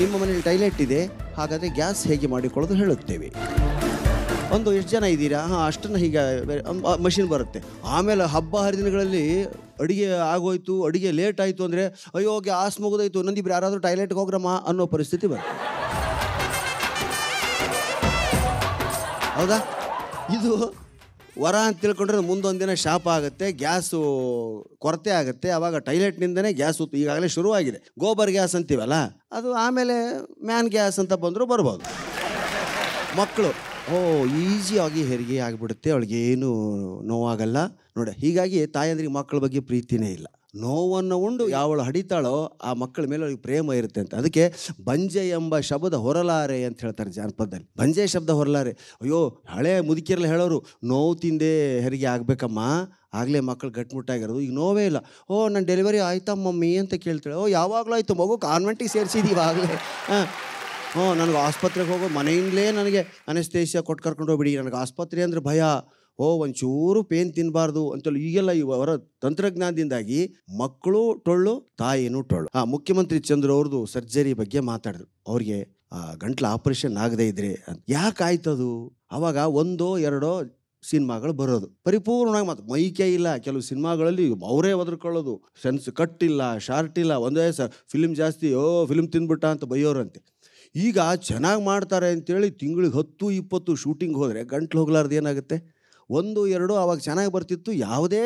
ನಿಮ್ಮ ಮನೇಲಿ ಟಾಯ್ಲೆಟ್ ಇದೆ ಹಾಗಾದರೆ ಗ್ಯಾಸ್ ಹೇಗೆ ಮಾಡಿಕೊಳ್ಳೋದು ಹೇಳುತ್ತೇವೆ ಒಂದು ಎಷ್ಟು ಜನ ಇದ್ದೀರಾ ಹಾಂ ಅಷ್ಟನ್ನು ಹೀಗೆ ಮಷಿನ್ ಬರುತ್ತೆ ಆಮೇಲೆ ಹಬ್ಬ ಹರಿದಿನಗಳಲ್ಲಿ ಅಡುಗೆ ಆಗೋಯ್ತು ಅಡುಗೆ ಲೇಟ್ ಆಯಿತು ಅಂದರೆ ಅಯ್ಯೋ ಗ್ಯಾಸ್ ಮುಗಿದೋಯ್ತು ನಂದಿಬ್ರು ಯಾರಾದರೂ ಟಾಯ್ಲೆಟ್ಗೆ ಹೋಗ್ರಮ್ಮ ಅನ್ನೋ ಪರಿಸ್ಥಿತಿ ಬರುತ್ತೆ ಹೌದಾ ಇದು ವರ ಅಂತ ತಿಳ್ಕೊಂಡ್ರೆ ದಿನ ಶಾಪ ಆಗುತ್ತೆ ಗ್ಯಾಸು ಕೊರತೆ ಆಗುತ್ತೆ ಆವಾಗ ಟೈಲೆಟ್ನಿಂದನೇ ಗ್ಯಾಸ್ ಉಪ್ಪು ಈಗಾಗಲೇ ಶುರುವಾಗಿದೆ ಗೋಬರ್ ಗ್ಯಾಸ್ ಅಂತೀವಲ್ಲ ಅದು ಆಮೇಲೆ ಮ್ಯಾನ್ ಗ್ಯಾಸ್ ಅಂತ ಬಂದರೂ ಬರ್ಬೋದು ಮಕ್ಕಳು ಓ ಈಸಿಯಾಗಿ ಹೆರಿಗೆ ಆಗಿಬಿಡುತ್ತೆ ಅವಳಿಗೆ ಏನು ನೋವಾಗಲ್ಲ ನೋಡಿ ಹೀಗಾಗಿ ತಾಯಂದ್ರಿಗೆ ಮಕ್ಕಳ ಬಗ್ಗೆ ಪ್ರೀತಿನೇ ಇಲ್ಲ ನೋವನ್ನು ಉಂಡು ಯಾವಳು ಹಡಿತಾಳೋ ಆ ಮಕ್ಕಳ ಮೇಲೆ ಅವ್ರಿಗೆ ಪ್ರೇಮ ಇರುತ್ತೆ ಅಂತ ಅದಕ್ಕೆ ಬಂಜೆ ಎಂಬ ಶಬ್ದ ಹೊರಲಾರೆ ಅಂತ ಹೇಳ್ತಾರೆ ಜಾನಪದದಲ್ಲಿ ಬಂಜೆ ಶಬ್ದ ಹೊರಲಾರೆ ಅಯ್ಯೋ ಹಳೆ ಮುದುಕಿರಲ್ಲ ಹೇಳೋರು ನೋವು ತಿಂದೇ ಹೆರಿಗೆ ಆಗಬೇಕಮ್ಮ ಆಗಲೇ ಮಕ್ಕಳು ಗಟ್ಟಿಮುಟ್ಟಾಗಿರೋದು ಈಗ ನೋವೇ ಇಲ್ಲ ಓ ನನ್ನ ಡೆಲಿವರಿ ಆಯ್ತಾ ಮಮ್ಮಿ ಅಂತ ಕೇಳ್ತಾಳೆ ಓ ಯಾವಾಗಲೂ ಆಯಿತು ಮಗು ಕಾನ್ವೆಂಟಿಗೆ ಸೇರಿಸಿದ್ದೀವಿ ಆಗಲೇ ಹಾಂ ಹ್ಞೂ ನನಗೆ ಆಸ್ಪತ್ರೆಗೆ ಹೋಗೋ ಮನೆಯಿಂದಲೇ ನನಗೆ ಅನಸ್ತೇಷ್ಯ ಕೊಟ್ಟು ಕರ್ಕೊಂಡು ಹೋಗ್ಬಿಡಿ ನನಗೆ ಆಸ್ಪತ್ರೆ ಅಂದರೆ ಭಯ ಓ ಒಂಚೂರು ಪೇನ್ ತಿನ್ನಬಾರ್ದು ಅಂತೇಳಿ ಈಗೆಲ್ಲ ಇವರ ತಂತ್ರಜ್ಞಾನದಿಂದಾಗಿ ಮಕ್ಕಳು ಟೊಳ್ಳು ತಾಯಿನೂ ಟೊಳ್ಳು ಆ ಮುಖ್ಯಮಂತ್ರಿ ಚಂದ್ರ ಅವ್ರದ್ದು ಸರ್ಜರಿ ಬಗ್ಗೆ ಮಾತಾಡಿದ್ರು ಅವ್ರಿಗೆ ಗಂಟ್ಲ ಆಪರೇಷನ್ ಆಗದೆ ಇದ್ರೆ ಯಾಕೆ ಆಯ್ತದು ಅವಾಗ ಒಂದೋ ಎರಡೋ ಸಿನಿಮಾಗಳು ಬರೋದು ಪರಿಪೂರ್ಣವಾಗಿ ಮಾತು ಮೈಕೆ ಇಲ್ಲ ಕೆಲವು ಸಿನಿಮಾಗಳಲ್ಲಿ ಅವರೇ ಒದರ್ಕೊಳ್ಳೋದು ಸೆನ್ಸ್ ಕಟ್ ಇಲ್ಲ ಶಾರ್ಟ್ ಇಲ್ಲ ಒಂದೇ ಸ ಫಿಲ್ಮ್ ಜಾಸ್ತಿ ಓ ಫಿಲ್ಮ್ ತಿಂದ್ಬಿಟ್ಟ ಅಂತ ಬೈಯೋರಂತೆ ಈಗ ಚೆನ್ನಾಗಿ ಮಾಡ್ತಾರೆ ಅಂತೇಳಿ ತಿಂಗಳಿಗೆ ಹತ್ತು ಇಪ್ಪತ್ತು ಶೂಟಿಂಗ್ ಹೋದರೆ ಗಂಟ್ಲು ಹೋಗ್ಲಾರ್ದು ಏನಾಗುತ್ತೆ ಒಂದು ಎರಡು ಆವಾಗ ಚೆನ್ನಾಗಿ ಬರ್ತಿತ್ತು ಯಾವುದೇ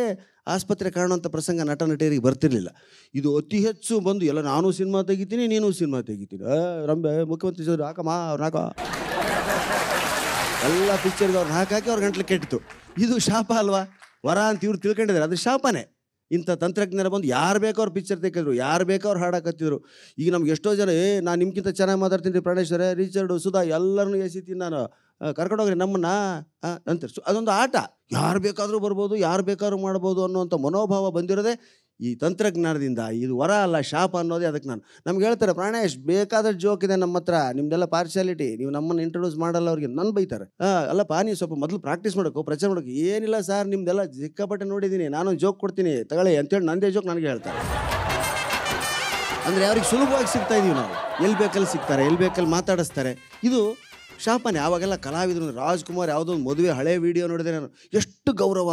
ಆಸ್ಪತ್ರೆ ಕಾಣುವಂಥ ಪ್ರಸಂಗ ನಟ ನಟಿಯರಿಗೆ ಬರ್ತಿರಲಿಲ್ಲ ಇದು ಅತಿ ಹೆಚ್ಚು ಬಂದು ಎಲ್ಲ ನಾನು ಸಿನಿಮಾ ತೆಗಿತೀನಿ ನೀನು ಸಿನಿಮಾ ತೆಗಿತೀನಿ ರಂಬೆ ಮುಖ್ಯಮಂತ್ರಿ ಸರ್ ಹಾಕಮ್ಮ ಅವ್ರು ಹಾಕೋ ಎಲ್ಲ ಪಿಕ್ಚರ್ಗೆ ಅವ್ರನ್ನ ಹಾಕಾಕಿ ಅವ್ರ ಗಂಟ್ಲು ಕೆಟ್ಟಿತ್ತು ಇದು ಶಾಪ ಅಲ್ವಾ ವರ ಅಂತ ಇವ್ರು ತಿಳ್ಕೊಂಡಿದ್ದಾರೆ ಅದು ಶಾಪನೇ ಇಂಥ ತಂತ್ರಜ್ಞರ ಬಂದು ಯಾರು ಬೇಕೋ ಅವ್ರು ಪಿಕ್ಚರ್ ತೆಗೆದ್ರು ಯಾರು ಬೇಕೋ ಅವ್ರು ಹಾಡಾಕತ್ತಿದ್ರು ಈಗ ನಮ್ಗೆ ಎಷ್ಟೋ ಜನ ಏ ನಾನು ನಿಮ್ಗಿಂತ ಚೆನ್ನಾಗಿ ಮಾತಾಡ್ತೀನಿ ರೀ ಪ್ರಾಣೇಶ್ವರ ರಿಚರ್ಡು ಸುಧಾ ಎಲ್ಲರನ್ನೂ ಎಸಿತೀನಿ ನಾನು ಕರ್ಕೊಂಡೋಗ್ರಿ ನಮ್ಮನ್ನ ನಂತರ ಅದೊಂದು ಆಟ ಯಾರು ಬೇಕಾದರೂ ಬರ್ಬೋದು ಯಾರು ಬೇಕಾದ್ರೂ ಮಾಡ್ಬೋದು ಅನ್ನುವಂಥ ಮನೋಭಾವ ಬಂದಿರೋದೇ ಈ ತಂತ್ರಜ್ಞಾನದಿಂದ ಇದು ವರ ಅಲ್ಲ ಶಾಪ ಅನ್ನೋದೇ ಅದಕ್ಕೆ ನಾನು ನಮ್ಗೆ ಹೇಳ್ತಾರೆ ಪ್ರಾಣೇಶ್ ಬೇಕಾದ ಜೋಕ್ ಇದೆ ನಮ್ಮ ಹತ್ರ ನಿಮ್ದೆಲ್ಲ ಪಾರ್ಶಾಲಿಟಿ ನೀವು ನಮ್ಮನ್ನು ಇಂಟ್ರೊಡ್ಯೂಸ್ ಮಾಡಲ್ಲ ಅವ್ರಿಗೆ ನನ್ನ ಬೈತಾರೆ ಅಲ್ಲ ಪಾ ನೀವು ಸ್ವಲ್ಪ ಮೊದಲು ಪ್ರಾಕ್ಟೀಸ್ ಮಾಡಬೇಕು ಪ್ರಚಾರ ಮಾಡಬೇಕು ಏನಿಲ್ಲ ಸರ್ ನಿಮ್ದೆಲ್ಲ ಸಿಕ್ಕಾಪಟ್ಟೆ ನೋಡಿದ್ದೀನಿ ನಾನೊಂದು ಜೋಕ್ ಕೊಡ್ತೀನಿ ತಗೊಳ್ಳಿ ಅಂತೇಳಿ ನಂದೇ ಜೋಕ್ ನನಗೆ ಹೇಳ್ತಾರೆ ಅಂದರೆ ಅವ್ರಿಗೆ ಸುಲಭವಾಗಿ ಸಿಗ್ತಾ ಇದೀವಿ ನಾವು ಎಲ್ಲಿ ಬೇಕಲ್ಲಿ ಸಿಗ್ತಾರೆ ಎಲ್ಲಿ ಬೇಕಲ್ಲಿ ಮಾತಾಡಿಸ್ತಾರೆ ಇದು ಶಾಪನೆ ಆವಾಗೆಲ್ಲ ಕಲಾವಿದರು ರಾಜ್ಕುಮಾರ್ ಯಾವುದೋ ಒಂದು ಮದುವೆ ಹಳೆ ವಿಡಿಯೋ ನೋಡಿದೆ ನಾನು ಎಷ್ಟು ಗೌರವ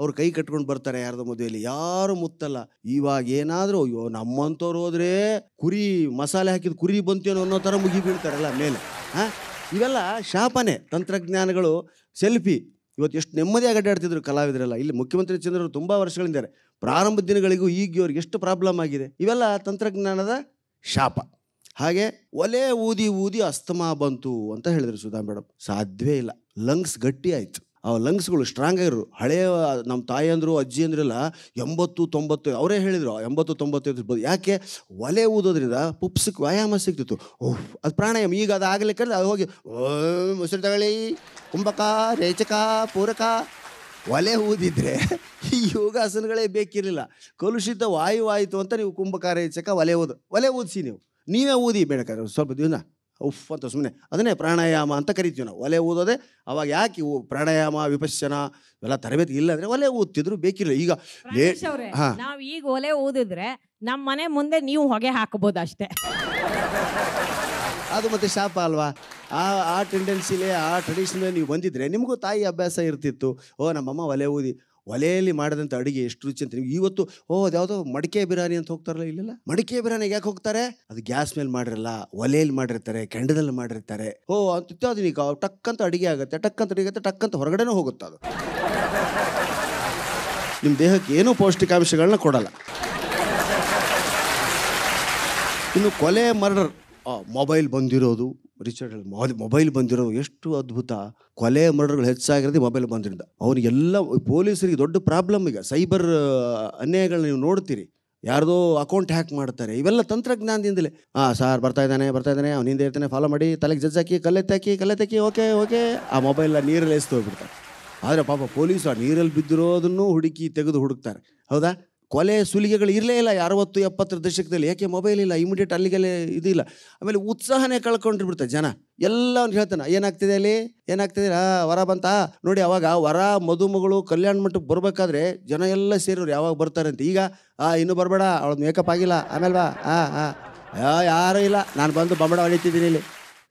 ಅವ್ರು ಕೈ ಕಟ್ಕೊಂಡು ಬರ್ತಾರೆ ಯಾರ್ದೋ ಮದುವೆಯಲ್ಲಿ ಯಾರು ಮುತ್ತಲ್ಲ ಇವಾಗ ಏನಾದರೂ ಅಯ್ಯೋ ನಮ್ಮಂಥವ್ರು ಹೋದ್ರೆ ಕುರಿ ಮಸಾಲೆ ಹಾಕಿದ ಕುರಿ ಬಂತೇನೋ ಅನ್ನೋ ಥರ ಮುಗಿ ಬೀಳ್ತಾರಲ್ಲ ಮೇಲೆ ಹಾಂ ಇವೆಲ್ಲ ಶಾಪನೆ ತಂತ್ರಜ್ಞಾನಗಳು ಸೆಲ್ಫಿ ಇವತ್ತು ಎಷ್ಟು ನೆಮ್ಮದಿಯಾಗಿ ಅಡ್ಡಾಡ್ತಿದ್ರು ಕಲಾವಿದರೆಲ್ಲ ಇಲ್ಲಿ ಮುಖ್ಯಮಂತ್ರಿ ಚಂದ್ರರು ತುಂಬ ವರ್ಷಗಳಿಂದಾರೆ ಪ್ರಾರಂಭ ದಿನಗಳಿಗೂ ಈಗ ಅವ್ರಿಗೆ ಎಷ್ಟು ಪ್ರಾಬ್ಲಮ್ ಆಗಿದೆ ಇವೆಲ್ಲ ತಂತ್ರಜ್ಞಾನದ ಶಾಪ ಹಾಗೆ ಒಲೆ ಊದಿ ಊದಿ ಅಸ್ತಮಾ ಬಂತು ಅಂತ ಹೇಳಿದ್ರು ಸುಧಾ ಮೇಡಮ್ ಸಾಧ್ಯವೇ ಇಲ್ಲ ಲಂಗ್ಸ್ ಗಟ್ಟಿ ಆಯಿತು ಆ ಲಂಗ್ಸ್ಗಳು ಸ್ಟ್ರಾಂಗ್ ಆಗಿರು ಹಳೆಯ ನಮ್ಮ ತಾಯಿಯಂದರು ಅಜ್ಜಿ ಅಂದ್ರೆಲ್ಲ ಎಂಬತ್ತು ತೊಂಬತ್ತು ಅವರೇ ಹೇಳಿದರು ಎಂಬತ್ತು ತೊಂಬತ್ತೈದು ಯಾಕೆ ಒಲೆ ಊದೋದ್ರಿಂದ ಪುಪ್ಸಕ್ಕೆ ವ್ಯಾಯಾಮ ಸಿಗ್ತಿತ್ತು ಓಹ್ ಅದು ಪ್ರಾಣಾಯಾಮ ಈಗ ಅದು ಆಗಲಿಕ್ಕೆ ಅದು ಹೋಗಿ ಮೊಸರು ತಗೊಳ್ಳಿ ಕುಂಭಕ ರೇಚಕ ಪೂರಕ ಒಲೆ ಊದಿದ್ರೆ ಈ <laughs> ಯೋಗಾಸನಗಳೇ ಬೇಕಿರಲಿಲ್ಲ ಕಲುಷಿತ ವಾಯುವಾಯಿತು ಅಂತ ನೀವು ಕುಂಭಕ ರೇಚಕ ಒಲೆ ಊದು ಒಲೆ ಊದಿಸಿ ನೀವು ನೀವೇ ಊದಿ ಬೇಡಕ್ಕಾದ್ರೆ ಸ್ವಲ್ಪ ದಿವಸ ಉಫ್ ಅಂತ ಸುಮ್ಮನೆ ಅದನ್ನೇ ಪ್ರಾಣಾಯಾಮ ಅಂತ ಕರಿತೀವಿ ನಾವು ಒಲೆ ಊದೋದೆ ಅವಾಗ ಯಾಕೆ ಪ್ರಾಣಾಯಾಮ ವಿಪಶನ ಎಲ್ಲ ತರಬೇತಿ ಇಲ್ಲಾಂದ್ರೆ ಒಲೆ ಊದ್ತಿದ್ರು ಬೇಕಿಲ್ಲ ಈಗ ನಾವು ಈಗ ಒಲೆ ಊದಿದ್ರೆ ನಮ್ಮ ಮನೆ ಮುಂದೆ ನೀವು ಹೊಗೆ ಹಾಕಬಹುದು ಅಷ್ಟೇ ಅದು ಮತ್ತೆ ಶಾಪ ಅಲ್ವಾ ಆ ಆ ಟೆಂಡೆನ್ಸಿಲೇ ಆ ಟ್ರೆಡಿಷನ್ ನೀವು ಬಂದಿದ್ರೆ ನಿಮಗೂ ತಾಯಿ ಅಭ್ಯಾಸ ಇರ್ತಿತ್ತು ಓ ನಮ್ಮಮ್ಮ ಒಲೆ ಊದಿ ಒಲೆಯಲ್ಲಿ ಮಾಡಿದಂಥ ಅಡುಗೆ ಎಷ್ಟು ರುಚಿ ಅಂತ ನೀವು ಇವತ್ತು ಓ ಅದ್ಯಾವುದೋ ಮಡಿಕೆ ಬಿರಿಯಾನಿ ಅಂತ ಹೋಗ್ತಾರಲ್ಲ ಇಲ್ಲಲ್ಲ ಮಡಿಕೆ ಬಿರಿಯಾನಿ ಯಾಕೆ ಹೋಗ್ತಾರೆ ಅದು ಗ್ಯಾಸ್ ಮೇಲೆ ಮಾಡಿರಲ್ಲ ಒಲೆಯಲ್ಲಿ ಮಾಡಿರ್ತಾರೆ ಕೆಂಡದಲ್ಲಿ ಮಾಡಿರ್ತಾರೆ ಓ ಅದು ಈಗ ಟಕ್ಕಂತ ಅಡುಗೆ ಆಗುತ್ತೆ ಟಕ್ಕಂತ ಅಡುಗೆ ಆಗುತ್ತೆ ಟಕ್ಕಂತ ಹೊರಗಡೆನೂ ಹೋಗುತ್ತೆ ಅದು ನಿಮ್ಮ ದೇಹಕ್ಕೆ ಏನೂ ಪೌಷ್ಟಿಕಾಂಶಗಳನ್ನ ಕೊಡಲ್ಲ ಇನ್ನು ಕೊಲೆ ಮರ್ಡರ್ ಮೊಬೈಲ್ ಬಂದಿರೋದು ರಿಚರ್ಡ್ ಹೇಳಿ ಮೊಬೈಲ್ ಬಂದಿರೋ ಎಷ್ಟು ಅದ್ಭುತ ಕೊಲೆ ಮರ್ಡರ್ಗಳು ಹೆಚ್ಚಾಗಿರೋದು ಮೊಬೈಲ್ ಬಂದಿರೋದು ಅವನಿಗೆಲ್ಲ ಪೊಲೀಸರಿಗೆ ದೊಡ್ಡ ಪ್ರಾಬ್ಲಮ್ ಈಗ ಸೈಬರ್ ಅನ್ಯಾಯಗಳನ್ನ ನೀವು ನೋಡ್ತೀರಿ ಯಾರ್ದೋ ಅಕೌಂಟ್ ಹ್ಯಾಕ್ ಮಾಡ್ತಾರೆ ಇವೆಲ್ಲ ತಂತ್ರಜ್ಞಾನದಿಂದಲೇ ಆ ಸಾರ್ ಬರ್ತಾ ಇದ್ದಾನೆ ಬರ್ತಾ ಇದ್ದಾನೆ ಅವ್ನು ಹಿಂದೆ ಇರ್ತಾನೆ ಫಾಲೋ ಮಾಡಿ ತಲೆಗೆ ಜಜ್ಜಾಕಿ ಕಲ್ಲೆ ತಾಕಿ ಕಲ್ಲೆ ತಾಕಿ ಓಕೆ ಓಕೆ ಆ ಮೊಬೈಲ್ ನೀರಲ್ಲಿ ಎಸ್ತು ಆದರೆ ಪಾಪ ಪೊಲೀಸ್ ಆ ನೀರಲ್ಲಿ ಬಿದ್ದಿರೋದನ್ನು ಹುಡುಕಿ ತೆಗೆದು ಹುಡುಕ್ತಾರೆ ಹೌದಾ ಕೊಲೆ ಸುಲಿಗೆಗಳು ಇರಲೇ ಇಲ್ಲ ಅರವತ್ತು ಎಪ್ಪತ್ತರ ದಶಕದಲ್ಲಿ ಯಾಕೆ ಮೊಬೈಲ್ ಇಲ್ಲ ಇಮಿಡಿಯೇಟ್ ಅಲ್ಲಿಗೆಲ್ಲೇ ಇದಿಲ್ಲ ಆಮೇಲೆ ಉತ್ಸಾಹನೇ ಕಳ್ಕೊಂಡಿರ್ಬಿಡ್ತಾರೆ ಜನ ಎಲ್ಲವನ್ನು ಹೇಳ್ತಾನೆ ಏನಾಗ್ತಿದೆ ಅಲ್ಲಿ ಏನಾಗ್ತಿದೆ ಹಾಂ ವರ ಬಂತ ನೋಡಿ ಅವಾಗ ವರ ಮದುಮಗಳು ಕಲ್ಯಾಣ ಮಂಟಪಕ್ಕೆ ಬರಬೇಕಾದ್ರೆ ಜನ ಎಲ್ಲ ಸೇರೋರು ಯಾವಾಗ ಬರ್ತಾರೆ ಅಂತ ಈಗ ಆ ಇನ್ನೂ ಬರಬೇಡ ಅವಳು ಮೇಕಪ್ ಆಗಿಲ್ಲ ಆಮೇಲೆ ಹಾ ಆ ಆ ಯಾರೂ ಇಲ್ಲ ನಾನು ಬಂದು ಬಂಬಡ ಹೊಡಿತಿದ್ದೀನಿ ಇಲ್ಲಿ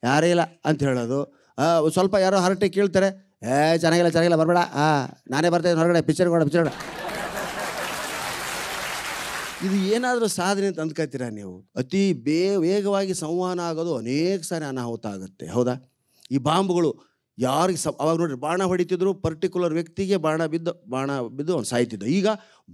ಯಾರೂ ಇಲ್ಲ ಅಂತ ಹೇಳೋದು ಸ್ವಲ್ಪ ಯಾರೋ ಹರಟೆ ಕೇಳ್ತಾರೆ ಏ ಚೆನ್ನಾಗಿಲ್ಲ ಚೆನ್ನಾಗಿಲ್ಲ ಬರಬೇಡ ಹಾಂ ನಾನೇ ಬರ್ತಾಯಿದ್ದೀನಿ ಹೊರಗಡೆ ಪಿಕ್ಚರ್ಗೋಡ ಪಿಕ್ಚರ್ಗೋಡ ಇದು ಏನಾದರೂ ಸಾಧನೆ ಅಂತ ಅಂದ್ಕೋತೀರಾ ನೀವು ಅತಿ ಬೇ ವೇಗವಾಗಿ ಸಂವಹನ ಆಗೋದು ಅನೇಕ ಸಾರಿ ಅನಾಹುತ ಆಗುತ್ತೆ ಹೌದಾ ಈ ಬಾಂಬ್ಗಳು ಯಾರಿಗೆ ಸ ಅವಾಗ ನೋಡಿರಿ ಬಾಣ ಹೊಡಿತಿದ್ರು ಪರ್ಟಿಕ್ಯುಲರ್ ವ್ಯಕ್ತಿಗೆ ಬಾಣ ಬಿದ್ದು ಬಾಣ ಬಿದ್ದು ಅವ್ನು ಸಾಯ್ತಿದ್ದ ಈಗ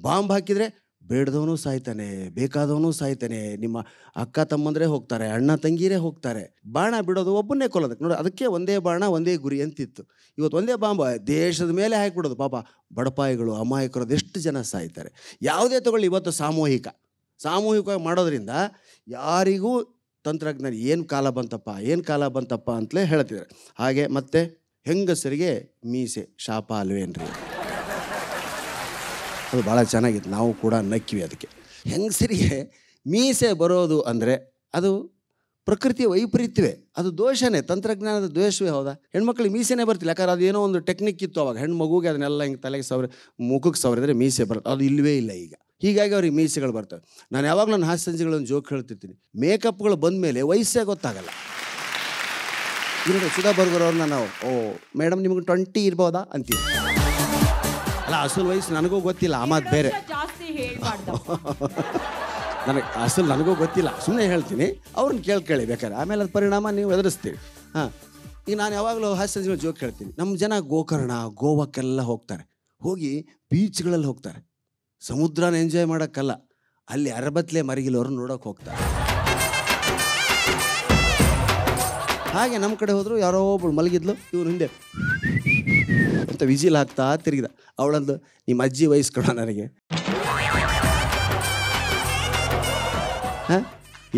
ಬಾಂಬ್ ಹಾಕಿದರೆ ಬೇಡದವನು ಸಾಯ್ತಾನೆ ಬೇಕಾದವನು ಸಾಯ್ತಾನೆ ನಿಮ್ಮ ಅಕ್ಕ ತಮ್ಮಂದ್ರೆ ಹೋಗ್ತಾರೆ ಅಣ್ಣ ತಂಗಿರೇ ಹೋಗ್ತಾರೆ ಬಾಣ ಬಿಡೋದು ಒಬ್ಬನೇ ಕೊಲ್ಲೋದಕ್ಕೆ ನೋಡಿ ಅದಕ್ಕೆ ಒಂದೇ ಬಾಣ ಒಂದೇ ಗುರಿ ಅಂತಿತ್ತು ಇವತ್ತು ಒಂದೇ ಬಾಂಬ ದೇಶದ ಮೇಲೆ ಹಾಕಿಬಿಡೋದು ಪಾಪ ಬಡಪಾಯಿಗಳು ಅಮಾಯಕರು ಎಷ್ಟು ಜನ ಸಾಯ್ತಾರೆ ಯಾವುದೇ ತಗೊಳ್ಳಿ ಇವತ್ತು ಸಾಮೂಹಿಕ ಸಾಮೂಹಿಕವಾಗಿ ಮಾಡೋದ್ರಿಂದ ಯಾರಿಗೂ ತಂತ್ರಜ್ಞಾನ ಏನು ಕಾಲ ಬಂತಪ್ಪ ಏನು ಕಾಲ ಬಂತಪ್ಪ ಅಂತಲೇ ಹೇಳ್ತಿದ್ದಾರೆ ಹಾಗೆ ಮತ್ತೆ ಹೆಂಗಸರಿಗೆ ಮೀಸೆ ಶಾಪ ಅಲ್ವೇನ್ರಿ ಅದು ಭಾಳ ಚೆನ್ನಾಗಿತ್ತು ನಾವು ಕೂಡ ನಕ್ಕಿವಿ ಅದಕ್ಕೆ ಹೆಂಗಸರಿಗೆ ಮೀಸೆ ಬರೋದು ಅಂದರೆ ಅದು ಪ್ರಕೃತಿಯ ವೈಪರೀತ್ಯವೇ ಅದು ದೋಷನೇ ತಂತ್ರಜ್ಞಾನದ ದ್ವೇಷವೇ ಹೌದಾ ಹೆಣ್ಮಕ್ಳಿಗೆ ಮೀಸೆನೇ ಬರ್ತಿಲ್ಲ ಯಾಕಂದ್ರೆ ಅದೇನೋ ಒಂದು ಟೆಕ್ನಿಕ್ ಇತ್ತು ಅವಾಗ ಹೆಣ್ಣು ಮಗುಗೆ ಅದನ್ನೆಲ್ಲ ಹಿಂಗೆ ತಲೆಗೆ ಸವರಿ ಮುಖಕ್ಕೆ ಸವರಿದ್ರೆ ಮೀಸೆ ಬರುತ್ತೆ ಅದು ಇಲ್ಲವೇ ಇಲ್ಲ ಈಗ ಹೀಗಾಗಿ ಅವ್ರಿಗೆ ಮೀಸೆಗಳು ಬರ್ತವೆ ನಾನು ಯಾವಾಗಲೂ ನನ್ನ ಹಾಸ್ಯ ಸಂಜೆಗಳನ್ನು ಜೋಕ್ ಹೇಳ್ತಿರ್ತೀನಿ ಮೇಕಪ್ಗಳು ಬಂದ ಮೇಲೆ ವಯಸ್ಸೇ ಗೊತ್ತಾಗಲ್ಲ ಇಲ್ಲ ಸುಧಾ ಬರ್ಗರವ್ರನ್ನ ನಾವು ಓ ಮೇಡಮ್ ನಿಮಗೆ ಟ್ವೆಂಟಿ ಇರ್ಬೋದಾ ಅಂತೀವಿ ಅಲ್ಲ ಅಸಲು ವಯಸ್ಸು ನನಗೂ ಗೊತ್ತಿಲ್ಲ ಆ ಬೇರೆ <laughs> ನನಗೆ ಅಸಲ್ ನನಗೂ ಗೊತ್ತಿಲ್ಲ ಸುಮ್ಮನೆ ಹೇಳ್ತೀನಿ ಅವ್ರನ್ನ ಕೇಳ್ಕೊಳ್ಳಿ ಬೇಕಾದ್ರೆ ಆಮೇಲೆ ಅದು ಪರಿಣಾಮ ನೀವು ಎದುರಿಸ್ತೀರಿ ಹಾಂ ಈಗ ನಾನು ಯಾವಾಗಲೂ ಹಾಸ್ಯ ಜೀವನ ಜೋಕ್ ಹೇಳ್ತೀನಿ ನಮ್ಮ ಜನ ಗೋಕರ್ಣ ಗೋವಾಕ್ಕೆಲ್ಲ ಹೋಗ್ತಾರೆ ಹೋಗಿ ಬೀಚ್ಗಳಲ್ಲಿ ಹೋಗ್ತಾರೆ ಸಮುದ್ರನ ಎಂಜಾಯ್ ಮಾಡೋಕ್ಕಲ್ಲ ಅಲ್ಲಿ ಅರಬತ್ಲೆ ಮರಗಿಲೋರು ನೋಡೋಕೆ ಹೋಗ್ತಾರೆ ಹಾಗೆ ನಮ್ಮ ಕಡೆ ಹೋದ್ರು ಯಾರೋ ಒಬ್ಬಳು ಮಲಗಿದ್ಲು ಇವ್ರು ಹಿಂದೆ ಅಂತ ವಿಜಿಲ್ ಹಾಕ್ತಾ ತಿರುಗಿದ ಅವಳಂದು ನಿಮ್ಮ ಅಜ್ಜಿ ವಹಿಸ್ಕೊಳ ನನಗೆ ಹಾಂ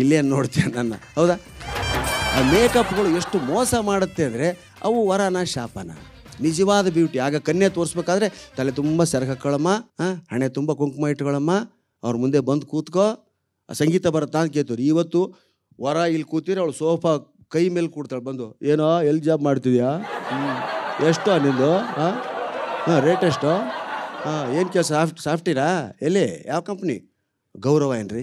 ಇಲ್ಲೇನು ನೋಡ್ತೇನೆ ನನ್ನ ಹೌದಾ ಆ ಮೇಕಪ್ಗಳು ಎಷ್ಟು ಮೋಸ ಮಾಡುತ್ತೆ ಅಂದರೆ ಅವು ವರನ ಶಾಪನ ನಿಜವಾದ ಬ್ಯೂಟಿ ಆಗ ಕನ್ಯೆ ತೋರಿಸ್ಬೇಕಾದ್ರೆ ತಲೆ ತುಂಬ ಸೆರಕ ಹಾಂ ಹಣೆ ತುಂಬ ಕುಂಕುಮ ಇಟ್ಕೊಳಮ್ಮ ಅವ್ರ ಮುಂದೆ ಬಂದು ಕೂತ್ಕೋ ಸಂಗೀತ ಬರುತ್ತಾ ಅಂತ ಕೇಳ್ತಾರೆ ಇವತ್ತು ವರ ಇಲ್ಲಿ ಕೂತಿದ್ರೆ ಅವಳು ಸೋಫಾ ಕೈ ಮೇಲೆ ಕೂಡ್ತಾಳೆ ಬಂದು ಏನೋ ಎಲ್ಲಿ ಜಾಬ್ ಮಾಡ್ತಿದ್ಯಾ ಎಷ್ಟು ನಿಂದು ಹಾಂ ಹಾಂ ರೇಟ್ ಎಷ್ಟು ಹಾಂ ಏನು ಕೇಳಿ ಸಾಫ್ಟ್ ಸಾಫ್ಟಿರಾ ಎಲ್ಲಿ ಯಾವ ಕಂಪ್ನಿ ಗೌರವ ಏನ್ರಿ ರೀ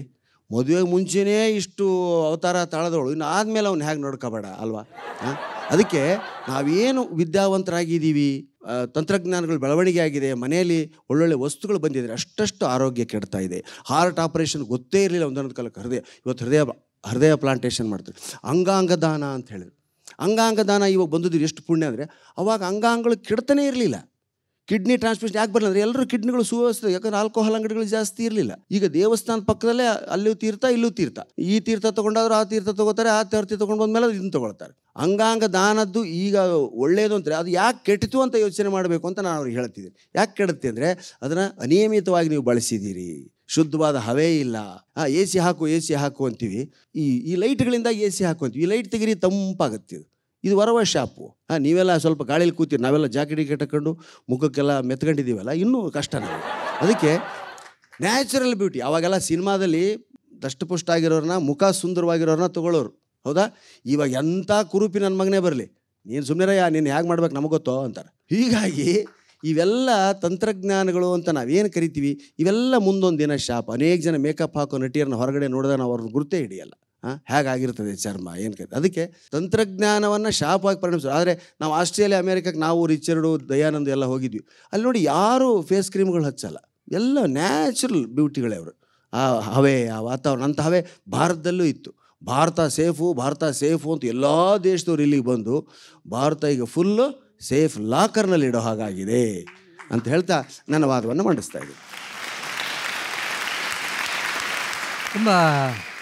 ಮದುವೆಗೆ ಮುಂಚೆನೇ ಇಷ್ಟು ಅವತಾರ ತಾಳದವಳು ಇನ್ನು ಆದಮೇಲೆ ಅವ್ನು ಹೇಗೆ ನೋಡ್ಕೋಬೇಡ ಅಲ್ವಾ ಹಾಂ ಅದಕ್ಕೆ ನಾವೇನು ವಿದ್ಯಾವಂತರಾಗಿದ್ದೀವಿ ತಂತ್ರಜ್ಞಾನಗಳು ಬೆಳವಣಿಗೆ ಆಗಿದೆ ಮನೆಯಲ್ಲಿ ಒಳ್ಳೊಳ್ಳೆ ವಸ್ತುಗಳು ಬಂದಿದ್ರೆ ಅಷ್ಟಷ್ಟು ಆರೋಗ್ಯ ಕೆಡ್ತಾ ಇದೆ ಹಾರ್ಟ್ ಆಪರೇಷನ್ ಗೊತ್ತೇ ಇರಲಿಲ್ಲ ಒಂದೊಂದು ಕಾಲಕ್ಕೆ ಹೃದಯ ಇವತ್ತು ಹೃದಯ ಹೃದಯ ಪ್ಲಾಂಟೇಷನ್ ಮಾಡ್ತಾರೆ ಅಂಗಾಂಗ ದಾನ ಅಂತ ಹೇಳಿದ್ರು ಅಂಗಾಂಗ ದಾನ ಇವಾಗ ಬಂದಿದ್ರು ಎಷ್ಟು ಪುಣ್ಯ ಅಂದರೆ ಅವಾಗ ಅಂಗಾಂಗಗಳು ಕೆಡ್ತಾನೇ ಇರಲಿಲ್ಲ ಕಿಡ್ನಿ ಟ್ರಾನ್ಸ್ಮಿಷನ್ ಯಾಕೆ ಬರಲಿಲ್ಲ ಅಂದರೆ ಎಲ್ಲರೂ ಕಿಡ್ನಿಗಳು ಸುವ್ಯವಸ್ಥೆ ಯಾಕಂದ್ರೆ ಆಲ್ಕೋಹಾಲ್ ಅಂಗಡಿಗಳು ಜಾಸ್ತಿ ಇರಲಿಲ್ಲ ಈಗ ದೇವಸ್ಥಾನ ಪಕ್ಕದಲ್ಲೇ ಅಲ್ಲೂ ತೀರ್ಥ ಇಲ್ಲೂ ತೀರ್ಥ ಈ ತೀರ್ಥ ತೊಗೊಂಡಾದ್ರೂ ಆ ತೀರ್ಥ ತೊಗೋತಾರೆ ಆ ತೀರ್ಥ ತೊಗೊಂಡು ಬಂದಮೇಲೆ ಇದನ್ನು ತೊಗೊಳ್ತಾರೆ ಅಂಗಾಂಗ ದಾನದ್ದು ಈಗ ಒಳ್ಳೆಯದು ಅಂದರೆ ಅದು ಯಾಕೆ ಕೆಟ್ಟಿತು ಅಂತ ಯೋಚನೆ ಮಾಡಬೇಕು ಅಂತ ನಾನು ಅವ್ರಿಗೆ ಹೇಳ್ತಿದ್ದೀನಿ ಯಾಕೆ ಕೆಡುತ್ತೆ ಅಂದರೆ ಅದನ್ನು ಅನಿಯಮಿತವಾಗಿ ನೀವು ಬಳಸಿದ್ದೀರಿ ಶುದ್ಧವಾದ ಹವೆ ಇಲ್ಲ ಹಾಂ ಎ ಸಿ ಹಾಕು ಎ ಸಿ ಹಾಕು ಅಂತೀವಿ ಈ ಈ ಲೈಟ್ಗಳಿಂದ ಎ ಸಿ ಅಂತೀವಿ ಈ ಲೈಟ್ ತೆಗಿರಿ ತಂಪಾಗುತ್ತೆ ಇದು ಇದು ವರವ ಶಾಪು ಹಾಂ ನೀವೆಲ್ಲ ಸ್ವಲ್ಪ ಗಾಳಿಯಲ್ಲಿ ಕೂತೀರಿ ನಾವೆಲ್ಲ ಜಾಕೆಟ್ ಗಿಕೆಟ್ ಮುಖಕ್ಕೆಲ್ಲ ಮೆತ್ಕೊಂಡಿದ್ದೀವಲ್ಲ ಇನ್ನೂ ಕಷ್ಟ ನಾವು ಅದಕ್ಕೆ ನ್ಯಾಚುರಲ್ ಬ್ಯೂಟಿ ಅವಾಗೆಲ್ಲ ಸಿನಿಮಾದಲ್ಲಿ ದಷ್ಟಪುಷ್ಟ ಆಗಿರೋರನ್ನ ಮುಖ ಸುಂದರವಾಗಿರೋರನ್ನ ತೊಗೊಳ್ಳೋರು ಹೌದಾ ಇವಾಗ ಎಂಥ ಕುರುಪಿ ನನ್ನ ಮಗನೇ ಬರಲಿ ನೀನು ಸುಮ್ಮನೆ ಯಾ ನೀನು ಹೇಗೆ ಮಾಡ್ಬೇಕು ನಮಗೆ ಗೊತ್ತೋ ಅಂತಾರೆ ಹೀಗಾಗಿ ಇವೆಲ್ಲ ತಂತ್ರಜ್ಞಾನಗಳು ಅಂತ ನಾವೇನು ಕರಿತೀವಿ ಇವೆಲ್ಲ ಮುಂದೊಂದು ದಿನ ಶಾಪ ಅನೇಕ ಜನ ಮೇಕಪ್ ಹಾಕೋ ನಟಿಯರನ್ನ ಹೊರಗಡೆ ನೋಡಿದಾಗ ನಾವು ಅವ್ರನ್ನ ಗುರುತೇ ಹಿಡಿಯಲ್ಲ ಹೇಗಾಗಿರ್ತದೆ ಚರ್ಮ ಏನು ಕೈ ಅದಕ್ಕೆ ತಂತ್ರಜ್ಞಾನವನ್ನು ಶಾಪಾಗಿ ಪರಿಣಮಿಸೋದು ಆದರೆ ನಾವು ಆಸ್ಟ್ರೇಲಿಯಾ ಅಮೇರಿಕಕ್ಕೆ ನಾವು ರಿಚರ್ಡು ದಯಾನಂದ ಎಲ್ಲ ಹೋಗಿದ್ವಿ ಅಲ್ಲಿ ನೋಡಿ ಯಾರೂ ಫೇಸ್ ಕ್ರೀಮ್ಗಳು ಹಚ್ಚಲ್ಲ ಎಲ್ಲ ನ್ಯಾಚುರಲ್ ಬ್ಯೂಟಿಗಳೇ ಅವರು ಆ ಹವೆ ಆ ವಾತಾವರಣ ಅಂತ ಹವೆ ಭಾರತದಲ್ಲೂ ಇತ್ತು ಭಾರತ ಸೇಫು ಭಾರತ ಸೇಫು ಅಂತ ಎಲ್ಲ ದೇಶದವ್ರು ಇಲ್ಲಿಗೆ ಬಂದು ಭಾರತ ಈಗ ಫುಲ್ಲು ಸೇಫ್ ಲಾಕರ್ನಲ್ಲಿ ಇಡೋ ಹಾಗಾಗಿದೆ ಅಂತ ಹೇಳ್ತಾ ನನ್ನ ವಾದವನ್ನು ಮಂಡಿಸ್ತಾ ಇದ್ದೀನಿ ತುಂಬ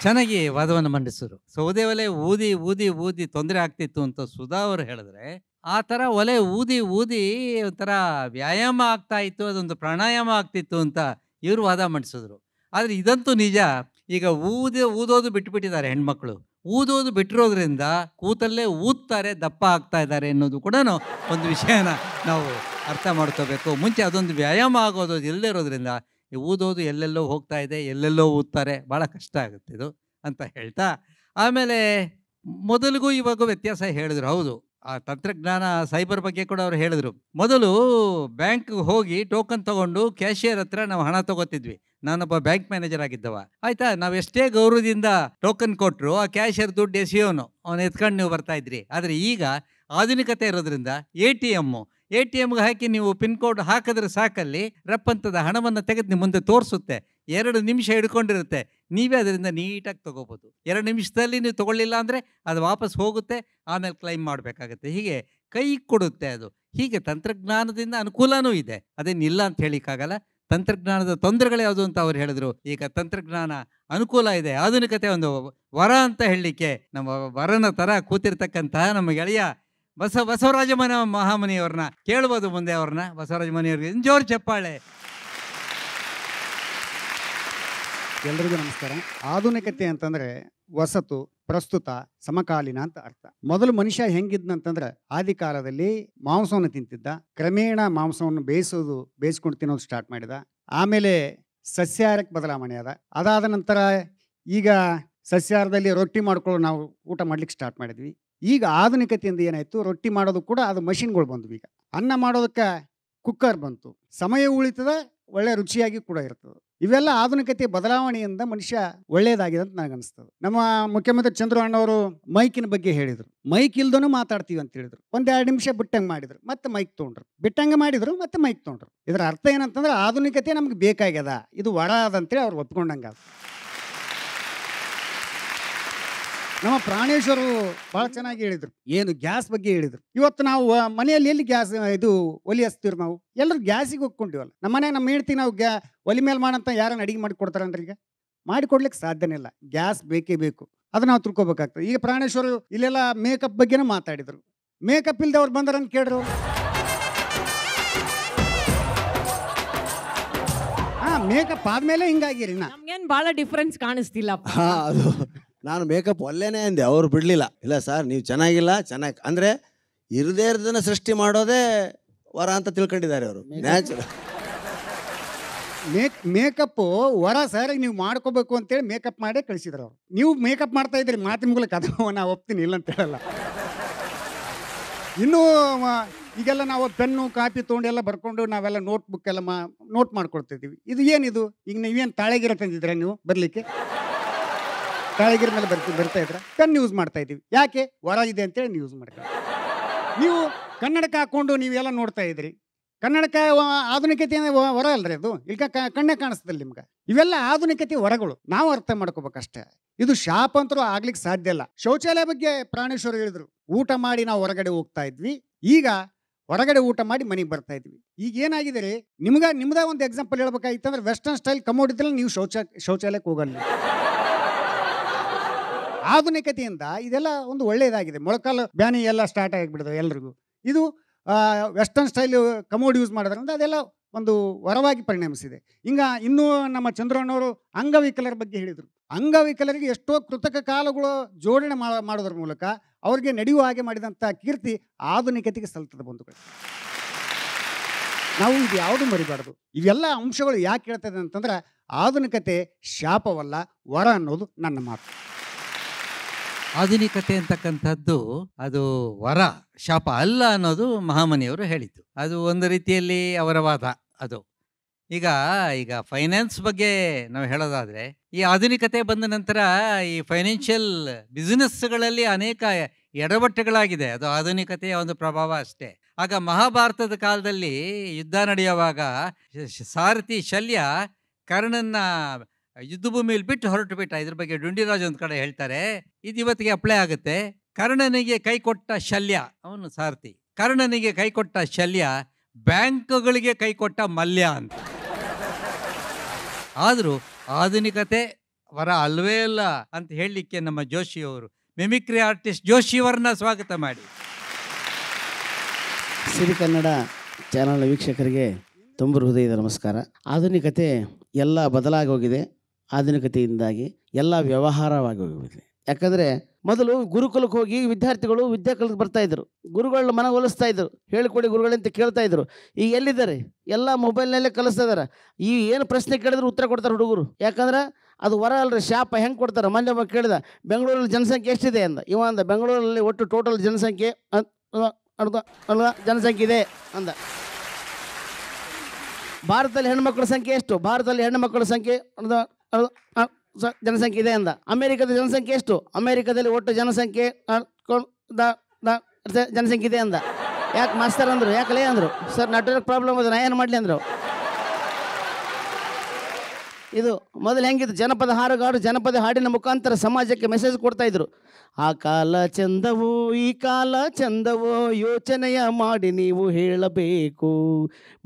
ಚೆನ್ನಾಗಿ ವಾದವನ್ನು ಮಂಡಿಸಿದ್ರು ಸೌದೆ ಒಲೆ ಊದಿ ಊದಿ ಊದಿ ತೊಂದರೆ ಆಗ್ತಿತ್ತು ಅಂತ ಸುಧಾ ಅವರು ಹೇಳಿದ್ರೆ ಆ ಥರ ಒಲೆ ಊದಿ ಊದಿ ಒಂಥರ ವ್ಯಾಯಾಮ ಆಗ್ತಾ ಇತ್ತು ಅದೊಂದು ಪ್ರಾಣಾಯಾಮ ಆಗ್ತಿತ್ತು ಅಂತ ಇವರು ವಾದ ಮಂಡಿಸಿದ್ರು ಆದರೆ ಇದಂತೂ ನಿಜ ಈಗ ಊದಿ ಊದೋದು ಬಿಟ್ಟುಬಿಟ್ಟಿದ್ದಾರೆ ಹೆಣ್ಮಕ್ಳು ಊದೋದು ಬಿಟ್ಟಿರೋದ್ರಿಂದ ಕೂತಲ್ಲೇ ಊದ್ತಾರೆ ದಪ್ಪ ಆಗ್ತಾ ಇದ್ದಾರೆ ಅನ್ನೋದು ಕೂಡ ಒಂದು ವಿಷಯನ ನಾವು ಅರ್ಥ ಮಾಡ್ಕೋಬೇಕು ಮುಂಚೆ ಅದೊಂದು ವ್ಯಾಯಾಮ ಆಗೋದು ಎಲ್ಲೇ ಇರೋದ್ರಿಂದ ಊದೋದು ಎಲ್ಲೆಲ್ಲೋ ಹೋಗ್ತಾ ಇದೆ ಎಲ್ಲೆಲ್ಲೋ ಊದ್ತಾರೆ ಭಾಳ ಕಷ್ಟ ಆಗುತ್ತೆ ಇದು ಅಂತ ಹೇಳ್ತಾ ಆಮೇಲೆ ಮೊದಲಿಗೂ ಇವಾಗ ವ್ಯತ್ಯಾಸ ಹೇಳಿದ್ರು ಹೌದು ಆ ತಂತ್ರಜ್ಞಾನ ಸೈಬರ್ ಬಗ್ಗೆ ಕೂಡ ಅವರು ಹೇಳಿದರು ಮೊದಲು ಬ್ಯಾಂಕ್ಗೆ ಹೋಗಿ ಟೋಕನ್ ತಗೊಂಡು ಕ್ಯಾಶಿಯರ್ ಹತ್ರ ನಾವು ಹಣ ತಗೋತಿದ್ವಿ ನಾನೊಬ್ಬ ಬ್ಯಾಂಕ್ ಮ್ಯಾನೇಜರ್ ಆಗಿದ್ದವ ಆಯ್ತಾ ನಾವು ಎಷ್ಟೇ ಗೌರವದಿಂದ ಟೋಕನ್ ಕೊಟ್ಟರು ಆ ಕ್ಯಾಶಿಯರ್ ದುಡ್ಡು ಎಸಿಯೋನು ಅವನು ಎತ್ಕೊಂಡು ನೀವು ಬರ್ತಾ ಇದ್ರಿ ಆದರೆ ಈಗ ಆಧುನಿಕತೆ ಇರೋದ್ರಿಂದ A T M A T ಎಮ್ಗೆ ಹಾಕಿ ನೀವು ಪಿನ್ ಕೋಡ್ ಹಾಕಿದ್ರೆ ಸಾಕಲ್ಲಿ ರಪ್ಪಂತದ ಹಣವನ್ನು ತೆಗೆದು ನಿಮ್ಮ ಮುಂದೆ ತೋರಿಸುತ್ತೆ ಎರಡು ನಿಮಿಷ ಹಿಡ್ಕೊಂಡಿರುತ್ತೆ ನೀವೇ ಅದರಿಂದ ನೀಟಾಗಿ ತೊಗೋಬೋದು ಎರಡು ನಿಮಿಷದಲ್ಲಿ ನೀವು ತೊಗೊಳ್ಳಿಲ್ಲ ಅಂದರೆ ಅದು ವಾಪಸ್ ಹೋಗುತ್ತೆ ಆಮೇಲೆ ಕ್ಲೈಮ್ ಮಾಡಬೇಕಾಗುತ್ತೆ ಹೀಗೆ ಕೈ ಕೊಡುತ್ತೆ ಅದು ಹೀಗೆ ತಂತ್ರಜ್ಞಾನದಿಂದ ಅನುಕೂಲನೂ ಇದೆ ಅದೇನಿಲ್ಲ ಅಂತ ಹೇಳಿಕ್ಕಾಗಲ್ಲ ತಂತ್ರಜ್ಞಾನದ ತೊಂದರೆಗಳು ಯಾವುದು ಅಂತ ಅವ್ರು ಹೇಳಿದ್ರು ಈಗ ತಂತ್ರಜ್ಞಾನ ಅನುಕೂಲ ಇದೆ ಆಧುನಿಕತೆ ಒಂದು ವರ ಅಂತ ಹೇಳಲಿಕ್ಕೆ ನಮ್ಮ ವರನ ಥರ ಕೂತಿರ್ತಕ್ಕಂತಹ ನಮ್ಮ ಗೆಳೆಯ ಬಸ ಬಸವರಾಜ ಮನ ಮಹಾಮನಿಯವ್ರನ್ನ ಕೇಳ್ಬೋದು ಮುಂದೆ ಅವ್ರನ್ನ ಬಸವರಾಜ ಮನೆಯವ್ರಿಗೆ ಜೋರು ಚಪ್ಪಾಳೆ ಎಲ್ರಿಗೂ ನಮಸ್ಕಾರ ಆಧುನಿಕತೆ ಅಂತಂದ್ರೆ ವಸತು ಪ್ರಸ್ತುತ ಸಮಕಾಲೀನ ಅಂತ ಅರ್ಥ ಮೊದಲು ಮನುಷ್ಯ ಅಂತಂದ್ರೆ ಆದಿ ಕಾಲದಲ್ಲಿ ಮಾಂಸವನ್ನು ತಿಂತಿದ್ದ ಕ್ರಮೇಣ ಮಾಂಸವನ್ನು ಬೇಯಿಸೋದು ಬೇಯಿಸ್ಕೊಂಡು ತಿನ್ನೋದು ಸ್ಟಾರ್ಟ್ ಮಾಡಿದ ಆಮೇಲೆ ಸಸ್ಯಾಹಾರಕ್ಕೆ ಬದಲಾವಣೆ ಅದ ಅದಾದ ನಂತರ ಈಗ ಸಸ್ಯಾಹಾರದಲ್ಲಿ ರೊಟ್ಟಿ ಮಾಡ್ಕೊಳ್ಳೋ ನಾವು ಊಟ ಮಾಡ್ಲಿಕ್ಕೆ ಸ್ಟಾರ್ಟ್ ಮಾಡಿದ್ವಿ ಈಗ ಆಧುನಿಕತೆಯಿಂದ ಏನಾಯ್ತು ರೊಟ್ಟಿ ಮಾಡೋದು ಕೂಡ ಅದು ಮಷಿನ್ಗಳು ಬಂದ್ವಿ ಈಗ ಅನ್ನ ಮಾಡೋದಕ್ಕೆ ಕುಕ್ಕರ್ ಬಂತು ಸಮಯ ಉಳಿತದ ಒಳ್ಳೆ ರುಚಿಯಾಗಿ ಕೂಡ ಇರ್ತದೆ ಇವೆಲ್ಲ ಆಧುನಿಕತೆ ಬದಲಾವಣೆಯಿಂದ ಮನುಷ್ಯ ಒಳ್ಳೆಯದಾಗಿದೆ ಅಂತ ಅನಿಸ್ತದೆ ನಮ್ಮ ಮುಖ್ಯಮಂತ್ರಿ ಚಂದ್ರು ಅವರು ಮೈಕಿನ ಬಗ್ಗೆ ಹೇಳಿದ್ರು ಮೈಕ್ ಇಲ್ದನೂ ಮಾತಾಡ್ತೀವಿ ಅಂತ ಹೇಳಿದ್ರು ಒಂದೆರಡು ನಿಮಿಷ ಬಿಟ್ಟಂಗೆ ಮಾಡಿದ್ರು ಮತ್ತೆ ಮೈಕ್ ತೊಗೊಂಡ್ರು ಬಿಟ್ಟಂಗೆ ಮಾಡಿದ್ರು ಮತ್ತೆ ಮೈಕ್ ತೊಗೊಂಡ್ರು ಇದರ ಅರ್ಥ ಏನಂತಂದ್ರೆ ಆಧುನಿಕತೆ ನಮ್ಗೆ ಬೇಕಾಗ್ಯದ ಇದು ವಡ ಅದಂತೇಳಿ ಅವ್ರು ಒಪ್ಕೊಂಡಂಗೆ ನಮ್ಮ ಪ್ರಾಣೇಶ್ವರು ಬಹಳ ಚೆನ್ನಾಗಿ ಹೇಳಿದ್ರು ಏನು ಗ್ಯಾಸ್ ಬಗ್ಗೆ ಹೇಳಿದ್ರು ಇವತ್ತು ನಾವು ಮನೆಯಲ್ಲಿ ಎಲ್ಲಿ ಗ್ಯಾಸ್ ಇದು ಒಲಿ ಹಚ್ತೀವಿ ನಾವು ಎಲ್ಲರೂ ಗ್ಯಾಸಿಗೆ ಹೋಗ್ಕೊಂಡಿವಲ್ಲ ನಮ್ಮ ಮನೆ ನಮ್ಮ ಹೇಳ್ತೀವಿ ನಾವು ಗ್ಯಾ ಒಲಿ ಮೇಲೆ ಮಾಡಂತ ಯಾರನ್ನ ಅಡಿಗೆ ಮಾಡಿ ಅಂದ್ರೆ ಈಗ ಮಾಡಿಕೊಡ್ಲಿಕ್ಕೆ ಸಾಧ್ಯನೇ ಇಲ್ಲ ಗ್ಯಾಸ್ ಬೇಕೇ ಬೇಕು ಅದನ್ನ ನಾವು ತಿಳ್ಕೊಬೇಕಾಗ್ತದೆ ಈಗ ಪ್ರಾಣೇಶ್ವರು ಇಲ್ಲೆಲ್ಲ ಮೇಕಪ್ ಬಗ್ಗೆನೂ ಮಾತಾಡಿದ್ರು ಮೇಕಪ್ ಇಲ್ಲದೆ ಅವ್ರು ಕೇಳ್ರು ಕೇಳಿದ್ರು ಮೇಕಪ್ ಆದ್ಮೇಲೆ ಹಿಂಗಾಗಿರಿ ನಮ್ಗೇನ್ ಬಹಳ ಡಿಫ್ರೆನ್ಸ್ ಕಾಣಿಸ್ತಿಲ್ಲ ನಾನು ಮೇಕಪ್ ಒಲ್ಲೇನೆ ಅಂದೆ ಅವರು ಬಿಡಲಿಲ್ಲ ಇಲ್ಲ ಸರ್ ನೀವು ಚೆನ್ನಾಗಿಲ್ಲ ಚೆನ್ನಾಗಿ ಅಂದರೆ ಇರದೇ ಇರೋದನ್ನ ಸೃಷ್ಟಿ ಮಾಡೋದೇ ವರ ಅಂತ ತಿಳ್ಕೊಂಡಿದ್ದಾರೆ ಅವರು ನ್ಯಾಚುರಲ್ ಮೇಕ್ ಮೇಕಪ್ಪು ವರ ಸರ್ ನೀವು ಮಾಡ್ಕೋಬೇಕು ಅಂತೇಳಿ ಮೇಕಪ್ ಮಾಡೇ ಕಳಿಸಿದ್ರು ಅವರು ನೀವು ಮೇಕಪ್ ಮಾಡ್ತಾ ಇದ್ರಿ ಮಾತಿನ ಮೂಲಕ <laughs> ನಾವು ಒಪ್ತೀನಿ ಇಲ್ಲ ಅಂತ ಹೇಳಲ್ಲ ಇನ್ನೂ ಈಗೆಲ್ಲ ನಾವು ಪೆನ್ನು ಕಾಪಿ ತೊಗೊಂಡು ಎಲ್ಲ ಬರ್ಕೊಂಡು ನಾವೆಲ್ಲ ನೋಟ್ಬುಕ್ ಎಲ್ಲ ಮಾ ನೋಟ್ ಮಾಡ್ಕೊಳ್ತಿದ್ದೀವಿ ಇದು ಏನಿದು ಈಗ ನೀವೇನು ತಾಳೆಗಿರ ತಂದಿದ್ರೆ ನೀವು ಬರಲಿಕ್ಕೆ ತಳಗಿರ ಮೇಲೆ ಬರ್ತೀವಿ ಬರ್ತಾ ಇದ್ರ ಕಣ್ಣು ಯೂಸ್ ಮಾಡ್ತಾ ಇದ್ದೀವಿ ಯಾಕೆ ಇದೆ ಅಂತೇಳಿ ನೀವು ಯೂಸ್ ಮಾಡ್ತೀವಿ ನೀವು ಕನ್ನಡಕ ಹಾಕೊಂಡು ನೀವೆಲ್ಲ ನೋಡ್ತಾ ಇದ್ರಿ ಕನ್ನಡಕ ಆಧುನಿಕತೆ ಹೊರ ಅಲ್ರಿ ಅದು ಇಲ್ಕ ಕಣ್ಣೆ ಕಾಣಿಸ್ತದಲ್ಲ ನಿಮ್ಗೆ ಇವೆಲ್ಲ ಆಧುನಿಕತೆ ಹೊರಗಳು ನಾವು ಅರ್ಥ ಮಾಡ್ಕೋಬೇಕಷ್ಟೇ ಇದು ಶಾಪ ಅಂತರೂ ಆಗ್ಲಿಕ್ಕೆ ಸಾಧ್ಯ ಇಲ್ಲ ಶೌಚಾಲಯ ಬಗ್ಗೆ ಪ್ರಾಣೇಶ್ವರ ಹೇಳಿದ್ರು ಊಟ ಮಾಡಿ ನಾವು ಹೊರಗಡೆ ಹೋಗ್ತಾ ಇದ್ವಿ ಈಗ ಹೊರಗಡೆ ಊಟ ಮಾಡಿ ಮನೆಗೆ ಬರ್ತಾ ಇದ್ವಿ ಈಗ ಏನಾಗಿದೆ ನಿಮ್ಗೆ ನಿಮ್ದ ಒಂದು ಎಕ್ಸಾಂಪಲ್ ಹೇಳ್ಬೇಕಾಗಿತ್ತು ಅಂದ್ರೆ ವೆಸ್ಟರ್ನ್ ಸ್ಟೈಲ್ ಕಮೋಡಿದ್ರೆ ನೀವು ಶೌಚ ಶೌಚಾಲಯಕ್ಕೆ ಹೋಗಲ್ಲ ಆಧುನಿಕತೆಯಿಂದ ಇದೆಲ್ಲ ಒಂದು ಒಳ್ಳೆಯದಾಗಿದೆ ಮೊಳಕಾಲು ಬ್ಯಾನಿ ಎಲ್ಲ ಸ್ಟಾರ್ಟ್ ಆಗಿಬಿಡ್ತದೆ ಎಲ್ರಿಗೂ ಇದು ವೆಸ್ಟರ್ನ್ ಸ್ಟೈಲ್ ಕಮೋಡ್ ಯೂಸ್ ಮಾಡೋದ್ರಿಂದ ಅದೆಲ್ಲ ಒಂದು ವರವಾಗಿ ಪರಿಣಮಿಸಿದೆ ಹಿಂಗ ಇನ್ನೂ ನಮ್ಮ ಚಂದ್ರಣ್ಣವರು ಅಂಗವಿಕಲರ ಬಗ್ಗೆ ಹೇಳಿದರು ಅಂಗವಿಕಲರಿಗೆ ಎಷ್ಟೋ ಕೃತಕ ಕಾಲಗಳು ಜೋಡಣೆ ಮಾಡೋದ್ರ ಮೂಲಕ ಅವರಿಗೆ ನಡೆಯುವ ಹಾಗೆ ಮಾಡಿದಂಥ ಕೀರ್ತಿ ಆಧುನಿಕತೆಗೆ ಸಲ್ತದ ಬಂಧುಗಳು ನಾವು ಇದು ಯಾವುದು ಮರಿಬಾರ್ದು ಇವೆಲ್ಲ ಅಂಶಗಳು ಯಾಕೆ ಹೇಳ್ತದೆ ಅಂತಂದ್ರೆ ಆಧುನಿಕತೆ ಶಾಪವಲ್ಲ ವರ ಅನ್ನೋದು ನನ್ನ ಮಾತು ಆಧುನಿಕತೆ ಅಂತಕ್ಕಂಥದ್ದು ಅದು ವರ ಶಾಪ ಅಲ್ಲ ಅನ್ನೋದು ಮಹಾಮನಿಯವರು ಹೇಳಿತು ಅದು ಒಂದು ರೀತಿಯಲ್ಲಿ ಅವರ ವಾದ ಅದು ಈಗ ಈಗ ಫೈನಾನ್ಸ್ ಬಗ್ಗೆ ನಾವು ಹೇಳೋದಾದರೆ ಈ ಆಧುನಿಕತೆ ಬಂದ ನಂತರ ಈ ಫೈನಾನ್ಷಿಯಲ್ ಬಿಸ್ನೆಸ್ಗಳಲ್ಲಿ ಅನೇಕ ಎಡವಟ್ಟುಗಳಾಗಿದೆ ಅದು ಆಧುನಿಕತೆಯ ಒಂದು ಪ್ರಭಾವ ಅಷ್ಟೇ ಆಗ ಮಹಾಭಾರತದ ಕಾಲದಲ್ಲಿ ಯುದ್ಧ ನಡೆಯುವಾಗ ಸಾರಥಿ ಶಲ್ಯ ಕರ್ಣನ್ನ ಯುದ್ಧ ಭೂಮಿಯಲ್ಲಿ ಬಿಟ್ಟು ಹೊರಟು ಬಿಟ್ಟ ಇದ್ರ ಬಗ್ಗೆ ಡುಂಡಿರಾಜ್ ಒಂದು ಕಡೆ ಹೇಳ್ತಾರೆ ಇದು ಇವತ್ತಿಗೆ ಅಪ್ಲೈ ಆಗುತ್ತೆ ಕರ್ಣನಿಗೆ ಕೈ ಕೊಟ್ಟ ಶಲ್ಯ ಅವನು ಸಾರಥಿ ಕರ್ಣನಿಗೆ ಕೈ ಕೊಟ್ಟ ಶಲ್ಯ ಬ್ಯಾಂಕ್ಗಳಿಗೆ ಕೈ ಕೊಟ್ಟ ಮಲ್ಯ ಅಂತ ಆದರೂ ಆಧುನಿಕತೆ ವರ ಅಲ್ವೇ ಅಲ್ಲ ಅಂತ ಹೇಳಲಿಕ್ಕೆ ನಮ್ಮ ಜೋಶಿಯವರು ಮಿಮಿಕ್ರಿ ಆರ್ಟಿಸ್ಟ್ ಜೋಶಿಯವರನ್ನ ಸ್ವಾಗತ ಮಾಡಿ ಸಿರಿ ಕನ್ನಡ ಚಾನಲ್ ವೀಕ್ಷಕರಿಗೆ ತುಂಬ ಹೃದಯದ ನಮಸ್ಕಾರ ಆಧುನಿಕತೆ ಎಲ್ಲ ಬದಲಾಗಿ ಹೋಗಿದೆ ಆಧುನಿಕತೆಯಿಂದಾಗಿ ಎಲ್ಲ ವ್ಯವಹಾರವಾಗಿ ಹೋಗಿದೆ ಯಾಕಂದರೆ ಮೊದಲು ಗುರುಕುಲಕ್ಕೆ ಹೋಗಿ ವಿದ್ಯಾರ್ಥಿಗಳು ವಿದ್ಯೆ ಬರ್ತಾ ಬರ್ತಾಯಿದ್ರು ಗುರುಗಳನ್ನ ಮನವೊಲಿಸ್ತಾ ಇದ್ರು ಹೇಳಿಕೊಡಿ ಗುರುಗಳಂತ ಕೇಳ್ತಾ ಇದ್ರು ಈಗ ಎಲ್ಲಿದ್ದಾರೆ ಎಲ್ಲ ಮೊಬೈಲ್ನಲ್ಲೇ ಕಲಿಸ್ತಾ ಇದ್ದಾರೆ ಈ ಏನು ಪ್ರಶ್ನೆ ಕೇಳಿದ್ರು ಉತ್ತರ ಕೊಡ್ತಾರೆ ಹುಡುಗರು ಯಾಕಂದ್ರೆ ಅದು ವರ ಅಲ್ರಿ ಶಾಪ ಹೆಂಗೆ ಕೊಡ್ತಾರೆ ಮೊನ್ನೆ ಒಬ್ಬ ಕೇಳಿದ ಬೆಂಗಳೂರಲ್ಲಿ ಜನಸಂಖ್ಯೆ ಎಷ್ಟಿದೆ ಅಂದ ಇವ ಅಂದ ಬೆಂಗಳೂರಲ್ಲಿ ಒಟ್ಟು ಟೋಟಲ್ ಜನಸಂಖ್ಯೆ ಅಲ್ವಾ ಜನಸಂಖ್ಯೆ ಇದೆ ಅಂದ ಭಾರತದಲ್ಲಿ ಹೆಣ್ಮಕ್ಳ ಸಂಖ್ಯೆ ಎಷ್ಟು ಭಾರತದಲ್ಲಿ ಹೆಣ್ಮಕ್ಳ ಸಂಖ್ಯೆ ಅರ್ಧ ಜನಸಂಖ್ಯೆ ಇದೆ ಅಂದ ಅಮೆರಿಕದ ಜನಸಂಖ್ಯೆ ಎಷ್ಟು ಅಮೆರಿಕದಲ್ಲಿ ಒಟ್ಟು ಜನಸಂಖ್ಯೆ ಜನಸಂಖ್ಯೆ ಇದೆ ಅಂದ ಯಾಕೆ ಮಾಸ್ತರ್ ಅಂದರು ಲೇ ಅಂದರು ಸರ್ ನೆಟ್ವರ್ಕ್ ಪ್ರಾಬ್ಲಮ್ ಅದು ನಾ ಏನು ಮಾಡಲಿ ಅಂದರು ಇದು ಮೊದಲು ಹೆಂಗಿದ್ರು ಜನಪದ ಹಾಡುಗಾರು ಜನಪದ ಹಾಡಿನ ಮುಖಾಂತರ ಸಮಾಜಕ್ಕೆ ಮೆಸೇಜ್ ಕೊಡ್ತಾ ಇದ್ರು ಆ ಕಾಲ ಚಂದವೋ ಈ ಕಾಲ ಚಂದವೋ ಯೋಚನೆಯ ಮಾಡಿ ನೀವು ಹೇಳಬೇಕು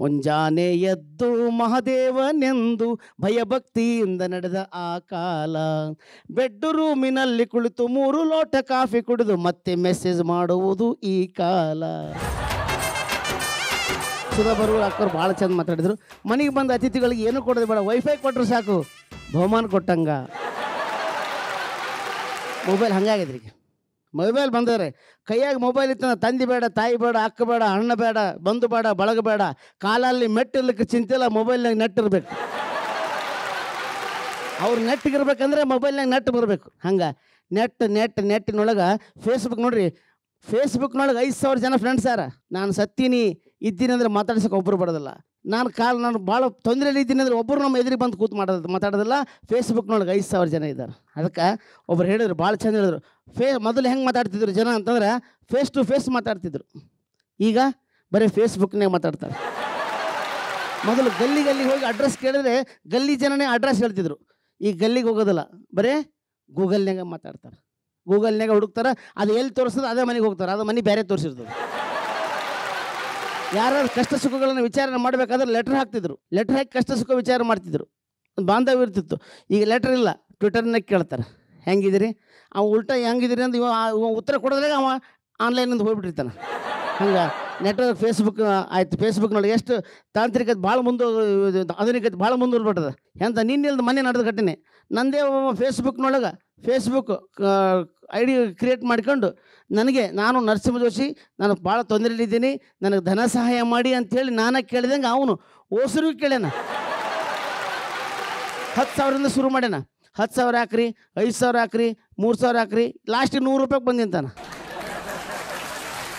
ಮುಂಜಾನೆ ಎದ್ದು ಮಹಾದೇವನೆಂದು ಭಯಭಕ್ತಿಯಿಂದ ನಡೆದ ಆ ಕಾಲ ಬೆಡ್ ರೂಮಿನಲ್ಲಿ ಕುಳಿತು ಮೂರು ಲೋಟ ಕಾಫಿ ಕುಡಿದು ಮತ್ತೆ ಮೆಸೇಜ್ ಮಾಡುವುದು ಈ ಕಾಲ ಸುಧಾ ಬರುವ ಅಕ್ಕವ್ರು ಭಾಳ ಚಂದ ಮಾತಾಡಿದ್ರು ಮನೆಗೆ ಬಂದ ಅತಿಥಿಗಳಿಗೆ ಏನು ಕೊಡೋದು ಬೇಡ ವೈಫೈ ಕೊಟ್ಟರು ಸಾಕು ಬಹುಮಾನ ಕೊಟ್ಟಂಗ ಮೊಬೈಲ್ ಹಂಗಾಗಿದ್ರಿ ಮೊಬೈಲ್ ಬಂದರೆ ಕೈಯಾಗಿ ಮೊಬೈಲ್ ಇತ್ತಂದ್ರೆ ತಂದೆ ಬೇಡ ತಾಯಿ ಬೇಡ ಅಕ್ಕ ಬೇಡ ಅಣ್ಣ ಬೇಡ ಬಂದು ಬೇಡ ಬಳಗ ಬೇಡ ಕಾಲಲ್ಲಿ ಮೆಟ್ಟಿರ್ಲಿಕ್ಕೆ ಚಿಂತಿಲ್ಲ ಮೊಬೈಲ್ನಾಗ ನೆಟ್ಟಿರ್ಬೇಕು ಅವ್ರು ನೆಟ್ಟಿಗಿರ್ಬೇಕಂದ್ರೆ ಮೊಬೈಲ್ನಾಗ ನೆಟ್ ಬರಬೇಕು ಹಂಗೆ ನೆಟ್ ನೆಟ್ ನೆಟ್ಟಿನೊಳಗೆ ಫೇಸ್ಬುಕ್ ನೋಡ್ರಿ ಫೇಸ್ಬುಕ್ನೊಳಗೆ ಐದು ಸಾವಿರ ಜನ ಫ್ರೆಂಡ್ಸ್ ಯಾರ ನಾನು ಸತ್ತೀನಿ ಇದ್ದೀನಿ ಅಂದರೆ ಮಾತಾಡ್ಸೋಕೆ ಒಬ್ಬರು ಬರೋದಿಲ್ಲ ನಾನು ಕಾಲ್ ನಾನು ಭಾಳ ತೊಂದರೆಯಲ್ಲಿ ಇದ್ದೀನಿ ಅಂದರೆ ಒಬ್ಬರು ನಮ್ಮ ಎದುರಿಗೆ ಬಂದು ಕೂತು ಮಾಡೋದು ಮಾತಾಡೋದಿಲ್ಲ ಫೇಸ್ಬುಕ್ನೊಳಗೆ ಐದು ಸಾವಿರ ಜನ ಇದ್ದಾರೆ ಅದಕ್ಕೆ ಒಬ್ರು ಹೇಳಿದ್ರು ಭಾಳ ಚಂದ ಹೇಳಿದ್ರು ಫೇ ಮೊದಲು ಹೆಂಗೆ ಮಾತಾಡ್ತಿದ್ರು ಜನ ಅಂತಂದ್ರೆ ಫೇಸ್ ಟು ಫೇಸ್ ಮಾತಾಡ್ತಿದ್ರು ಈಗ ಬರೀ ಫೇಸ್ಬುಕ್ನಾಗ ಮಾತಾಡ್ತಾರೆ ಮೊದಲು ಗಲ್ಲಿ ಗಲ್ಲಿಗೆ ಹೋಗಿ ಅಡ್ರೆಸ್ ಕೇಳಿದ್ರೆ ಗಲ್ಲಿ ಜನನೇ ಅಡ್ರೆಸ್ ಹೇಳ್ತಿದ್ರು ಈಗ ಗಲ್ಲಿಗೆ ಹೋಗೋದಿಲ್ಲ ಬರೀ ಗೂಗಲ್ನಾಗ ಮಾತಾಡ್ತಾರೆ ಗೂಗಲ್ನಾಗ ಹುಡುಕ್ತಾರೆ ಅದು ಎಲ್ಲಿ ತೋರಿಸೋದು ಅದೇ ಮನೆಗೆ ಹೋಗ್ತಾರೆ ಅದು ಮನೆ ಬೇರೆ ತೋರಿಸಿರ್ತದೆ ಯಾರು ಕಷ್ಟ ಸುಖಗಳನ್ನು ವಿಚಾರ ಮಾಡಬೇಕಾದ್ರೆ ಲೆಟರ್ ಹಾಕ್ತಿದ್ರು ಲೆಟರ್ ಹಾಕಿ ಕಷ್ಟ ಸುಖ ವಿಚಾರ ಮಾಡ್ತಿದ್ರು ಬಾಂಧವ್ಯ ಇರ್ತಿತ್ತು ಈಗ ಲೆಟರ್ ಇಲ್ಲ ಟ್ವಿಟರ್ನಾಗ ಕೇಳ್ತಾರೆ ಹೆಂಗಿದಿರಿ ಅವ ಉಲ್ಟಾ ಹೆಂಗಿದಿರಿ ಅಂತ ಇವ ಉತ್ತರ ಕೊಡೋದ್ರಾಗ ಅವ ಆನ್ಲೈನಿಂದ ಹೋಗ್ಬಿಟ್ಟಿರ್ತಾನೆ ಹಂಗೆ ನೆಟ್ವರ್ಕ್ ಫೇಸ್ಬುಕ್ ಆಯ್ತು ಫೇಸ್ಬುಕ್ನೊಳಗೆ ಎಷ್ಟು ತಾಂತ್ರಿಕತೆ ಭಾಳ ಮುಂದೆ ಆಧುನಿಕತೆ ಭಾಳ ಮುಂದುವರ್ಬಿಟ್ಟದ ಎಂತ ನಿನ್ನೆಲ್ದು ಮನೆ ನಡೆದ ಘಟನೆ ನಂದೇ ಫೇಸ್ಬುಕ್ನೊಳಗೆ ಫೇಸ್ಬುಕ್ ಐ ಡಿ ಕ್ರಿಯೇಟ್ ಮಾಡ್ಕೊಂಡು ನನಗೆ ನಾನು ನರಸಿಂಹ ಜೋಶಿ ನಾನು ಭಾಳ ತೊಂದರೆಯಲ್ಲಿದ್ದೀನಿ ನನಗೆ ಧನ ಸಹಾಯ ಮಾಡಿ ಅಂಥೇಳಿ ನಾನು ಕೇಳಿದಂಗೆ ಅವನು ಓಸರಿಗೂ ಕೇಳ್ಯಾನ ಹತ್ತು ಸಾವಿರದಿಂದ ಶುರು ಮಾಡ್ಯಾನ ಹತ್ತು ಸಾವಿರ ಹಾಕ್ರಿ ಐದು ಸಾವಿರ ಹಾಕ್ರಿ ಮೂರು ಸಾವಿರ ಹಾಕ್ರಿ ಲಾಸ್ಟಿಗೆ ನೂರು ರೂಪಾಯಿಗೆ ಬಂದಿಂತಾನ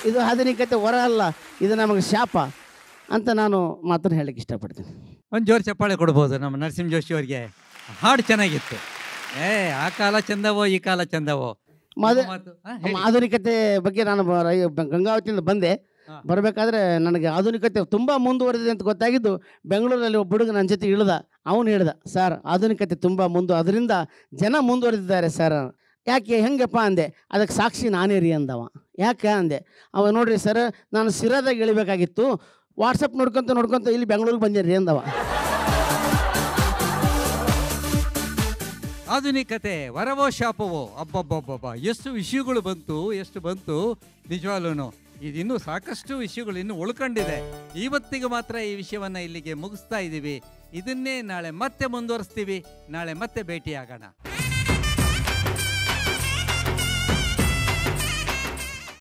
ಇದು ಆಧುನಿಕತೆ ಹೊರ ಅಲ್ಲ ಇದು ನಮಗೆ ಶಾಪ ಅಂತ ನಾನು ಮಾತನ್ನು ಹೇಳಕ್ಕೆ ಇಷ್ಟಪಡ್ತೀನಿ ಒಂದು ಜೋರು ಚಪ್ಪಾಳೆ ಕೊಡ್ಬೋದು ನಮ್ಮ ನರಸಿಂಹ ಜೋಶಿ ಅವರಿಗೆ ಹಾಡು ಚೆನ್ನಾಗಿತ್ತು ಏ ಆ ಕಾಲ ಚಂದವೋ ಈ ಕಾಲ ಚಂದವೋ ಆಧುನಿಕತೆ ಬಗ್ಗೆ ನಾನು ಗಂಗಾವತಿಯಿಂದ ಬಂದೆ ಬರಬೇಕಾದ್ರೆ ನನಗೆ ಆಧುನಿಕತೆ ತುಂಬ ಮುಂದುವರೆದಿದೆ ಅಂತ ಗೊತ್ತಾಗಿದ್ದು ಬೆಂಗಳೂರಲ್ಲಿ ಒಬ್ಬ ಹುಡುಗ ನನ್ನ ಜೊತೆ ಇಳ್ದ ಅವನು ಹೇಳ್ದ ಸರ್ ಆಧುನಿಕತೆ ತುಂಬ ಮುಂದೆ ಅದರಿಂದ ಜನ ಮುಂದುವರೆದಿದ್ದಾರೆ ಸರ್ ಯಾಕೆ ಹೆಂಗಪ್ಪ ಅಂದೆ ಅದಕ್ಕೆ ಸಾಕ್ಷಿ ನಾನೇ ರೀ ಅಂದವ ಯಾಕೆ ಅಂದೆ ಅವ ನೋಡ್ರಿ ಸರ್ ನಾನು ಸಿರಾದಾಗ ಇಳಿಬೇಕಾಗಿತ್ತು ವಾಟ್ಸಪ್ ನೋಡ್ಕೊಂತ ನೋಡ್ಕೊತ ಇಲ್ಲಿ ಬೆಂಗಳೂರಿಗೆ ಬಂದೆ ಅಂದವ ಆಧುನಿಕತೆ ವರವೋ ಶಾಪವೋ ಅಬ್ಬಬ್ಬಬ್ಬಬ್ಬ ಎಷ್ಟು ವಿಷಯಗಳು ಬಂತು ಎಷ್ಟು ಬಂತು ನಿಜವಾಗ್ಲೂ ಇದಿನ್ನೂ ಸಾಕಷ್ಟು ವಿಷಯಗಳು ಇನ್ನೂ ಉಳ್ಕೊಂಡಿದೆ ಇವತ್ತಿಗೆ ಮಾತ್ರ ಈ ವಿಷಯವನ್ನು ಇಲ್ಲಿಗೆ ಮುಗಿಸ್ತಾ ಇದ್ದೀವಿ ಇದನ್ನೇ ನಾಳೆ ಮತ್ತೆ ಮುಂದುವರಿಸ್ತೀವಿ ನಾಳೆ ಮತ್ತೆ ಭೇಟಿಯಾಗೋಣ